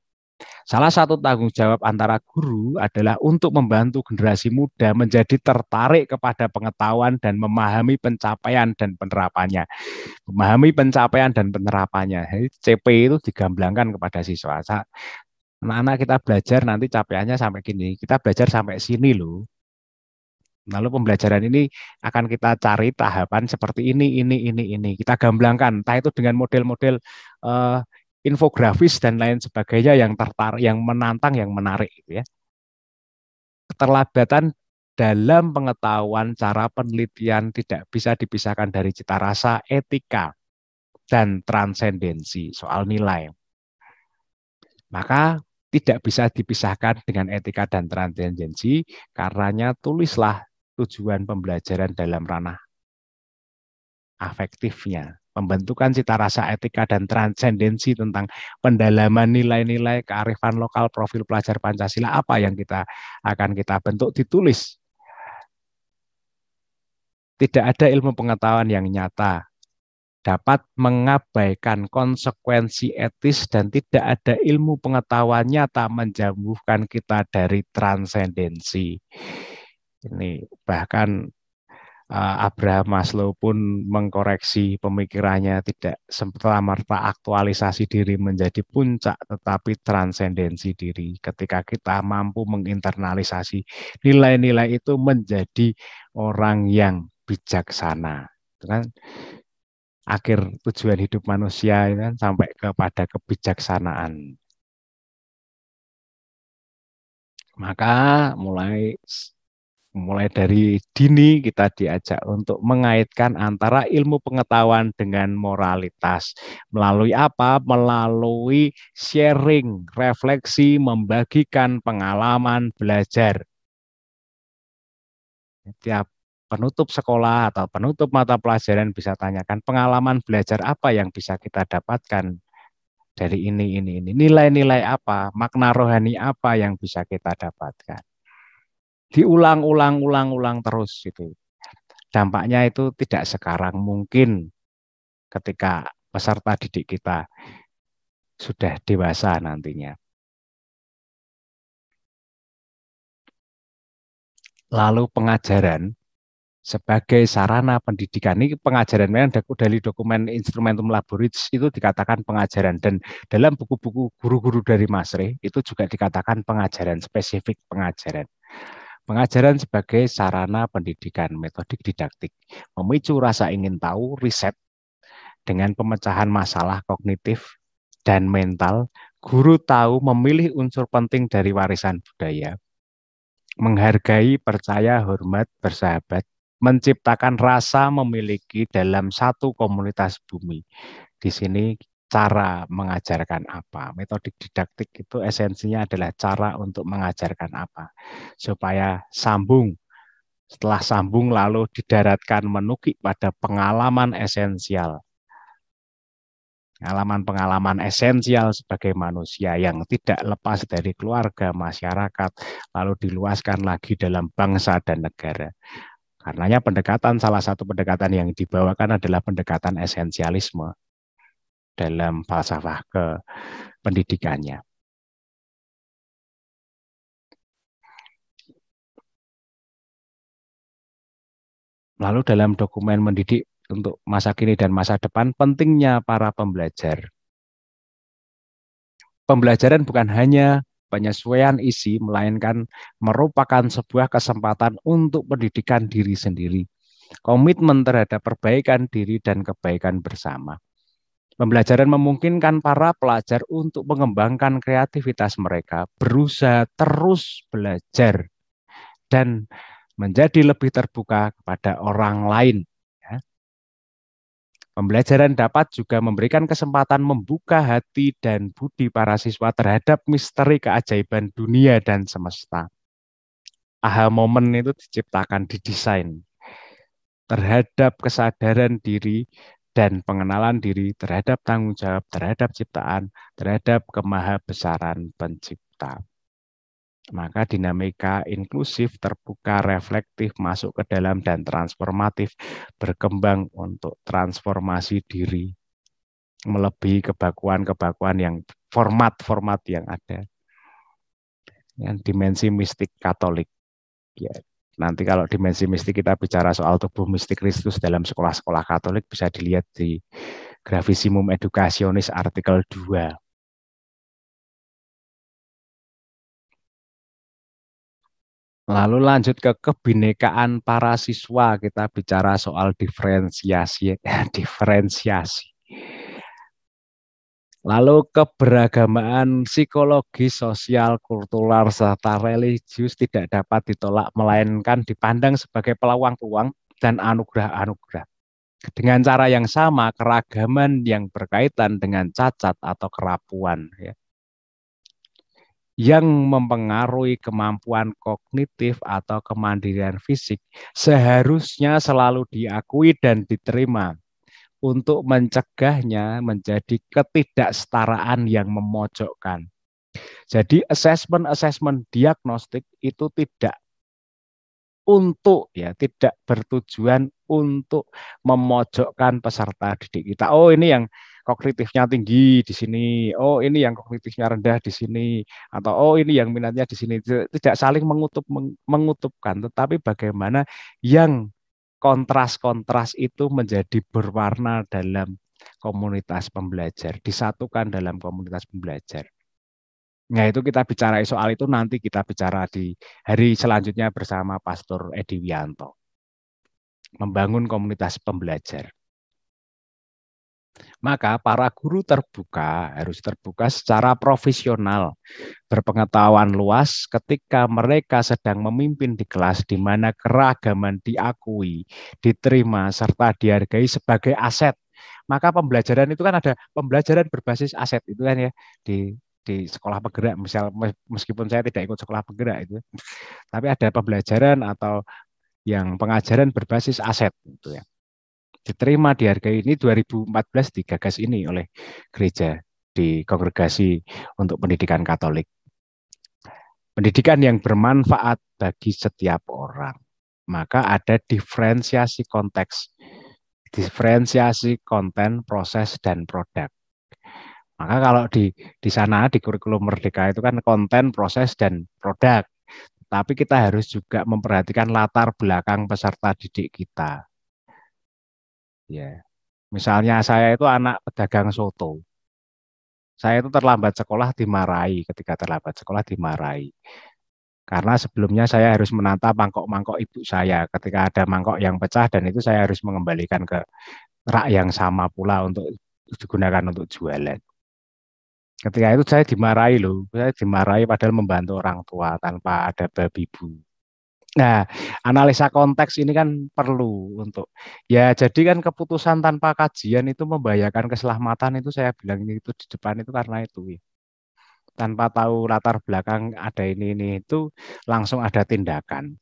Speaker 4: Salah satu tanggung jawab antara guru adalah untuk membantu generasi muda menjadi tertarik kepada pengetahuan dan memahami pencapaian dan penerapannya. Memahami pencapaian dan penerapannya. CP itu digamblangkan kepada siswa. Anak-anak kita belajar nanti capaiannya sampai gini, kita belajar sampai sini loh Lalu pembelajaran ini akan kita cari tahapan seperti ini, ini, ini, ini. Kita gamblangkan, entah itu dengan model-model uh, infografis dan lain sebagainya yang tertarik, yang menantang, yang menarik. Gitu ya. Keterlambatan dalam pengetahuan cara penelitian tidak bisa dipisahkan dari cita rasa, etika, dan transendensi soal nilai. Maka tidak bisa dipisahkan dengan etika dan transendensi, karenanya tulislah tujuan pembelajaran dalam ranah afektifnya, pembentukan cita rasa etika dan transendensi tentang pendalaman nilai-nilai kearifan lokal profil pelajar Pancasila apa yang kita akan kita bentuk ditulis. Tidak ada ilmu pengetahuan yang nyata dapat mengabaikan konsekuensi etis dan tidak ada ilmu pengetahuan nyata menjauhkan kita dari transendensi. Ini bahkan eh, Abraham Maslow pun mengkoreksi pemikirannya tidak serta merta aktualisasi diri menjadi puncak tetapi transendensi diri ketika kita mampu menginternalisasi nilai-nilai itu menjadi orang yang bijaksana kan akhir tujuan hidup manusia kan sampai kepada kebijaksanaan maka mulai mulai dari dini kita diajak untuk mengaitkan antara ilmu pengetahuan dengan moralitas. Melalui apa? Melalui sharing, refleksi, membagikan pengalaman belajar. Tiap penutup sekolah atau penutup mata pelajaran bisa tanyakan pengalaman belajar apa yang bisa kita dapatkan dari ini ini ini nilai-nilai apa makna rohani apa yang bisa kita dapatkan diulang-ulang-ulang-ulang terus gitu. Dampaknya itu tidak sekarang mungkin ketika
Speaker 1: peserta didik kita sudah dewasa nantinya. Lalu pengajaran
Speaker 4: sebagai sarana pendidikan ini pengajaran memang dari dokumen instrumentum laboris itu dikatakan pengajaran dan dalam buku-buku guru-guru dari Masri itu juga dikatakan pengajaran spesifik pengajaran. Pengajaran sebagai sarana pendidikan metodik didaktik memicu rasa ingin tahu, riset, dengan pemecahan masalah kognitif dan mental, guru tahu memilih unsur penting dari warisan budaya, menghargai, percaya, hormat, bersahabat, menciptakan rasa memiliki dalam satu komunitas bumi. Di sini cara mengajarkan apa. metode didaktik itu esensinya adalah cara untuk mengajarkan apa. Supaya sambung, setelah sambung lalu didaratkan menukik pada pengalaman esensial. Pengalaman-pengalaman esensial sebagai manusia yang tidak lepas dari keluarga, masyarakat, lalu diluaskan lagi dalam bangsa dan negara. Karenanya pendekatan, salah satu pendekatan yang dibawakan adalah pendekatan esensialisme
Speaker 1: dalam falsafah ke pendidikannya. Lalu dalam dokumen mendidik untuk masa kini dan masa depan pentingnya
Speaker 4: para pembelajar. Pembelajaran bukan hanya penyesuaian isi, melainkan merupakan sebuah kesempatan untuk pendidikan diri sendiri, komitmen terhadap perbaikan diri dan kebaikan bersama. Pembelajaran memungkinkan para pelajar untuk mengembangkan kreativitas mereka, berusaha terus belajar, dan menjadi lebih terbuka kepada orang lain. Ya. Pembelajaran dapat juga memberikan kesempatan membuka hati dan budi para siswa terhadap misteri keajaiban dunia dan semesta. Aha momen itu diciptakan, didesain terhadap kesadaran diri dan pengenalan diri terhadap tanggung jawab, terhadap ciptaan, terhadap kemahabesaran Pencipta. Maka dinamika inklusif, terbuka, reflektif, masuk ke dalam, dan transformatif berkembang untuk transformasi diri melebihi kebakuan-kebakuan yang format-format yang ada. Yang dimensi mistik Katolik. Ya, Nanti kalau dimensi mistik kita bicara soal tubuh mistik Kristus dalam sekolah-sekolah Katolik bisa dilihat di gravissimum
Speaker 1: Educationis artikel 2. Lalu lanjut ke kebinekaan para
Speaker 4: siswa, kita bicara soal diferensiasi. diferensiasi. Lalu keberagamaan psikologi, sosial, kultural, serta religius tidak dapat ditolak melainkan dipandang sebagai peluang-peluang dan anugerah-anugerah. Dengan cara yang sama, keragaman yang berkaitan dengan cacat atau kerapuan ya, yang mempengaruhi kemampuan kognitif atau kemandirian fisik seharusnya selalu diakui dan diterima untuk mencegahnya menjadi ketidaksetaraan yang memojokkan. Jadi assessment, assessment, diagnostik itu tidak untuk ya tidak bertujuan untuk memojokkan peserta didik kita. Oh ini yang kognitifnya tinggi di sini. Oh ini yang kognitifnya rendah di sini. Atau oh ini yang minatnya di sini. Tidak saling mengutup mengutupkan, tetapi bagaimana yang kontras-kontras itu menjadi berwarna dalam komunitas pembelajar, disatukan dalam komunitas pembelajar. Nah itu kita bicara soal itu nanti kita bicara di hari selanjutnya bersama Pastor Edi Wianto. Membangun komunitas pembelajar. Maka para guru terbuka harus terbuka secara profesional, berpengetahuan luas ketika mereka sedang memimpin di kelas di mana keragaman diakui, diterima, serta dihargai sebagai aset. Maka pembelajaran itu kan ada pembelajaran berbasis aset itu kan ya di di sekolah penggerak misal meskipun saya tidak ikut sekolah penggerak itu tapi ada pembelajaran atau yang pengajaran berbasis aset gitu ya diterima di harga ini 2014 digagas ini oleh gereja di kongregasi untuk pendidikan Katolik. Pendidikan yang bermanfaat bagi setiap orang. Maka ada diferensiasi konteks, diferensiasi konten, proses dan produk. Maka kalau di di sana di kurikulum merdeka itu kan konten, proses dan produk. Tapi kita harus juga memperhatikan latar belakang peserta didik kita. Ya. Misalnya saya itu anak pedagang soto. Saya itu terlambat sekolah dimarahi, ketika terlambat sekolah dimarahi. Karena sebelumnya saya harus menata mangkok-mangkok ibu saya. Ketika ada mangkok yang pecah dan itu saya harus mengembalikan ke rak yang sama pula untuk digunakan untuk jualan ketika itu saya dimarahi loh saya dimarahi padahal membantu orang tua tanpa ada babi bu Nah, analisa konteks ini kan perlu untuk ya jadi kan keputusan tanpa kajian itu membahayakan keselamatan itu saya bilang itu di depan itu karena itu ya. Tanpa tahu latar belakang ada ini ini itu langsung ada tindakan.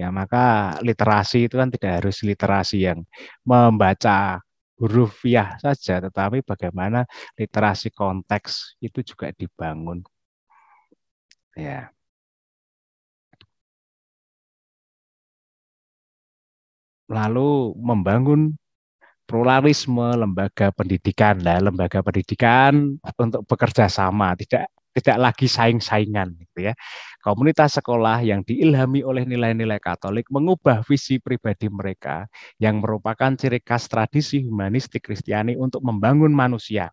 Speaker 4: Ya, maka literasi itu kan tidak harus literasi yang membaca huruf ya saja tetapi
Speaker 1: bagaimana literasi konteks itu juga dibangun. Ya. lalu membangun pluralisme lembaga pendidikan
Speaker 4: lah lembaga pendidikan untuk bekerja sama tidak tidak lagi saing-saingan gitu ya. Komunitas sekolah yang diilhami oleh nilai-nilai Katolik mengubah visi pribadi mereka yang merupakan ciri khas tradisi humanistik Kristiani untuk membangun manusia.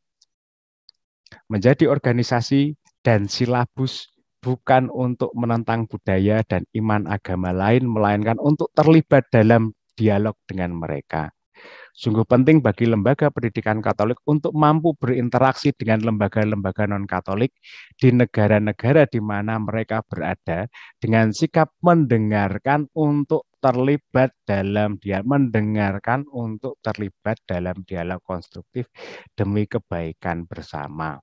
Speaker 4: Menjadi organisasi dan silabus bukan untuk menentang budaya dan iman agama lain melainkan untuk terlibat dalam dialog dengan mereka. Sungguh penting bagi lembaga pendidikan Katolik untuk mampu berinteraksi dengan lembaga-lembaga non-Katolik di negara-negara di mana mereka berada dengan sikap mendengarkan untuk terlibat dalam dia mendengarkan untuk terlibat dalam dialog konstruktif demi kebaikan bersama.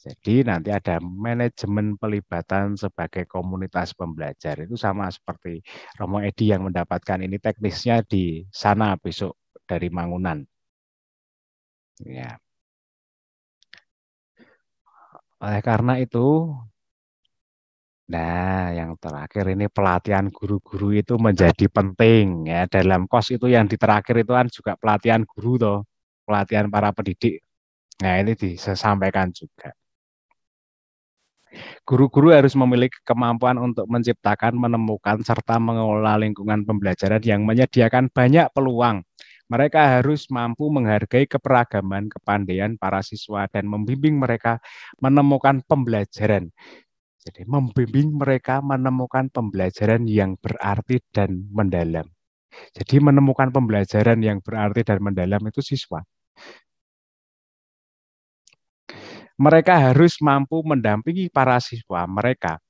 Speaker 4: Jadi nanti ada manajemen pelibatan sebagai komunitas pembelajar itu sama seperti Romo Edi yang mendapatkan ini
Speaker 1: teknisnya di sana besok dari Mangunan. Ya. Oleh karena itu,
Speaker 4: nah yang terakhir ini pelatihan guru-guru itu menjadi penting ya dalam kos itu yang di terakhir itu kan juga pelatihan guru toh, pelatihan para pendidik. Nah ini disampaikan juga. Guru-guru harus memiliki kemampuan untuk menciptakan, menemukan, serta mengelola lingkungan pembelajaran yang menyediakan banyak peluang. Mereka harus mampu menghargai keperagaman kepandaian para siswa dan membimbing mereka menemukan pembelajaran. Jadi membimbing mereka menemukan pembelajaran yang berarti dan mendalam. Jadi menemukan pembelajaran yang berarti dan mendalam itu siswa mereka harus mampu mendampingi para siswa mereka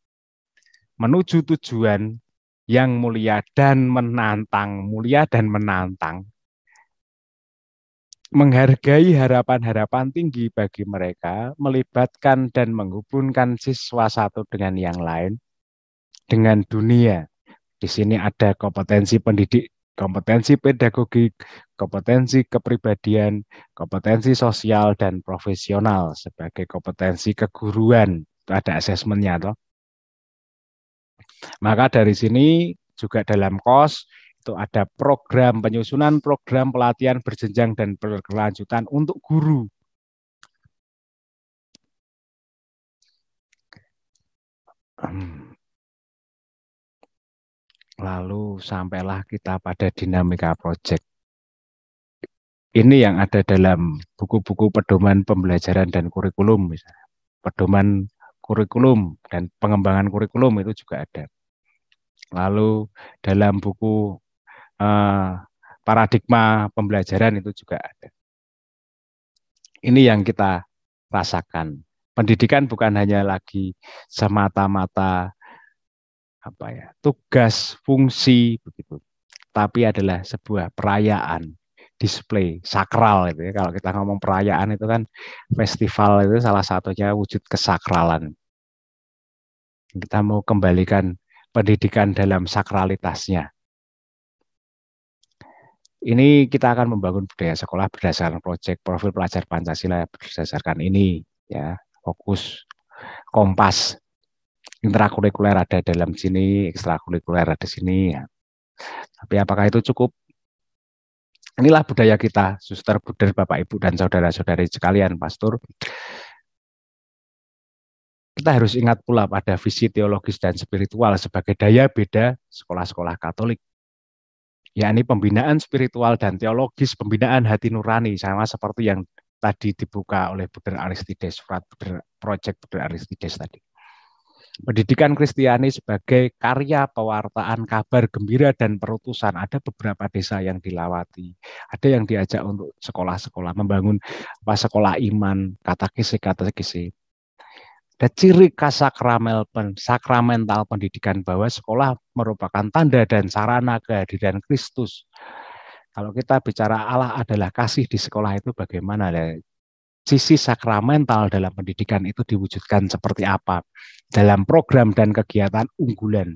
Speaker 4: menuju tujuan yang mulia dan menantang, mulia dan menantang. Menghargai harapan-harapan tinggi bagi mereka, melibatkan dan menghubungkan siswa satu dengan yang lain, dengan dunia. Di sini ada kompetensi pendidik kompetensi pedagogik, kompetensi kepribadian, kompetensi sosial dan profesional sebagai kompetensi keguruan ada asesmennya toh. Maka dari sini juga dalam kos itu ada program penyusunan program pelatihan berjenjang dan berkelanjutan untuk
Speaker 1: guru. Um. Lalu sampailah kita
Speaker 4: pada dinamika proyek. Ini yang ada dalam buku-buku pedoman pembelajaran dan kurikulum misalnya. Pedoman kurikulum dan pengembangan kurikulum itu juga ada. Lalu dalam buku eh, paradigma pembelajaran itu juga ada. Ini yang kita rasakan. Pendidikan bukan hanya lagi semata-mata apa ya tugas fungsi begitu tapi adalah sebuah perayaan display sakral itu ya. kalau kita ngomong perayaan itu kan festival itu salah satunya wujud kesakralan kita mau kembalikan pendidikan dalam sakralitasnya ini kita akan membangun budaya sekolah berdasarkan proyek profil pelajar Pancasila berdasarkan ini ya fokus kompas intrakurikuler ada dalam sini, ekstrakurikuler ada di sini. Ya. Tapi apakah itu cukup? Inilah budaya kita, suster, buder, bapak, ibu, dan saudara-saudari sekalian, pastor. Kita harus ingat pula pada visi teologis dan spiritual sebagai daya beda sekolah-sekolah Katolik yakni pembinaan spiritual dan teologis, pembinaan hati nurani, sama seperti yang tadi dibuka oleh Buder Aristides, surat Project Buder Aristides tadi pendidikan Kristiani sebagai karya pewartaan kabar gembira dan perutusan. Ada beberapa desa yang dilawati, ada yang diajak untuk sekolah-sekolah, membangun apa, sekolah iman, kata kisi kata kisi. Ada ciri khas sakramel, sakramental pendidikan bahwa sekolah merupakan tanda dan sarana kehadiran Kristus. Kalau kita bicara Allah adalah kasih di sekolah itu bagaimana? Nah, sisi sakramental dalam pendidikan itu diwujudkan seperti apa dalam program dan kegiatan unggulan.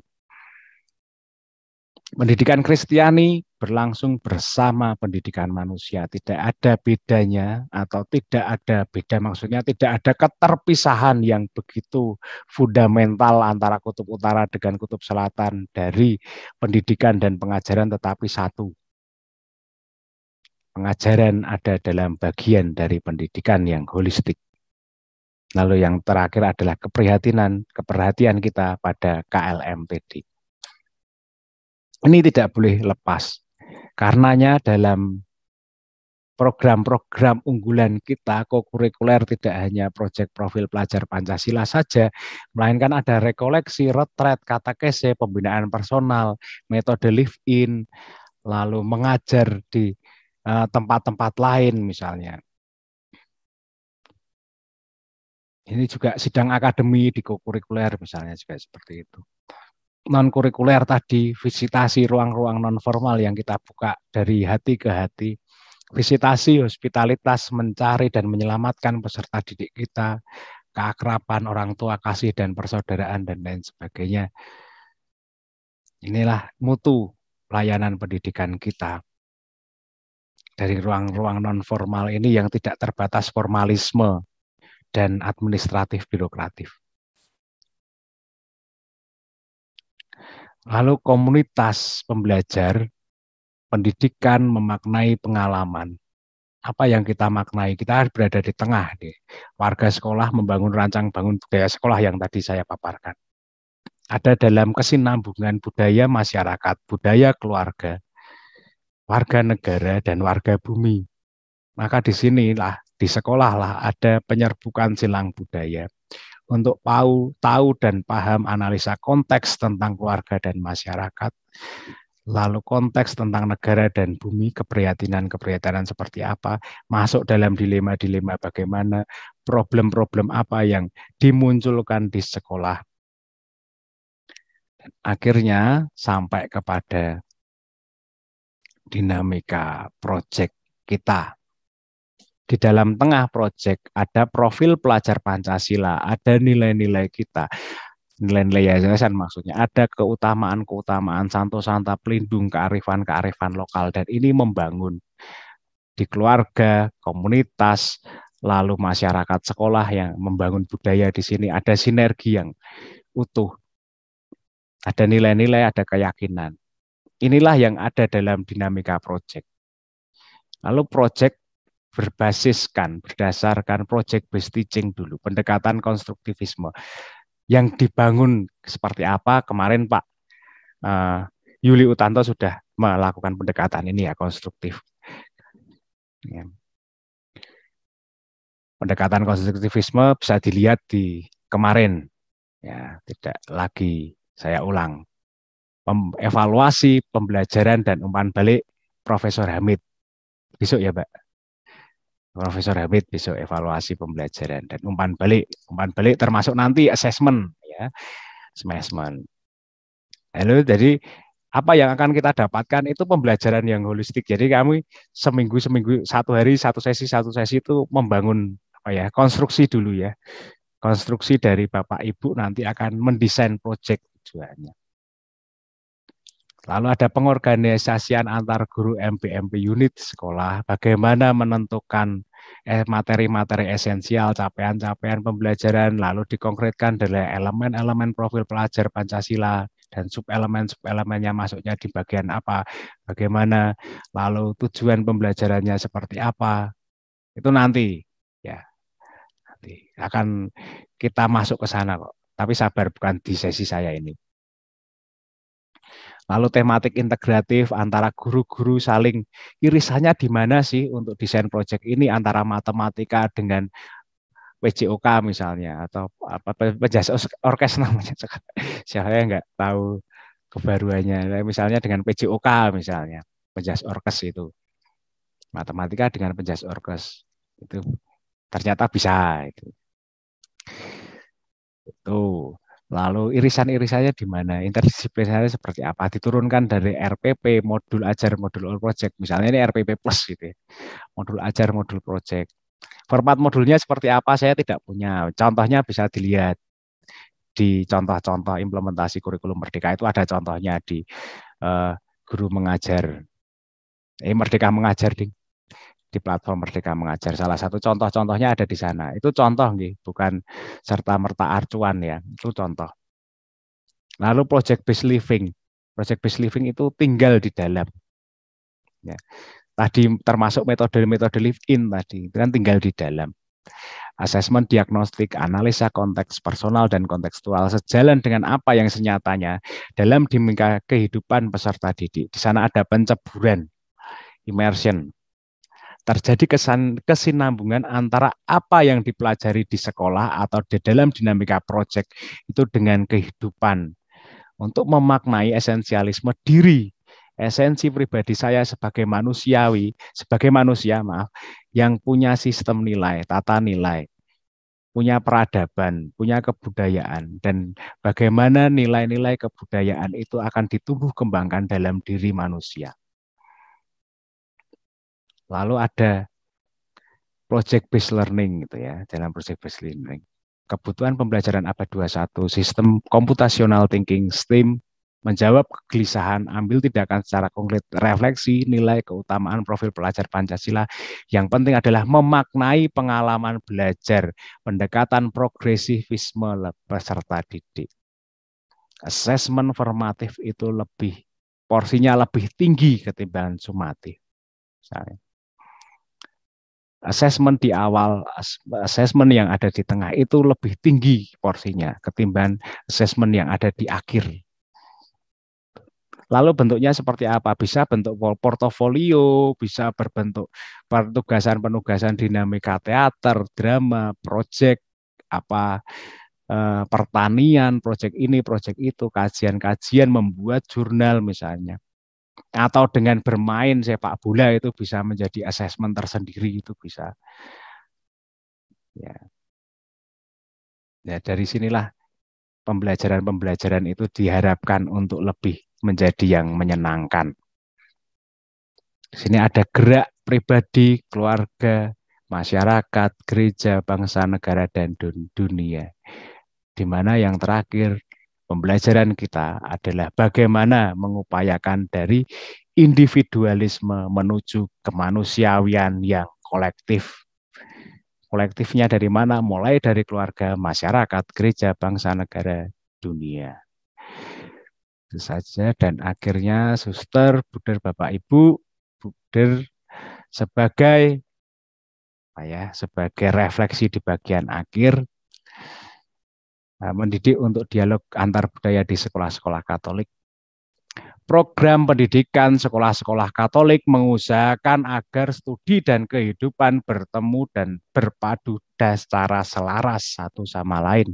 Speaker 4: Pendidikan Kristiani berlangsung bersama pendidikan manusia, tidak ada bedanya atau tidak ada beda maksudnya tidak ada keterpisahan yang begitu fundamental antara kutub utara dengan kutub selatan dari pendidikan dan pengajaran tetapi satu pengajaran ada dalam bagian dari pendidikan yang holistik. Lalu yang terakhir adalah keprihatinan, keperhatian kita pada KLMPD. Ini tidak boleh lepas. Karenanya dalam program-program unggulan kita kokurikuler tidak hanya proyek profil pelajar Pancasila saja, melainkan ada rekoleksi, retret, kata-kese, pembinaan personal, metode live-in, lalu mengajar di Eh, tempat-tempat lain misalnya. Ini juga sidang akademi di kurikuler misalnya juga seperti itu. Non kurikuler tadi visitasi ruang-ruang non formal yang kita buka dari hati ke hati. Visitasi hospitalitas mencari dan menyelamatkan peserta didik kita, keakraban orang tua, kasih dan persaudaraan dan lain sebagainya. Inilah mutu pelayanan pendidikan kita dari ruang-ruang non formal ini yang tidak terbatas formalisme dan administratif birokratif. Lalu komunitas pembelajar pendidikan memaknai pengalaman. Apa yang kita maknai? Kita berada di tengah deh. Warga sekolah membangun rancang bangun budaya sekolah yang tadi saya paparkan. Ada dalam kesinambungan budaya masyarakat, budaya keluarga, warga negara dan warga bumi. Maka di sinilah, di sekolahlah ada penyerbukan silang budaya untuk tahu, tahu dan paham analisa konteks tentang keluarga dan masyarakat, lalu konteks tentang negara dan bumi, keprihatinan-keprihatinan seperti apa, masuk dalam dilema-dilema bagaimana, problem-problem apa yang dimunculkan di sekolah. akhirnya sampai kepada dinamika proyek kita. Di dalam tengah proyek ada profil pelajar Pancasila, ada nilai-nilai kita, nilai-nilai yayasan maksudnya, ada keutamaan-keutamaan santo santa pelindung kearifan-kearifan lokal dan ini membangun di keluarga, komunitas, lalu masyarakat sekolah yang membangun budaya di sini ada sinergi yang utuh. Ada nilai-nilai, ada keyakinan. Inilah yang ada dalam dinamika project. Lalu project berbasiskan, berdasarkan project based teaching dulu, pendekatan konstruktivisme. Yang dibangun seperti apa? Kemarin Pak eh, Yuli Utanto sudah melakukan pendekatan ini ya konstruktif. Ya. Pendekatan konstruktivisme bisa dilihat di kemarin. Ya, tidak lagi saya ulang pem evaluasi, pembelajaran dan umpan balik Profesor Hamid. Besok ya, Pak. Profesor Hamid besok evaluasi pembelajaran dan umpan balik. Umpan balik termasuk nanti assessment ya. Assessment. Halo, jadi apa yang akan kita dapatkan itu pembelajaran yang holistik. Jadi kami seminggu seminggu satu hari satu sesi satu sesi itu membangun apa ya konstruksi dulu ya konstruksi dari bapak ibu nanti akan mendesain proyek tujuannya. Lalu ada pengorganisasian antar guru MPMP unit sekolah, bagaimana menentukan eh, materi-materi esensial, capaian-capaian pembelajaran, lalu dikonkretkan dari elemen-elemen profil pelajar Pancasila dan sub-elemen sub-elemennya masuknya di bagian apa, bagaimana, lalu tujuan pembelajarannya seperti apa. Itu nanti ya. Nanti akan kita masuk ke sana kok. Tapi sabar bukan di sesi saya ini. Lalu tematik integratif antara guru-guru saling irisannya di mana sih untuk desain proyek ini antara matematika dengan PJOK misalnya atau apa pejas orkes namanya saya nggak tahu kebaruannya misalnya dengan PJOK misalnya pejas orkes itu matematika dengan pejas orkes itu ternyata bisa itu tuh Lalu irisan-irisannya di mana? interdisiplinernya seperti apa? Diturunkan dari RPP, modul ajar, modul project. Misalnya ini RPP plus gitu ya. Modul ajar, modul project. Format modulnya seperti apa saya tidak punya. Contohnya bisa dilihat di contoh-contoh implementasi kurikulum merdeka itu ada contohnya di uh, guru mengajar. Eh merdeka mengajar ding di platform Merdeka Mengajar. Salah satu contoh-contohnya ada di sana. Itu contoh nih, bukan serta merta arcuan ya. Itu contoh. Lalu project based living. Project based living itu tinggal di dalam. Ya. Tadi termasuk metode-metode live in tadi, itu kan tinggal di dalam. Assessment, diagnostik, analisa konteks personal dan kontekstual sejalan dengan apa yang senyatanya dalam dinamika kehidupan peserta didik. Di sana ada penceburan, immersion, terjadi kesan kesinambungan antara apa yang dipelajari di sekolah atau di dalam dinamika proyek itu dengan kehidupan untuk memaknai esensialisme diri esensi pribadi saya sebagai manusiawi sebagai manusia maaf yang punya sistem nilai tata nilai punya peradaban, punya kebudayaan, dan bagaimana nilai-nilai kebudayaan itu akan ditumbuh kembangkan dalam diri manusia. Lalu ada project based learning gitu ya, dalam project based learning. Kebutuhan pembelajaran abad 21, sistem computational thinking STEAM menjawab kegelisahan, ambil tindakan secara konkret, refleksi, nilai, keutamaan profil pelajar Pancasila. Yang penting adalah memaknai pengalaman belajar, pendekatan progresivisme peserta didik. Assessment formatif itu lebih porsinya lebih tinggi ketimbang sumatif. Misalnya assessment di awal, assessment yang ada di tengah itu lebih tinggi porsinya ketimbang assessment yang ada di akhir. Lalu bentuknya seperti apa? Bisa bentuk portofolio, bisa berbentuk penugasan-penugasan dinamika teater, drama, proyek apa eh, pertanian, proyek ini, proyek itu, kajian-kajian membuat jurnal misalnya atau dengan bermain sepak bola itu bisa menjadi asesmen tersendiri itu bisa ya ya dari sinilah pembelajaran-pembelajaran itu diharapkan untuk lebih menjadi yang menyenangkan di sini ada gerak pribadi keluarga masyarakat gereja bangsa negara dan dunia di mana yang terakhir pembelajaran kita adalah bagaimana mengupayakan dari individualisme menuju kemanusiaan yang kolektif. Kolektifnya dari mana? Mulai dari keluarga, masyarakat, gereja, bangsa, negara, dunia. Itu saja dan akhirnya suster, buder Bapak Ibu, buder sebagai ya, sebagai refleksi di bagian akhir Eh, mendidik untuk dialog antar budaya di sekolah-sekolah Katolik. Program pendidikan sekolah-sekolah Katolik mengusahakan agar studi dan kehidupan bertemu dan berpadu secara selaras satu sama lain.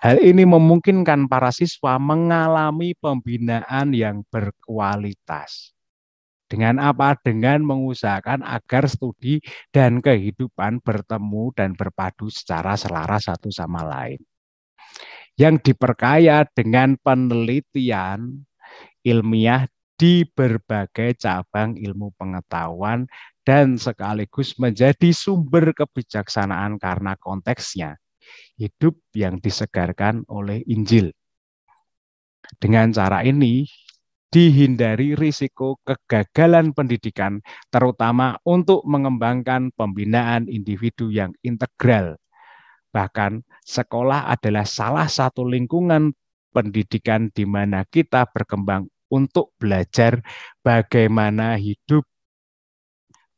Speaker 4: Hal ini memungkinkan para siswa mengalami pembinaan yang berkualitas. Dengan apa? Dengan mengusahakan agar studi dan kehidupan bertemu dan berpadu secara selaras satu sama lain yang diperkaya dengan penelitian ilmiah di berbagai cabang ilmu pengetahuan dan sekaligus menjadi sumber kebijaksanaan karena konteksnya hidup yang disegarkan oleh Injil. Dengan cara ini dihindari risiko kegagalan pendidikan terutama untuk mengembangkan pembinaan individu yang integral Bahkan sekolah adalah salah satu lingkungan pendidikan di mana kita berkembang untuk belajar bagaimana hidup,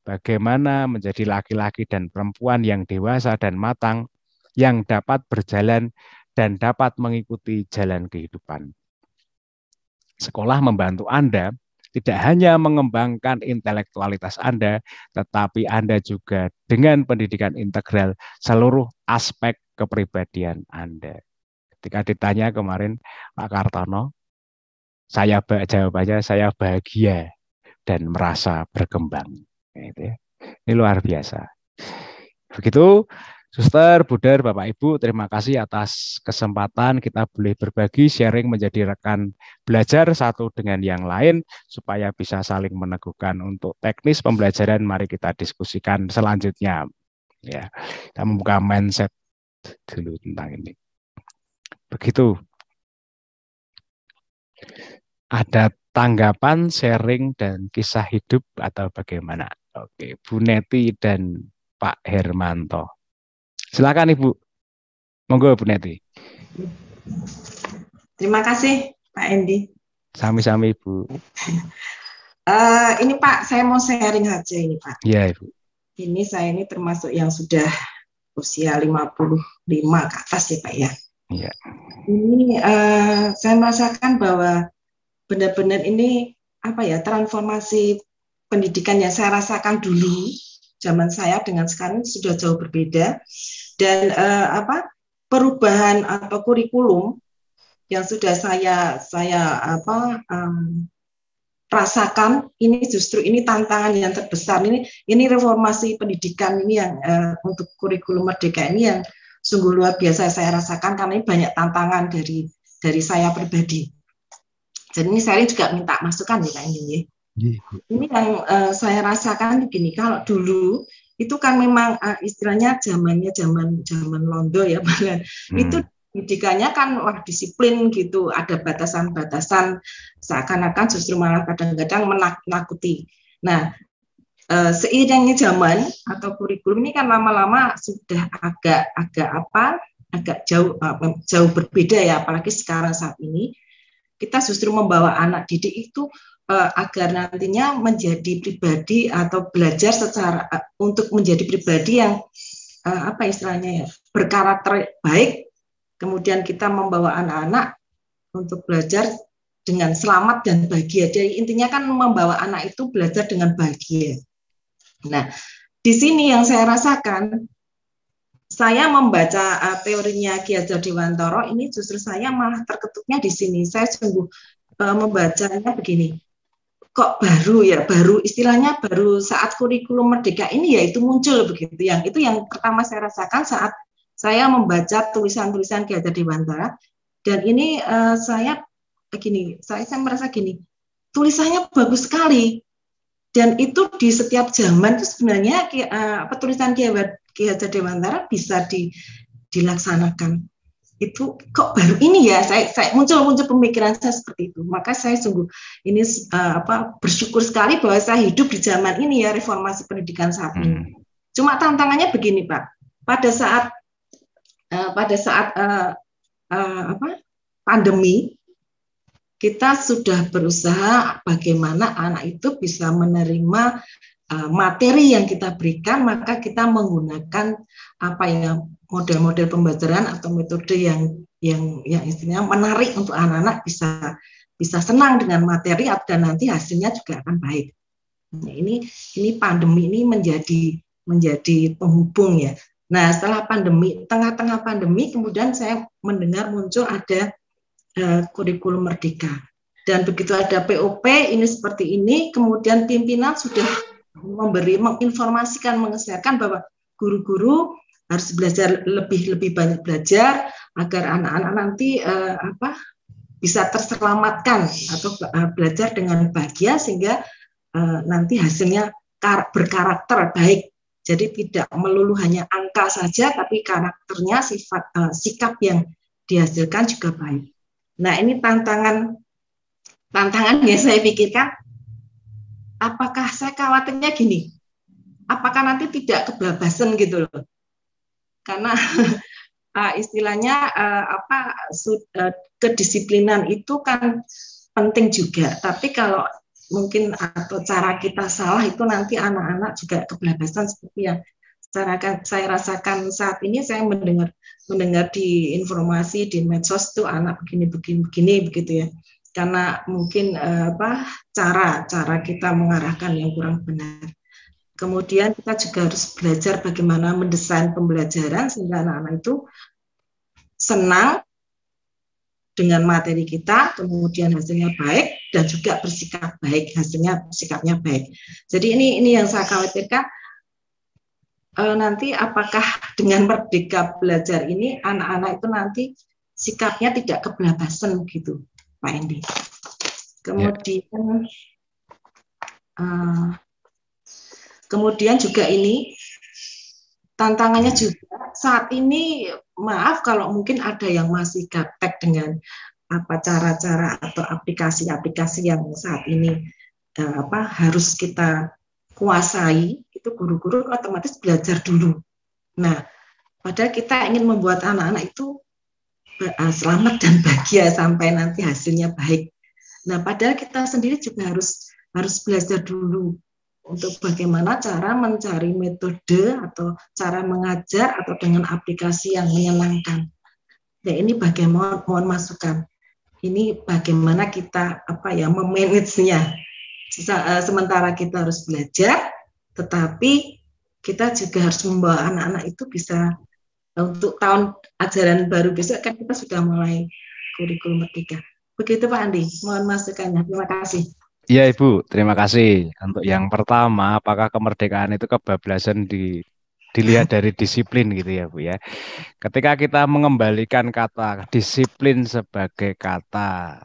Speaker 4: bagaimana menjadi laki-laki dan perempuan yang dewasa dan matang, yang dapat berjalan dan dapat mengikuti jalan kehidupan. Sekolah membantu Anda tidak hanya mengembangkan intelektualitas Anda, tetapi Anda juga dengan pendidikan integral seluruh aspek kepribadian Anda. Ketika ditanya kemarin Pak Kartono, saya jawabannya saya bahagia dan merasa berkembang. Gitu ya. Ini luar biasa. Begitu Suster, Buder, Bapak Ibu, terima kasih atas kesempatan kita boleh berbagi sharing menjadi rekan belajar satu dengan yang lain supaya bisa saling meneguhkan untuk teknis pembelajaran mari kita diskusikan selanjutnya. Ya, kita membuka mindset dulu tentang ini. Begitu. Ada tanggapan, sharing, dan kisah hidup atau bagaimana? Oke, Bu Neti dan Pak Hermanto. Silakan Ibu. Monggo Bu Neti.
Speaker 5: Terima kasih Pak Endi.
Speaker 4: Sami-sami Ibu.
Speaker 5: uh, ini Pak, saya mau sharing aja ini Pak. Iya Ibu. Ini saya ini termasuk yang sudah usia 55 ke atas ya Pak ya. Iya. Ini uh, saya merasakan bahwa benar-benar ini apa ya transformasi pendidikan yang saya rasakan dulu zaman saya dengan sekarang sudah jauh berbeda dan uh, apa perubahan atau kurikulum yang sudah saya saya apa um, rasakan ini justru ini tantangan yang terbesar ini ini reformasi pendidikan ini yang uh, untuk kurikulum merdeka ini yang sungguh luar biasa saya rasakan karena ini banyak tantangan dari dari saya pribadi. Jadi ini saya juga minta masukan ya ini Indi. Gitu. Ini yang uh, saya rasakan begini, kalau dulu itu kan memang uh, istilahnya zamannya zaman zaman Londo ya, hmm. Itu pendidikannya kan wah disiplin gitu, ada batasan-batasan seakan-akan justru malah kadang-kadang menakuti. Nah, uh, eh, seiringnya zaman atau kurikulum ini kan lama-lama sudah agak agak apa agak jauh uh, jauh berbeda ya apalagi sekarang saat ini kita justru membawa anak didik itu uh, agar nantinya menjadi pribadi atau belajar secara uh, untuk menjadi pribadi yang uh, apa istilahnya ya berkarakter baik kemudian kita membawa anak-anak untuk belajar dengan selamat dan bahagia jadi intinya kan membawa anak itu belajar dengan bahagia nah di sini yang saya rasakan saya membaca uh, teorinya Ki Hajar Dewantoro ini justru saya malah terketuknya di sini saya sungguh uh, membacanya begini kok baru ya baru istilahnya baru saat kurikulum merdeka ini ya itu muncul begitu yang itu yang pertama saya rasakan saat saya membaca tulisan-tulisan Ki Hajar Dewantara dan ini uh, saya begini saya saya merasa gini tulisannya bagus sekali dan itu di setiap zaman itu sebenarnya uh, apa tulisan Ki Hajar Dewantara bisa di dilaksanakan itu kok baru ini ya saya saya muncul muncul pemikiran saya seperti itu maka saya sungguh ini uh, apa bersyukur sekali bahwa saya hidup di zaman ini ya reformasi pendidikan saat ini hmm. cuma tantangannya begini pak pada saat uh, pada saat uh, uh, apa pandemi kita sudah berusaha bagaimana anak itu bisa menerima materi yang kita berikan, maka kita menggunakan apa ya model-model pembelajaran atau metode yang yang yang istilahnya menarik untuk anak-anak bisa bisa senang dengan materi dan nanti hasilnya juga akan baik. Nah, ini ini pandemi ini menjadi menjadi penghubung ya. Nah setelah pandemi tengah-tengah pandemi kemudian saya mendengar muncul ada uh, kurikulum merdeka dan begitu ada POP ini seperti ini kemudian pimpinan sudah memberi menginformasikan mengesahkan bahwa guru-guru harus belajar lebih lebih banyak belajar agar anak-anak nanti uh, apa bisa terselamatkan atau eh, belajar dengan bahagia sehingga uh, nanti hasilnya berkarakter baik. Jadi tidak melulu hanya angka saja tapi karakternya sifat uh, sikap yang dihasilkan juga baik. Nah, ini tantangan tantangan yang saya pikirkan apakah saya khawatirnya gini apakah nanti tidak kebebasan gitu loh karena uh, istilahnya uh, apa sud, uh, kedisiplinan itu kan penting juga tapi kalau mungkin atau cara kita salah itu nanti anak-anak juga kebelabasan seperti yang saya rasakan saat ini saya mendengar mendengar di informasi di medsos tuh anak begini begini begini begitu ya karena mungkin eh, apa cara cara kita mengarahkan yang kurang benar Kemudian kita juga harus belajar bagaimana mendesain pembelajaran sehingga anak-anak itu senang dengan materi kita, kemudian hasilnya baik dan juga bersikap baik, hasilnya sikapnya baik. Jadi ini ini yang saya khawatirkan e, nanti apakah dengan merdeka belajar ini anak-anak itu nanti sikapnya tidak kebelabasan gitu, Pak Endi. Ya. Kemudian yeah. Kemudian juga ini tantangannya juga saat ini maaf kalau mungkin ada yang masih gaptek dengan apa cara-cara atau aplikasi-aplikasi yang saat ini eh, apa harus kita kuasai itu guru-guru otomatis belajar dulu. Nah, padahal kita ingin membuat anak-anak itu eh, selamat dan bahagia sampai nanti hasilnya baik. Nah, padahal kita sendiri juga harus harus belajar dulu untuk bagaimana cara mencari metode atau cara mengajar atau dengan aplikasi yang menyenangkan. Ya ini bagaimana mohon masukan. Ini bagaimana kita apa ya memanage-nya. Eh, sementara kita harus belajar, tetapi kita juga harus membawa anak-anak itu bisa eh, untuk tahun ajaran baru besok kan kita sudah mulai kurikulum merdeka. Begitu Pak Andi, mohon masukannya. Terima kasih.
Speaker 4: Iya Ibu, terima kasih. Untuk yang pertama, apakah kemerdekaan itu kebablasan di dilihat dari disiplin gitu ya Bu ya. Ketika kita mengembalikan kata disiplin sebagai kata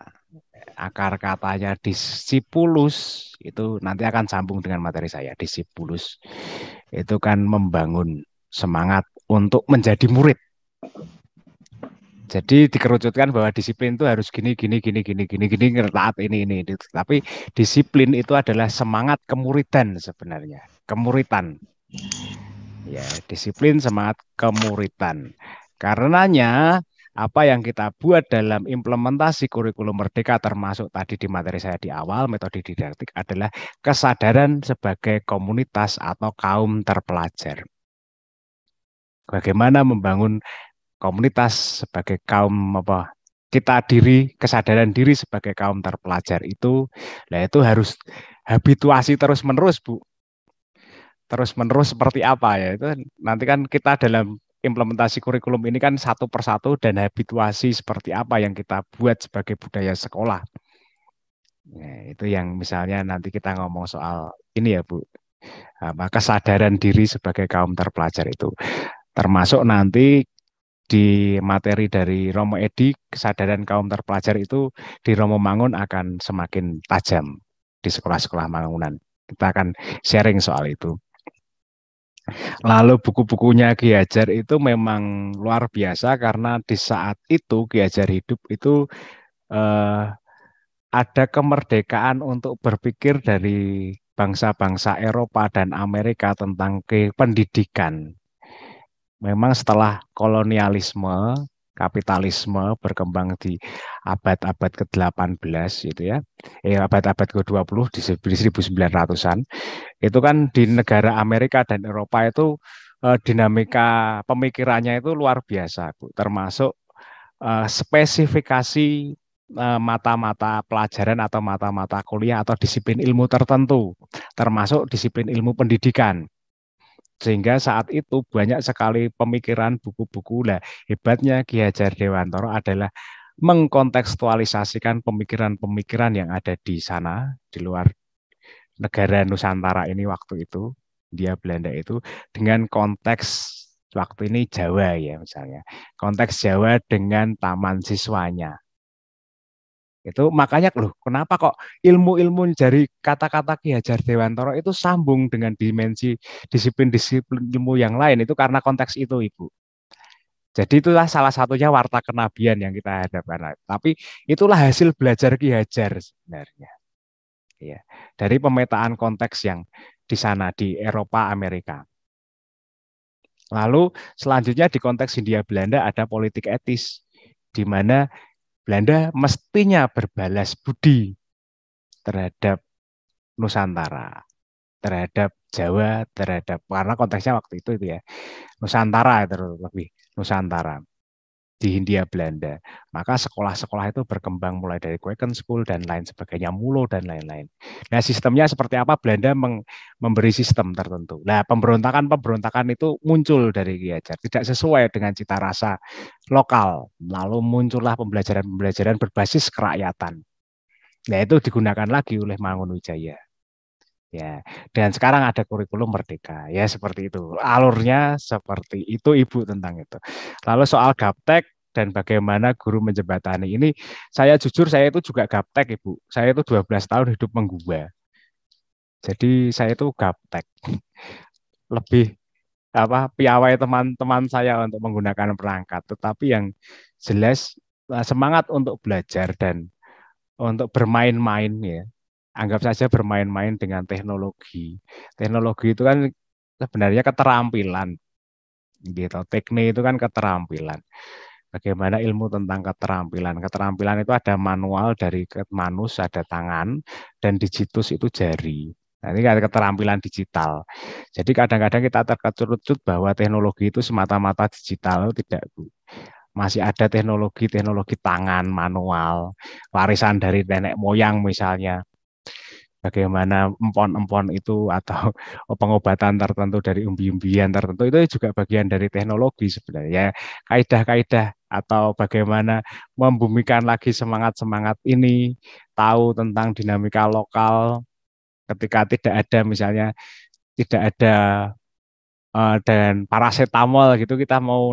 Speaker 4: akar katanya disipulus itu nanti akan sambung dengan materi saya disipulus itu kan membangun semangat untuk menjadi murid jadi dikerucutkan bahwa disiplin itu harus gini gini gini gini gini gini taat ini ini. Tapi disiplin itu adalah semangat kemuritan sebenarnya, kemuritan. Ya, disiplin semangat kemuritan. Karenanya apa yang kita buat dalam implementasi kurikulum merdeka termasuk tadi di materi saya di awal metode didaktik adalah kesadaran sebagai komunitas atau kaum terpelajar. Bagaimana membangun komunitas, sebagai kaum apa kita diri, kesadaran diri sebagai kaum terpelajar itu, lah itu harus habituasi terus menerus bu, terus menerus seperti apa ya itu nanti kan kita dalam implementasi kurikulum ini kan satu persatu dan habituasi seperti apa yang kita buat sebagai budaya sekolah. Ya, itu yang misalnya nanti kita ngomong soal ini ya Bu, maka kesadaran diri sebagai kaum terpelajar itu termasuk nanti di materi dari Romo Edi, kesadaran kaum terpelajar itu di Romo Mangun akan semakin tajam di sekolah-sekolah Mangunan. Kita akan sharing soal itu. Lalu buku-bukunya Ki Hajar itu memang luar biasa karena di saat itu Ki Hajar hidup itu eh, ada kemerdekaan untuk berpikir dari bangsa-bangsa Eropa dan Amerika tentang ke pendidikan memang setelah kolonialisme, kapitalisme berkembang di abad-abad ke-18 gitu ya. Eh abad-abad ke-20 di 1900-an. Itu kan di negara Amerika dan Eropa itu eh, dinamika pemikirannya itu luar biasa, Bu. Termasuk eh, spesifikasi eh, mata-mata pelajaran atau mata-mata kuliah atau disiplin ilmu tertentu, termasuk disiplin ilmu pendidikan sehingga saat itu banyak sekali pemikiran buku-buku lah hebatnya Ki Hajar Dewantoro adalah mengkontekstualisasikan pemikiran-pemikiran yang ada di sana di luar negara Nusantara ini waktu itu dia Belanda itu dengan konteks waktu ini Jawa ya misalnya konteks Jawa dengan taman siswanya itu makanya loh kenapa kok ilmu-ilmu dari kata-kata Ki Hajar Dewantoro itu sambung dengan dimensi disiplin-disiplin ilmu yang lain itu karena konteks itu Ibu. Jadi itulah salah satunya warta kenabian yang kita hadapkan. Tapi itulah hasil belajar Ki Hajar
Speaker 1: sebenarnya.
Speaker 4: Ya, dari pemetaan konteks yang di sana di Eropa Amerika. Lalu selanjutnya di konteks Hindia Belanda ada politik etis di mana Belanda mestinya berbalas budi terhadap Nusantara, terhadap Jawa, terhadap karena konteksnya waktu itu itu ya Nusantara terlebih Nusantara di Hindia Belanda. Maka sekolah-sekolah itu berkembang mulai dari Quaken School dan lain sebagainya, Mulo dan lain-lain. Nah sistemnya seperti apa? Belanda memberi sistem tertentu. Nah pemberontakan-pemberontakan itu muncul dari Ki tidak sesuai dengan cita rasa lokal. Lalu muncullah pembelajaran-pembelajaran berbasis kerakyatan. Nah itu digunakan lagi oleh Mangunwijaya. Ya, dan sekarang ada kurikulum merdeka, ya seperti itu. Alurnya seperti itu, Ibu tentang itu. Lalu soal gaptek dan bagaimana guru menjembatani ini, saya jujur saya itu juga gaptek, Ibu. Saya itu 12 tahun hidup menggua. Jadi saya itu gaptek. Lebih apa piawai teman-teman saya untuk menggunakan perangkat, tetapi yang jelas eh, semangat untuk belajar dan untuk bermain-main ya anggap saja bermain-main dengan teknologi. Teknologi itu kan sebenarnya keterampilan. Gitu. Teknik itu kan keterampilan. Bagaimana ilmu tentang keterampilan? Keterampilan itu ada manual dari manus, ada tangan, dan digitus itu jari. Nanti ada keterampilan digital. Jadi kadang-kadang kita terkecut-kecut bahwa teknologi itu semata-mata digital, tidak bu masih ada teknologi-teknologi tangan manual, warisan dari nenek moyang misalnya bagaimana empon-empon itu atau pengobatan tertentu dari umbi-umbian tertentu itu juga bagian dari teknologi sebenarnya. Kaidah-kaidah atau bagaimana membumikan lagi semangat-semangat ini, tahu tentang dinamika lokal ketika tidak ada misalnya tidak ada uh, dan paracetamol gitu kita mau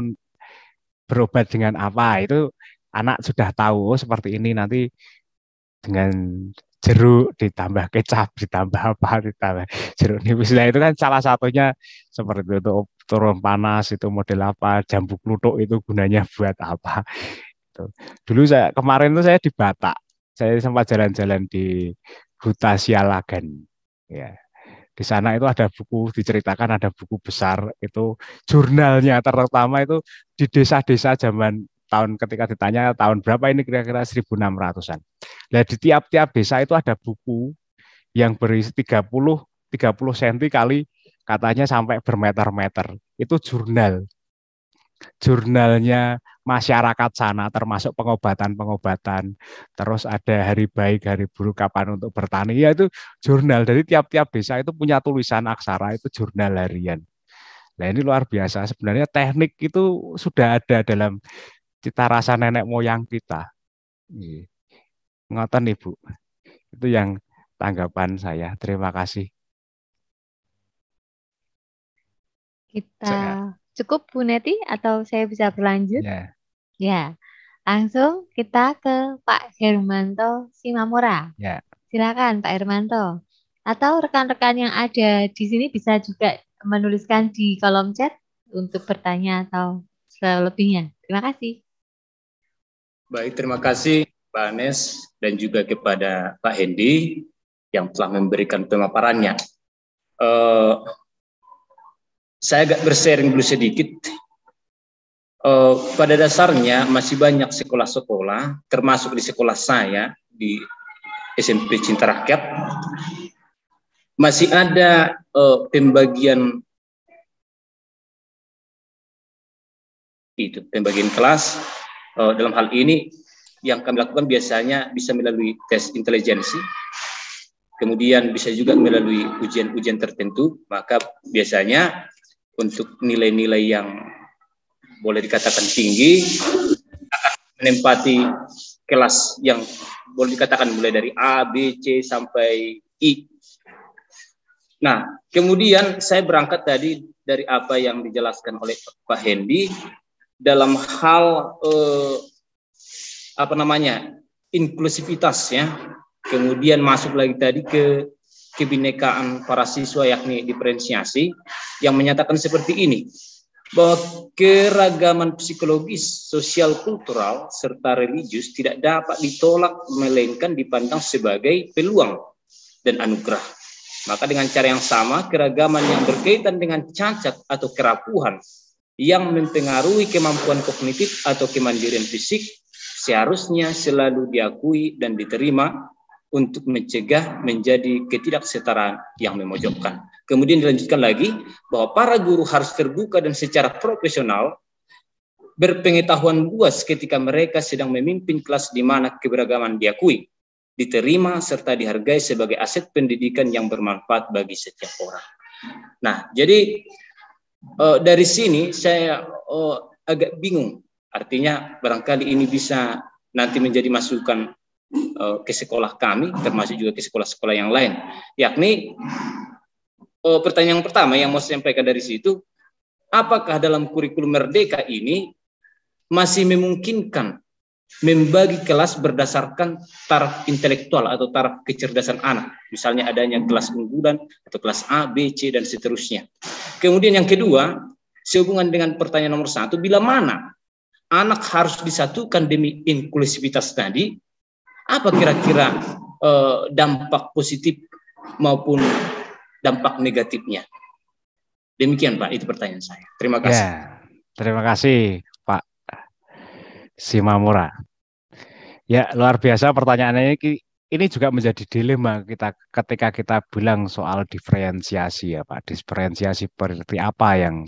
Speaker 4: berobat dengan apa itu anak sudah tahu oh, seperti ini nanti dengan jeruk ditambah kecap ditambah apa ditambah jeruk nipis nah itu kan salah satunya seperti itu turun panas itu model apa jambu klutuk itu gunanya buat apa itu dulu saya kemarin tuh saya di Batak saya sempat jalan-jalan di Huta Sialagan ya di sana itu ada buku diceritakan ada buku besar itu jurnalnya terutama itu di desa-desa zaman tahun ketika ditanya tahun berapa ini kira-kira 1600-an Nah, di tiap-tiap desa itu ada buku yang berisi 30 30 cm kali katanya sampai bermeter-meter. Itu jurnal. Jurnalnya masyarakat sana termasuk pengobatan-pengobatan. Terus ada hari baik, hari buruk kapan untuk bertani. Ya itu jurnal. Dari tiap-tiap desa itu punya tulisan aksara itu jurnal harian. Nah ini luar biasa. Sebenarnya teknik itu sudah ada dalam cita rasa nenek moyang kita. Iya. Ngoton Ibu. Itu yang tanggapan saya. Terima kasih.
Speaker 2: Kita saya, cukup Bu Neti atau saya bisa berlanjut? Ya. Ya. Langsung kita ke Pak Hermanto Simamora Ya. Silakan Pak Hermanto. Atau rekan-rekan yang ada di sini bisa juga menuliskan di kolom chat untuk bertanya atau selebihnya. Terima kasih.
Speaker 3: Baik, terima kasih Pak Anes dan juga kepada Pak Hendi yang telah memberikan pemaparannya. Uh, saya agak bersharing dulu sedikit. Uh, pada dasarnya masih banyak sekolah-sekolah, termasuk di sekolah saya di SMP Cinta Rakyat, masih
Speaker 1: ada uh, pembagian
Speaker 3: itu pembagian kelas uh, dalam hal ini yang kami lakukan biasanya bisa melalui tes intelijensi, kemudian bisa juga melalui ujian-ujian tertentu, maka biasanya untuk nilai-nilai yang boleh dikatakan tinggi akan menempati kelas yang boleh dikatakan mulai dari A, B, C sampai I. Nah, kemudian saya berangkat tadi dari apa yang dijelaskan oleh Pak Hendy dalam hal eh, apa namanya inklusivitas ya kemudian masuk lagi tadi ke kebinekaan para siswa yakni diferensiasi yang menyatakan seperti ini bahwa keragaman psikologis, sosial, kultural, serta religius tidak dapat ditolak melainkan dipandang sebagai peluang dan anugerah. Maka dengan cara yang sama, keragaman yang berkaitan dengan cacat atau kerapuhan yang mempengaruhi kemampuan kognitif atau kemandirian fisik seharusnya selalu diakui dan diterima untuk mencegah menjadi ketidaksetaraan yang memojokkan. Kemudian dilanjutkan lagi bahwa para guru harus terbuka dan secara profesional berpengetahuan luas ketika mereka sedang memimpin kelas di mana keberagaman diakui, diterima serta dihargai sebagai aset pendidikan yang bermanfaat bagi setiap orang. Nah, jadi eh, dari sini saya eh, agak bingung Artinya barangkali ini bisa nanti menjadi masukan uh, ke sekolah kami, termasuk juga ke sekolah-sekolah yang lain. Yakni uh, pertanyaan pertama yang mau saya sampaikan dari situ, apakah dalam kurikulum merdeka ini masih memungkinkan membagi kelas berdasarkan taraf intelektual atau taraf kecerdasan anak. Misalnya adanya kelas unggulan atau kelas A, B, C, dan seterusnya. Kemudian yang kedua, sehubungan dengan pertanyaan nomor satu, bila mana anak harus disatukan demi inklusivitas tadi, apa kira-kira eh, dampak positif maupun dampak negatifnya? Demikian Pak, itu pertanyaan saya. Terima ya, kasih. Ya, terima
Speaker 4: kasih Pak Simamura. Ya, luar biasa pertanyaannya ini ini juga menjadi dilema kita ketika kita bilang soal diferensiasi ya Pak. Diferensiasi seperti apa yang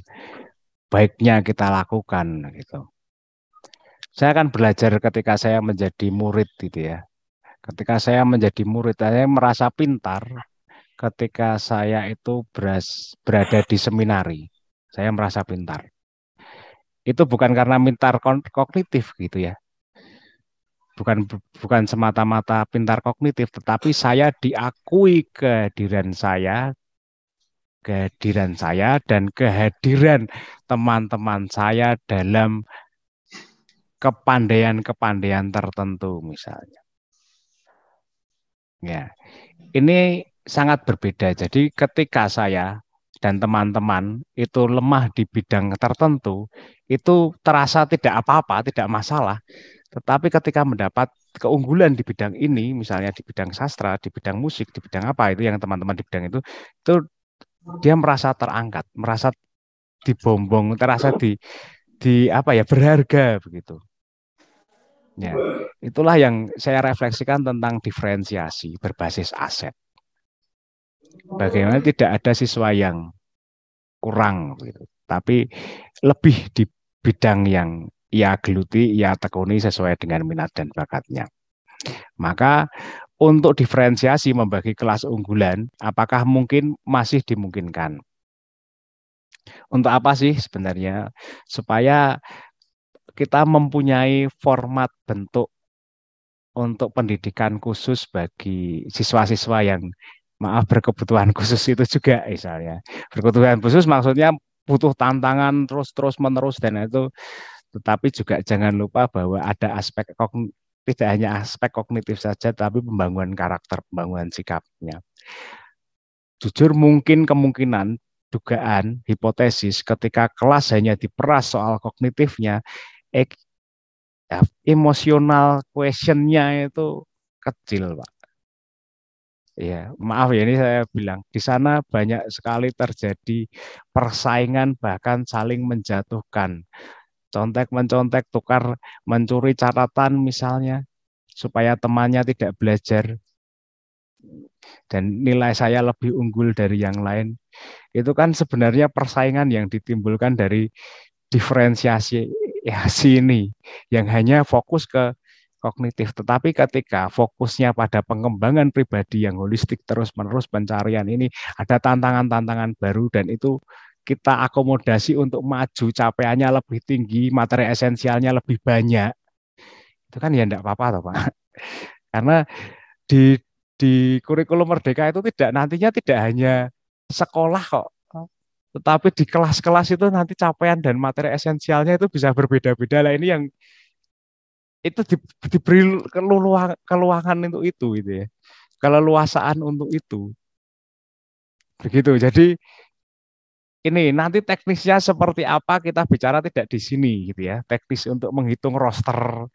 Speaker 4: baiknya kita lakukan gitu saya akan belajar ketika saya menjadi murid gitu ya. Ketika saya menjadi murid, saya merasa pintar ketika saya itu beras, berada di seminari. Saya merasa pintar. Itu bukan karena pintar kognitif gitu ya. Bukan bukan semata-mata pintar kognitif, tetapi saya diakui kehadiran saya kehadiran saya dan kehadiran teman-teman saya dalam kepandaian-kepandaian tertentu misalnya. Ya. Ini sangat berbeda. Jadi ketika saya dan teman-teman itu lemah di bidang tertentu, itu terasa tidak apa-apa, tidak masalah. Tetapi ketika mendapat keunggulan di bidang ini, misalnya di bidang sastra, di bidang musik, di bidang apa itu yang teman-teman di bidang itu, itu dia merasa terangkat, merasa dibombong, terasa di di apa ya berharga begitu. Ya. Itulah yang saya refleksikan tentang diferensiasi berbasis aset. Bagaimana tidak ada siswa yang kurang, gitu. tapi lebih di bidang yang ia geluti, ia tekuni sesuai dengan minat dan bakatnya. Maka untuk diferensiasi membagi kelas unggulan, apakah mungkin masih dimungkinkan? Untuk apa sih sebenarnya? Supaya kita mempunyai format bentuk untuk pendidikan khusus bagi siswa-siswa yang maaf berkebutuhan khusus itu juga misalnya berkebutuhan khusus maksudnya butuh tantangan terus terus menerus dan itu tetapi juga jangan lupa bahwa ada aspek tidak hanya aspek kognitif saja tapi pembangunan karakter pembangunan sikapnya jujur mungkin kemungkinan dugaan hipotesis ketika kelas hanya diperas soal kognitifnya ek, ya, emosional questionnya itu kecil pak. Ya maaf ya ini saya bilang di sana banyak sekali terjadi persaingan bahkan saling menjatuhkan contek mencontek tukar mencuri catatan misalnya supaya temannya tidak belajar dan nilai saya lebih unggul dari yang lain. Itu kan sebenarnya persaingan yang ditimbulkan dari diferensiasi ya sini yang hanya fokus ke kognitif. Tetapi ketika fokusnya pada pengembangan pribadi yang holistik terus-menerus pencarian ini ada tantangan-tantangan baru dan itu kita akomodasi untuk maju capaiannya lebih tinggi, materi esensialnya lebih banyak. Itu kan ya enggak apa-apa toh, Pak. Karena di di kurikulum merdeka itu tidak nantinya tidak hanya sekolah kok tetapi di kelas-kelas itu nanti capaian dan materi esensialnya itu bisa berbeda-beda lah ini yang itu di, diberi keluang, keluangan untuk itu gitu ya keleluasaan untuk itu begitu jadi ini nanti teknisnya seperti apa kita bicara tidak di sini gitu ya teknis untuk menghitung roster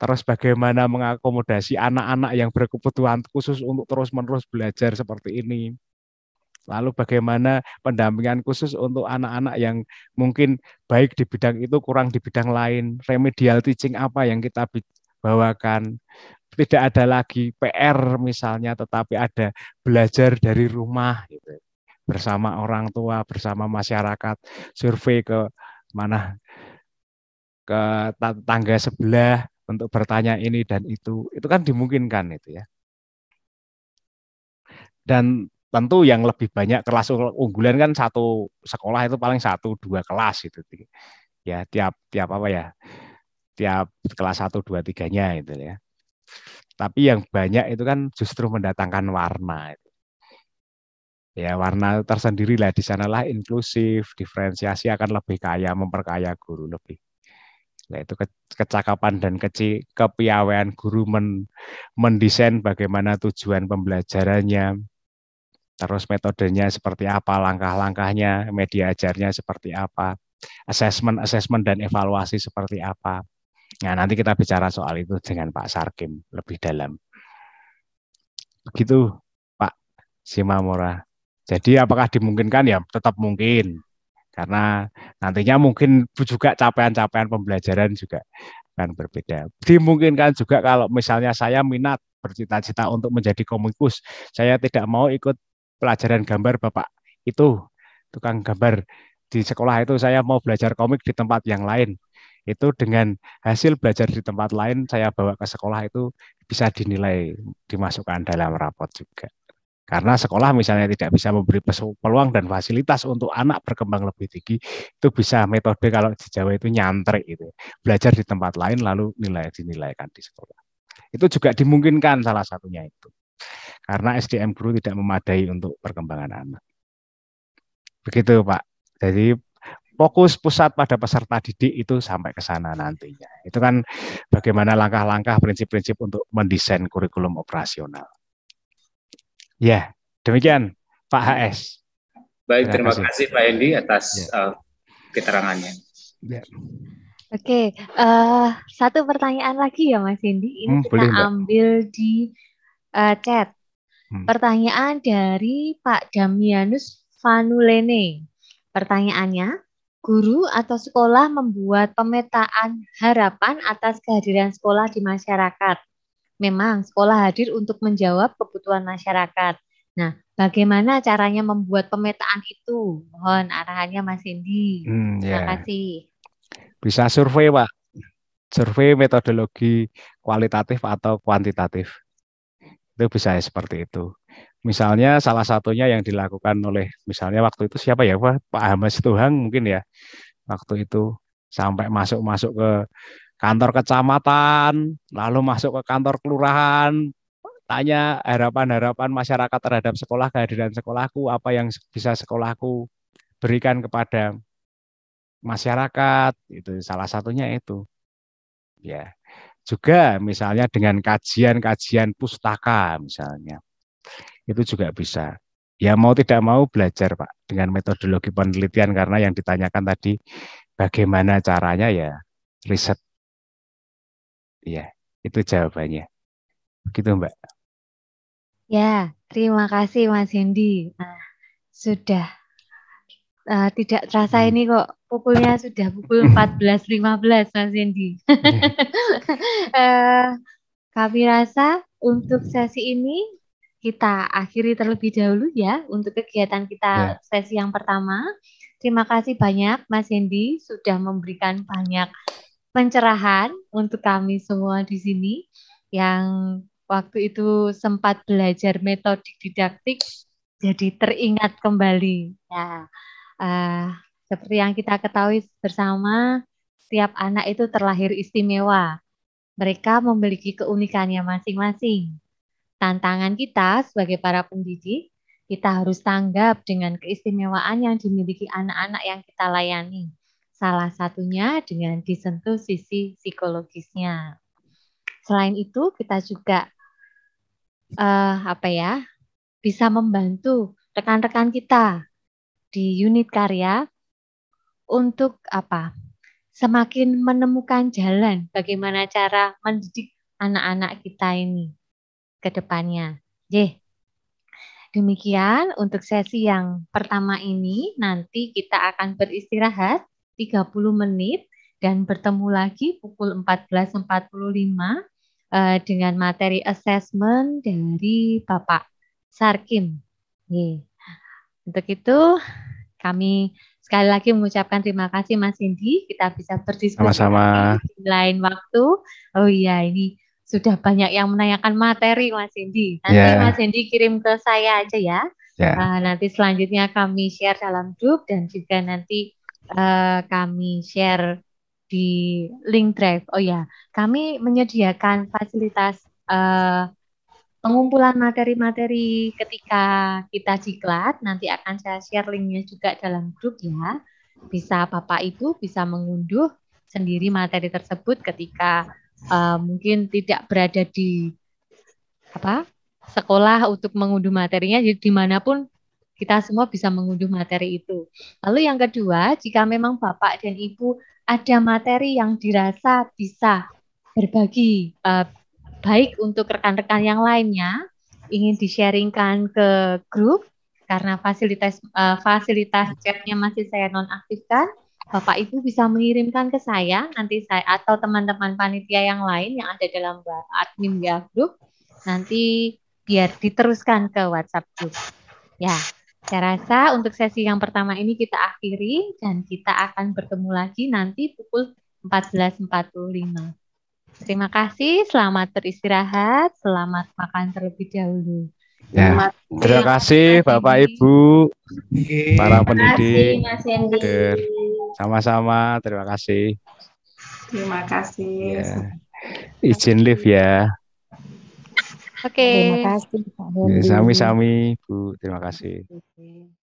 Speaker 4: terus bagaimana mengakomodasi anak-anak yang berkebutuhan khusus untuk terus-menerus belajar seperti ini Lalu bagaimana pendampingan khusus untuk anak-anak yang mungkin baik di bidang itu kurang di bidang lain, remedial teaching apa yang kita bawakan. Tidak ada lagi PR misalnya, tetapi ada belajar dari rumah gitu. bersama orang tua, bersama masyarakat, survei ke mana ke tangga sebelah untuk bertanya ini dan itu. Itu kan dimungkinkan itu ya. Dan tentu yang lebih banyak kelas unggulan kan satu sekolah itu paling satu dua kelas itu ya tiap tiap apa ya tiap kelas satu dua tiganya itu ya tapi yang banyak itu kan justru mendatangkan warna ya warna tersendiri lah di sanalah inklusif diferensiasi akan lebih kaya memperkaya guru lebih nah, itu ke, kecakapan dan keci kepiawaian guru men, mendesain bagaimana tujuan pembelajarannya terus metodenya seperti apa, langkah-langkahnya, media ajarnya seperti apa, assessment-assessment dan evaluasi seperti apa. Nah, nanti kita bicara soal itu dengan Pak Sarkim lebih dalam. Begitu, Pak Simamora. Jadi apakah dimungkinkan? Ya, tetap mungkin. Karena nantinya mungkin juga capaian-capaian pembelajaran juga akan berbeda. Dimungkinkan juga kalau misalnya saya minat bercita-cita untuk menjadi komikus, saya tidak mau ikut pelajaran gambar Bapak itu tukang gambar di sekolah itu saya mau belajar komik di tempat yang lain itu dengan hasil belajar di tempat lain saya bawa ke sekolah itu bisa dinilai dimasukkan dalam rapot juga. Karena sekolah misalnya tidak bisa memberi peluang dan fasilitas untuk anak berkembang lebih tinggi, itu bisa metode kalau di Jawa itu nyantri itu. Belajar di tempat lain lalu nilai dinilaikan di sekolah. Itu juga dimungkinkan salah satunya itu karena SDM guru tidak memadai untuk perkembangan anak. Begitu Pak. Jadi fokus pusat pada peserta didik itu sampai ke sana nantinya. Itu kan bagaimana langkah-langkah prinsip-prinsip untuk mendesain kurikulum operasional. Ya, demikian Pak
Speaker 3: HS. Baik, terima, terima kasih. Pak Endi atas ya. uh, keterangannya.
Speaker 7: Ya.
Speaker 2: Oke, okay. uh, eh, satu pertanyaan lagi ya Mas Indi. Ini hmm, kita boleh, ambil di uh, chat. Hmm. Pertanyaan dari Pak Damianus Vanulene. Pertanyaannya, guru atau sekolah membuat pemetaan harapan atas kehadiran sekolah di masyarakat. Memang sekolah hadir untuk menjawab kebutuhan masyarakat. Nah, bagaimana caranya membuat pemetaan itu? Mohon arahannya Mas Indi. Hmm, ya. Terima kasih.
Speaker 4: Bisa survei, Pak. Survei metodologi kualitatif atau kuantitatif. Itu bisa seperti itu. Misalnya salah satunya yang dilakukan oleh misalnya waktu itu siapa ya Pak Ahmad Tuhan mungkin ya waktu itu sampai masuk-masuk ke kantor kecamatan, lalu masuk ke kantor kelurahan, tanya harapan-harapan masyarakat terhadap sekolah, kehadiran sekolahku, apa yang bisa sekolahku berikan kepada masyarakat, itu salah satunya itu. Ya juga misalnya dengan kajian-kajian pustaka misalnya. Itu juga bisa. Ya mau tidak mau belajar Pak dengan metodologi penelitian karena yang ditanyakan tadi bagaimana
Speaker 1: caranya ya riset. Ya, itu jawabannya.
Speaker 2: Begitu Mbak. Ya, terima kasih Mas Hendi. Nah, sudah uh, tidak terasa hmm. ini kok pukulnya sudah pukul 14.15 Mas Yendi. Iya. uh, eh, kami rasa untuk sesi ini kita akhiri terlebih dahulu ya untuk kegiatan kita yeah. sesi yang pertama. Terima kasih banyak Mas Yendi sudah memberikan banyak pencerahan untuk kami semua di sini yang waktu itu sempat belajar metode didaktik jadi teringat kembali. Nah, uh, seperti yang kita ketahui bersama, setiap anak itu terlahir istimewa. Mereka memiliki keunikannya masing-masing. Tantangan kita sebagai para pendidik, kita harus tanggap dengan keistimewaan yang dimiliki anak-anak yang kita layani. Salah satunya dengan disentuh sisi psikologisnya. Selain itu, kita juga uh, apa ya bisa membantu rekan-rekan kita di unit karya untuk apa? Semakin menemukan jalan bagaimana cara mendidik anak-anak kita ini ke depannya. Ye. Demikian untuk sesi yang pertama ini. Nanti kita akan beristirahat 30 menit dan bertemu lagi pukul 14.45 eh, dengan materi assessment dari Bapak Sarkim. Yeah. Untuk itu kami sekali lagi mengucapkan terima kasih Mas Indi. Kita bisa berdiskusi
Speaker 4: Sama-sama.
Speaker 2: lain waktu. Oh iya, ini sudah banyak yang menanyakan materi Mas Indi. Nanti yeah. Mas Indi kirim ke saya aja ya. Yeah. Iya. Uh, nanti selanjutnya kami share dalam grup dan juga nanti uh, kami share di link drive. Oh ya, kami menyediakan fasilitas uh, pengumpulan materi-materi ketika kita jiklat nanti akan saya share linknya juga dalam grup ya bisa bapak ibu bisa mengunduh sendiri materi tersebut ketika uh, mungkin tidak berada di apa sekolah untuk mengunduh materinya jadi dimanapun kita semua bisa mengunduh materi itu. Lalu yang kedua, jika memang Bapak dan Ibu ada materi yang dirasa bisa berbagi, eh, baik untuk rekan-rekan yang lainnya ingin di-sharingkan ke grup karena fasilitas uh, fasilitas chatnya masih saya nonaktifkan Bapak Ibu bisa mengirimkan ke saya nanti saya atau teman-teman panitia yang lain yang ada dalam admin ya grup nanti biar diteruskan ke WhatsApp grup. Ya, saya rasa untuk sesi yang pertama ini kita akhiri dan kita akan bertemu lagi nanti pukul 14.45. Terima kasih, selamat beristirahat, selamat makan terlebih dahulu. Ya. Terima,
Speaker 4: kasih Bapak Ibu, para pendidik. Terima kasih Sama-sama, terima kasih.
Speaker 5: Terima kasih. Ya.
Speaker 4: Izin live ya.
Speaker 5: Oke. Okay. Terima kasih.
Speaker 1: Sami-sami Bu, terima kasih.